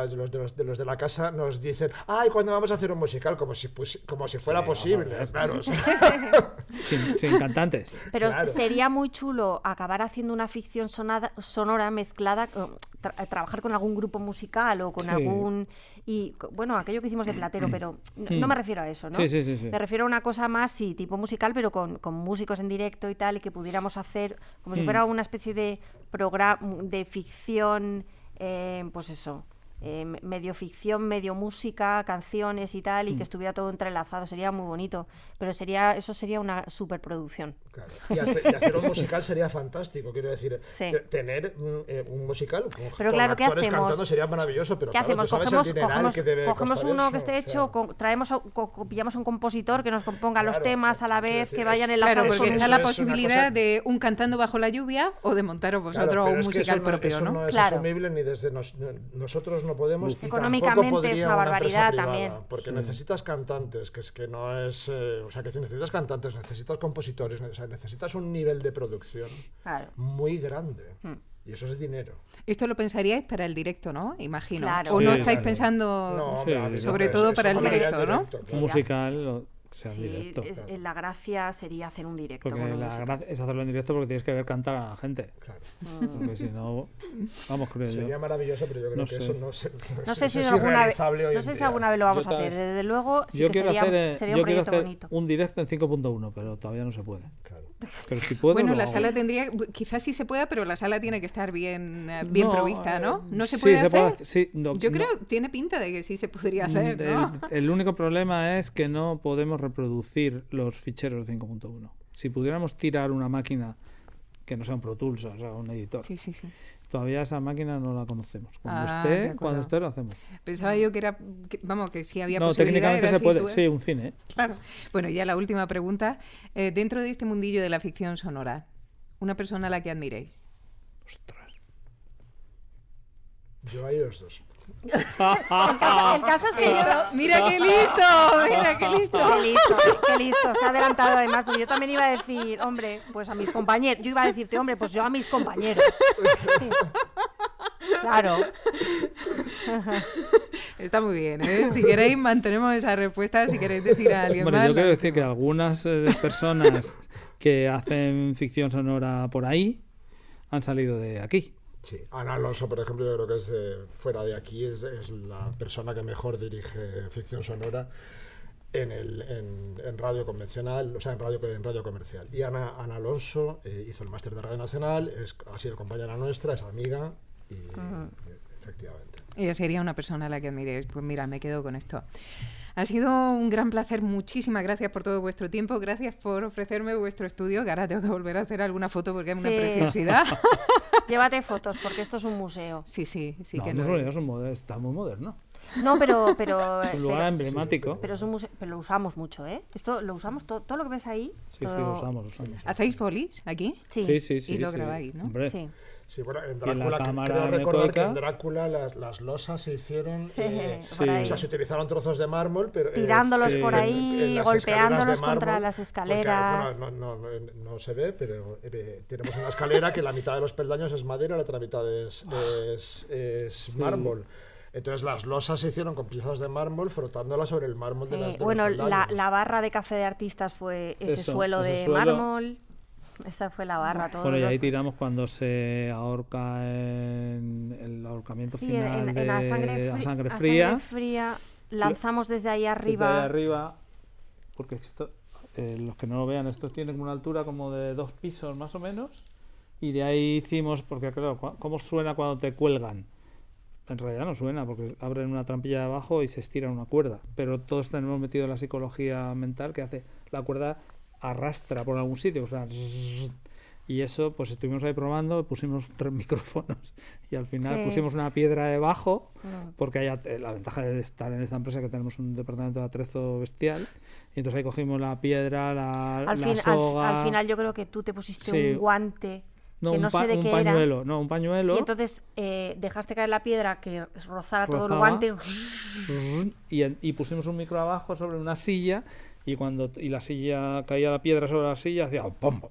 los, de la casa, nos dicen, ay, cuando vamos a hacer un musical? Como si, pues, como si fuera posible, claro. [laughs] sin, cantantes. Pero sería muy chulo acabar haciendo una ficción sonada, sonora mezclada, eh, trabajar con algún grupo musical o con algún... Y bueno, aquello que hicimos de Platero, mm. pero mm. no, me refiero a eso, ¿no? Sí, sí, sí, Me refiero a una cosa más, y tipo musical, pero con, con músicos en directo y tal, y que pudiéramos hacer como si mm. fuera una especie de programa de ficción, eh, pues eso, eh, medio ficción, medio música, canciones y tal, y que mm. estuviera todo entrelazado, sería muy bonito. Pero sería, eso sería una superproducción. Y, hacer, un musical sería fantástico, quiero decir, tener mm, eh, un musical con, pero claro, actores cantando sería maravilloso, pero ¿Qué hacemos? Cogemos, cogemos, cogemos uno que esté hecho, traemos a, pillamos a un compositor que nos componga los temas a la vez, que vayan en la Claro, porque está la posibilidad de un cantando bajo la lluvia o de montar vosotros un musical propio, ¿no? No es asumible ni desde nosotros podemos. Económicamente es una barbaridad también. Porque necesitas cantantes, que es que no es. Eh, o sea, que si necesitas cantantes, necesitas compositores, necesitas un nivel de producción muy grande. Hmm. Y eso es dinero. Esto lo pensaríais para el directo, ¿no? Imagino. Claro. O no estáis pensando sobre todo para el directo, ¿no? Musical sí, eh, La gracia sería hacer un directo. es hacerlo en directo porque tienes que ver cantar a la gente. Claro. Mm. Porque si no, vamos, creo Sería maravilloso, pero yo creo que eso no, se, no, sé, si, alguna vez, no sé si alguna vez lo vamos a hacer. Desde luego, sí yo que sería, hacer, bonito un yo quiero hacer bonito. Un directo en 5.1, pero todavía no se puede. Claro. Pero si puedo, bueno, la sala tendría, quizás sí se pueda, pero la sala tiene que estar bien, eh, bien provista, ¿no? Eh, no se puede hacer. yo creo tiene pinta de que sí se podría hacer. Mm, el único problema es que no podemos reproducir los ficheros de 5.1. Si pudiéramos tirar una máquina que no sea un Pro Tools, o sea, un editor. Todavía esa máquina no la conocemos. Cuando ah, esté, lo hacemos. Pensaba yo que era, vamos, que sí había no, posibilidad. técnicamente se puede, sí, un cine. ¿eh? Claro. Bueno, ya la última pregunta. Eh, dentro de este mundillo de la ficción sonora, una persona a la que admiréis. Ostras. Yo a dos el, caso, es que yo. ¡Mira qué listo! ¡Mira qué listo! ¡Qué listo! Se ha adelantado además, Pues yo también iba a decir, hombre, pues a mis compañeros. Yo iba a decirte, hombre, pues yo a mis compañeros. Claro. Está muy bien. ¿eh? Si queréis, mantenemos esa respuesta. Si queréis decir a alguien bueno, Yo quiero decir que algunas eh, personas que hacen ficción sonora por ahí han salido de aquí. Sí, Ana Alonso, por ejemplo, yo creo que es, eh, fuera de aquí es, la persona que mejor dirige ficción sonora en, radio convencional, o sea, en radio, en radio comercial. Y Ana, Ana Alonso eh, hizo el máster de Radio Nacional, ha sido compañera nuestra, es amiga y eh, efectivamente. Ella sería una persona a la que admiréis, pues mira, me quedo con esto. Ha sido un gran placer, muchísimas gracias por todo vuestro tiempo, gracias por ofrecerme vuestro estudio, que ahora tengo que volver a hacer alguna foto porque es una preciosidad. [laughs] [laughs] Llévate fotos, porque esto es un museo. Sí, sí, sí. No, que no, no. Es un está muy moderno. No, pero. pero [laughs] es un lugar emblemático. pero, lo usamos mucho, ¿eh? Esto lo usamos todo, lo que ves ahí. Sí, sí, lo usamos, usamos. ¿Hacéis polis aquí? Sí, sí, sí. sí y lo grabáis, ¿no? Sí. Sí, bueno, en Drácula, creo recordar que en Drácula las, losas se hicieron. Sí, eh, sí. O sea, se utilizaron trozos de mármol, pero. Eh, Tirándolos por ahí, golpeándolos contra las ah, escaleras. no, no, no, eh, se ve, pero eh, tenemos una escalera que la mitad de los peldaños es madera, y la otra mitad es, es, mármol. Entonces las losas se hicieron con piezas de mármol frotándolas sobre el mármol de eh, las Bueno, la, barra de café de artistas fue ese suelo de mármol. Esa fue la barra todo. y ahí tiramos cuando se ahorca en el ahorcamiento final en, en la sangre, fría. sangre fría. Lanzamos desde ahí arriba. Desde ahí arriba, porque eh, los que no lo vean, esto tiene una altura como de dos pisos más o menos. Y de ahí hicimos, porque claro, ¿cómo suena cuando te cuelgan? en realidad no suena, porque abren una trampilla de abajo y se estira una cuerda. Pero todos tenemos metido la psicología mental que hace la cuerda arrastra por algún sitio. y eso, pues estuvimos ahí probando, pusimos tres [laughs] micrófonos y al final pusimos una piedra debajo, porque hay la ventaja de estar en esta empresa que tenemos un departamento de atrezo bestial. Y entonces ahí cogimos la piedra, la, al Al, final yo creo que tú te pusiste un guante no, un, pañuelo, no, un pañuelo. Y entonces eh, dejaste caer la piedra que rozara, todo el guante. Y, pusimos un micro abajo sobre una silla y cuando y la silla caía la piedra sobre la silla hacía pombo.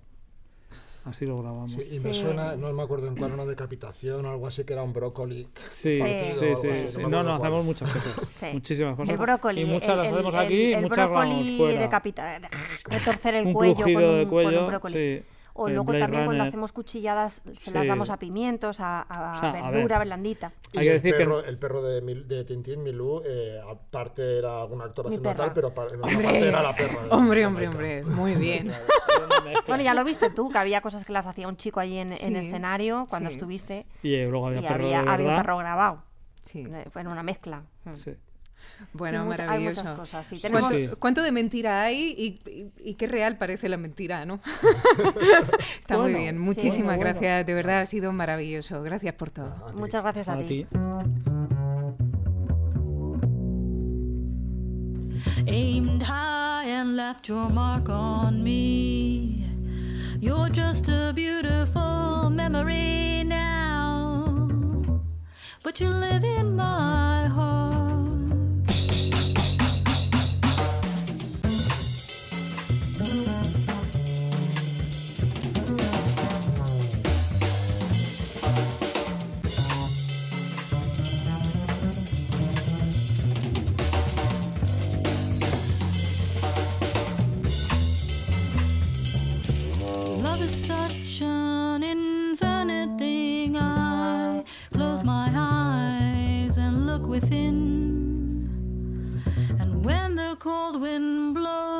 Así lo grabamos. y me suena, no me acuerdo en cuál, una decapitación o algo así que era un brócoli. Sí, sí, sí. No, no, hacemos muchas cosas. [laughs] Muchísimas cosas. El brócoli. Y muchas las hacemos aquí, y muchas vamos fuera. [laughs] el un cuello. de cuello. un Sí. O luego también cuando hacemos cuchilladas se las damos a pimientos, a, a, a verdura, blandita. Y Hay que el, decir perro, que... el perro de, de Tintín, Milú, eh, aparte era una actora tal, pero aparte era la perra. Hombre, hombre, hombre, muy [laughs] bien. bueno, ya lo viste tú, que había cosas que las hacía un chico allí en, escenario cuando estuviste. Y luego había, perro había, había un perro grabado. Sí. Eh, fue una mezcla. Sí. Bueno, maravilloso. muchas cosas. ¿Cuánto, de mentira hay y, qué real parece la mentira, no? [laughs] Está muy bien. Muchísimas gracias. De verdad ha sido maravilloso. Gracias por todo. muchas gracias a, ti. cold wind blows.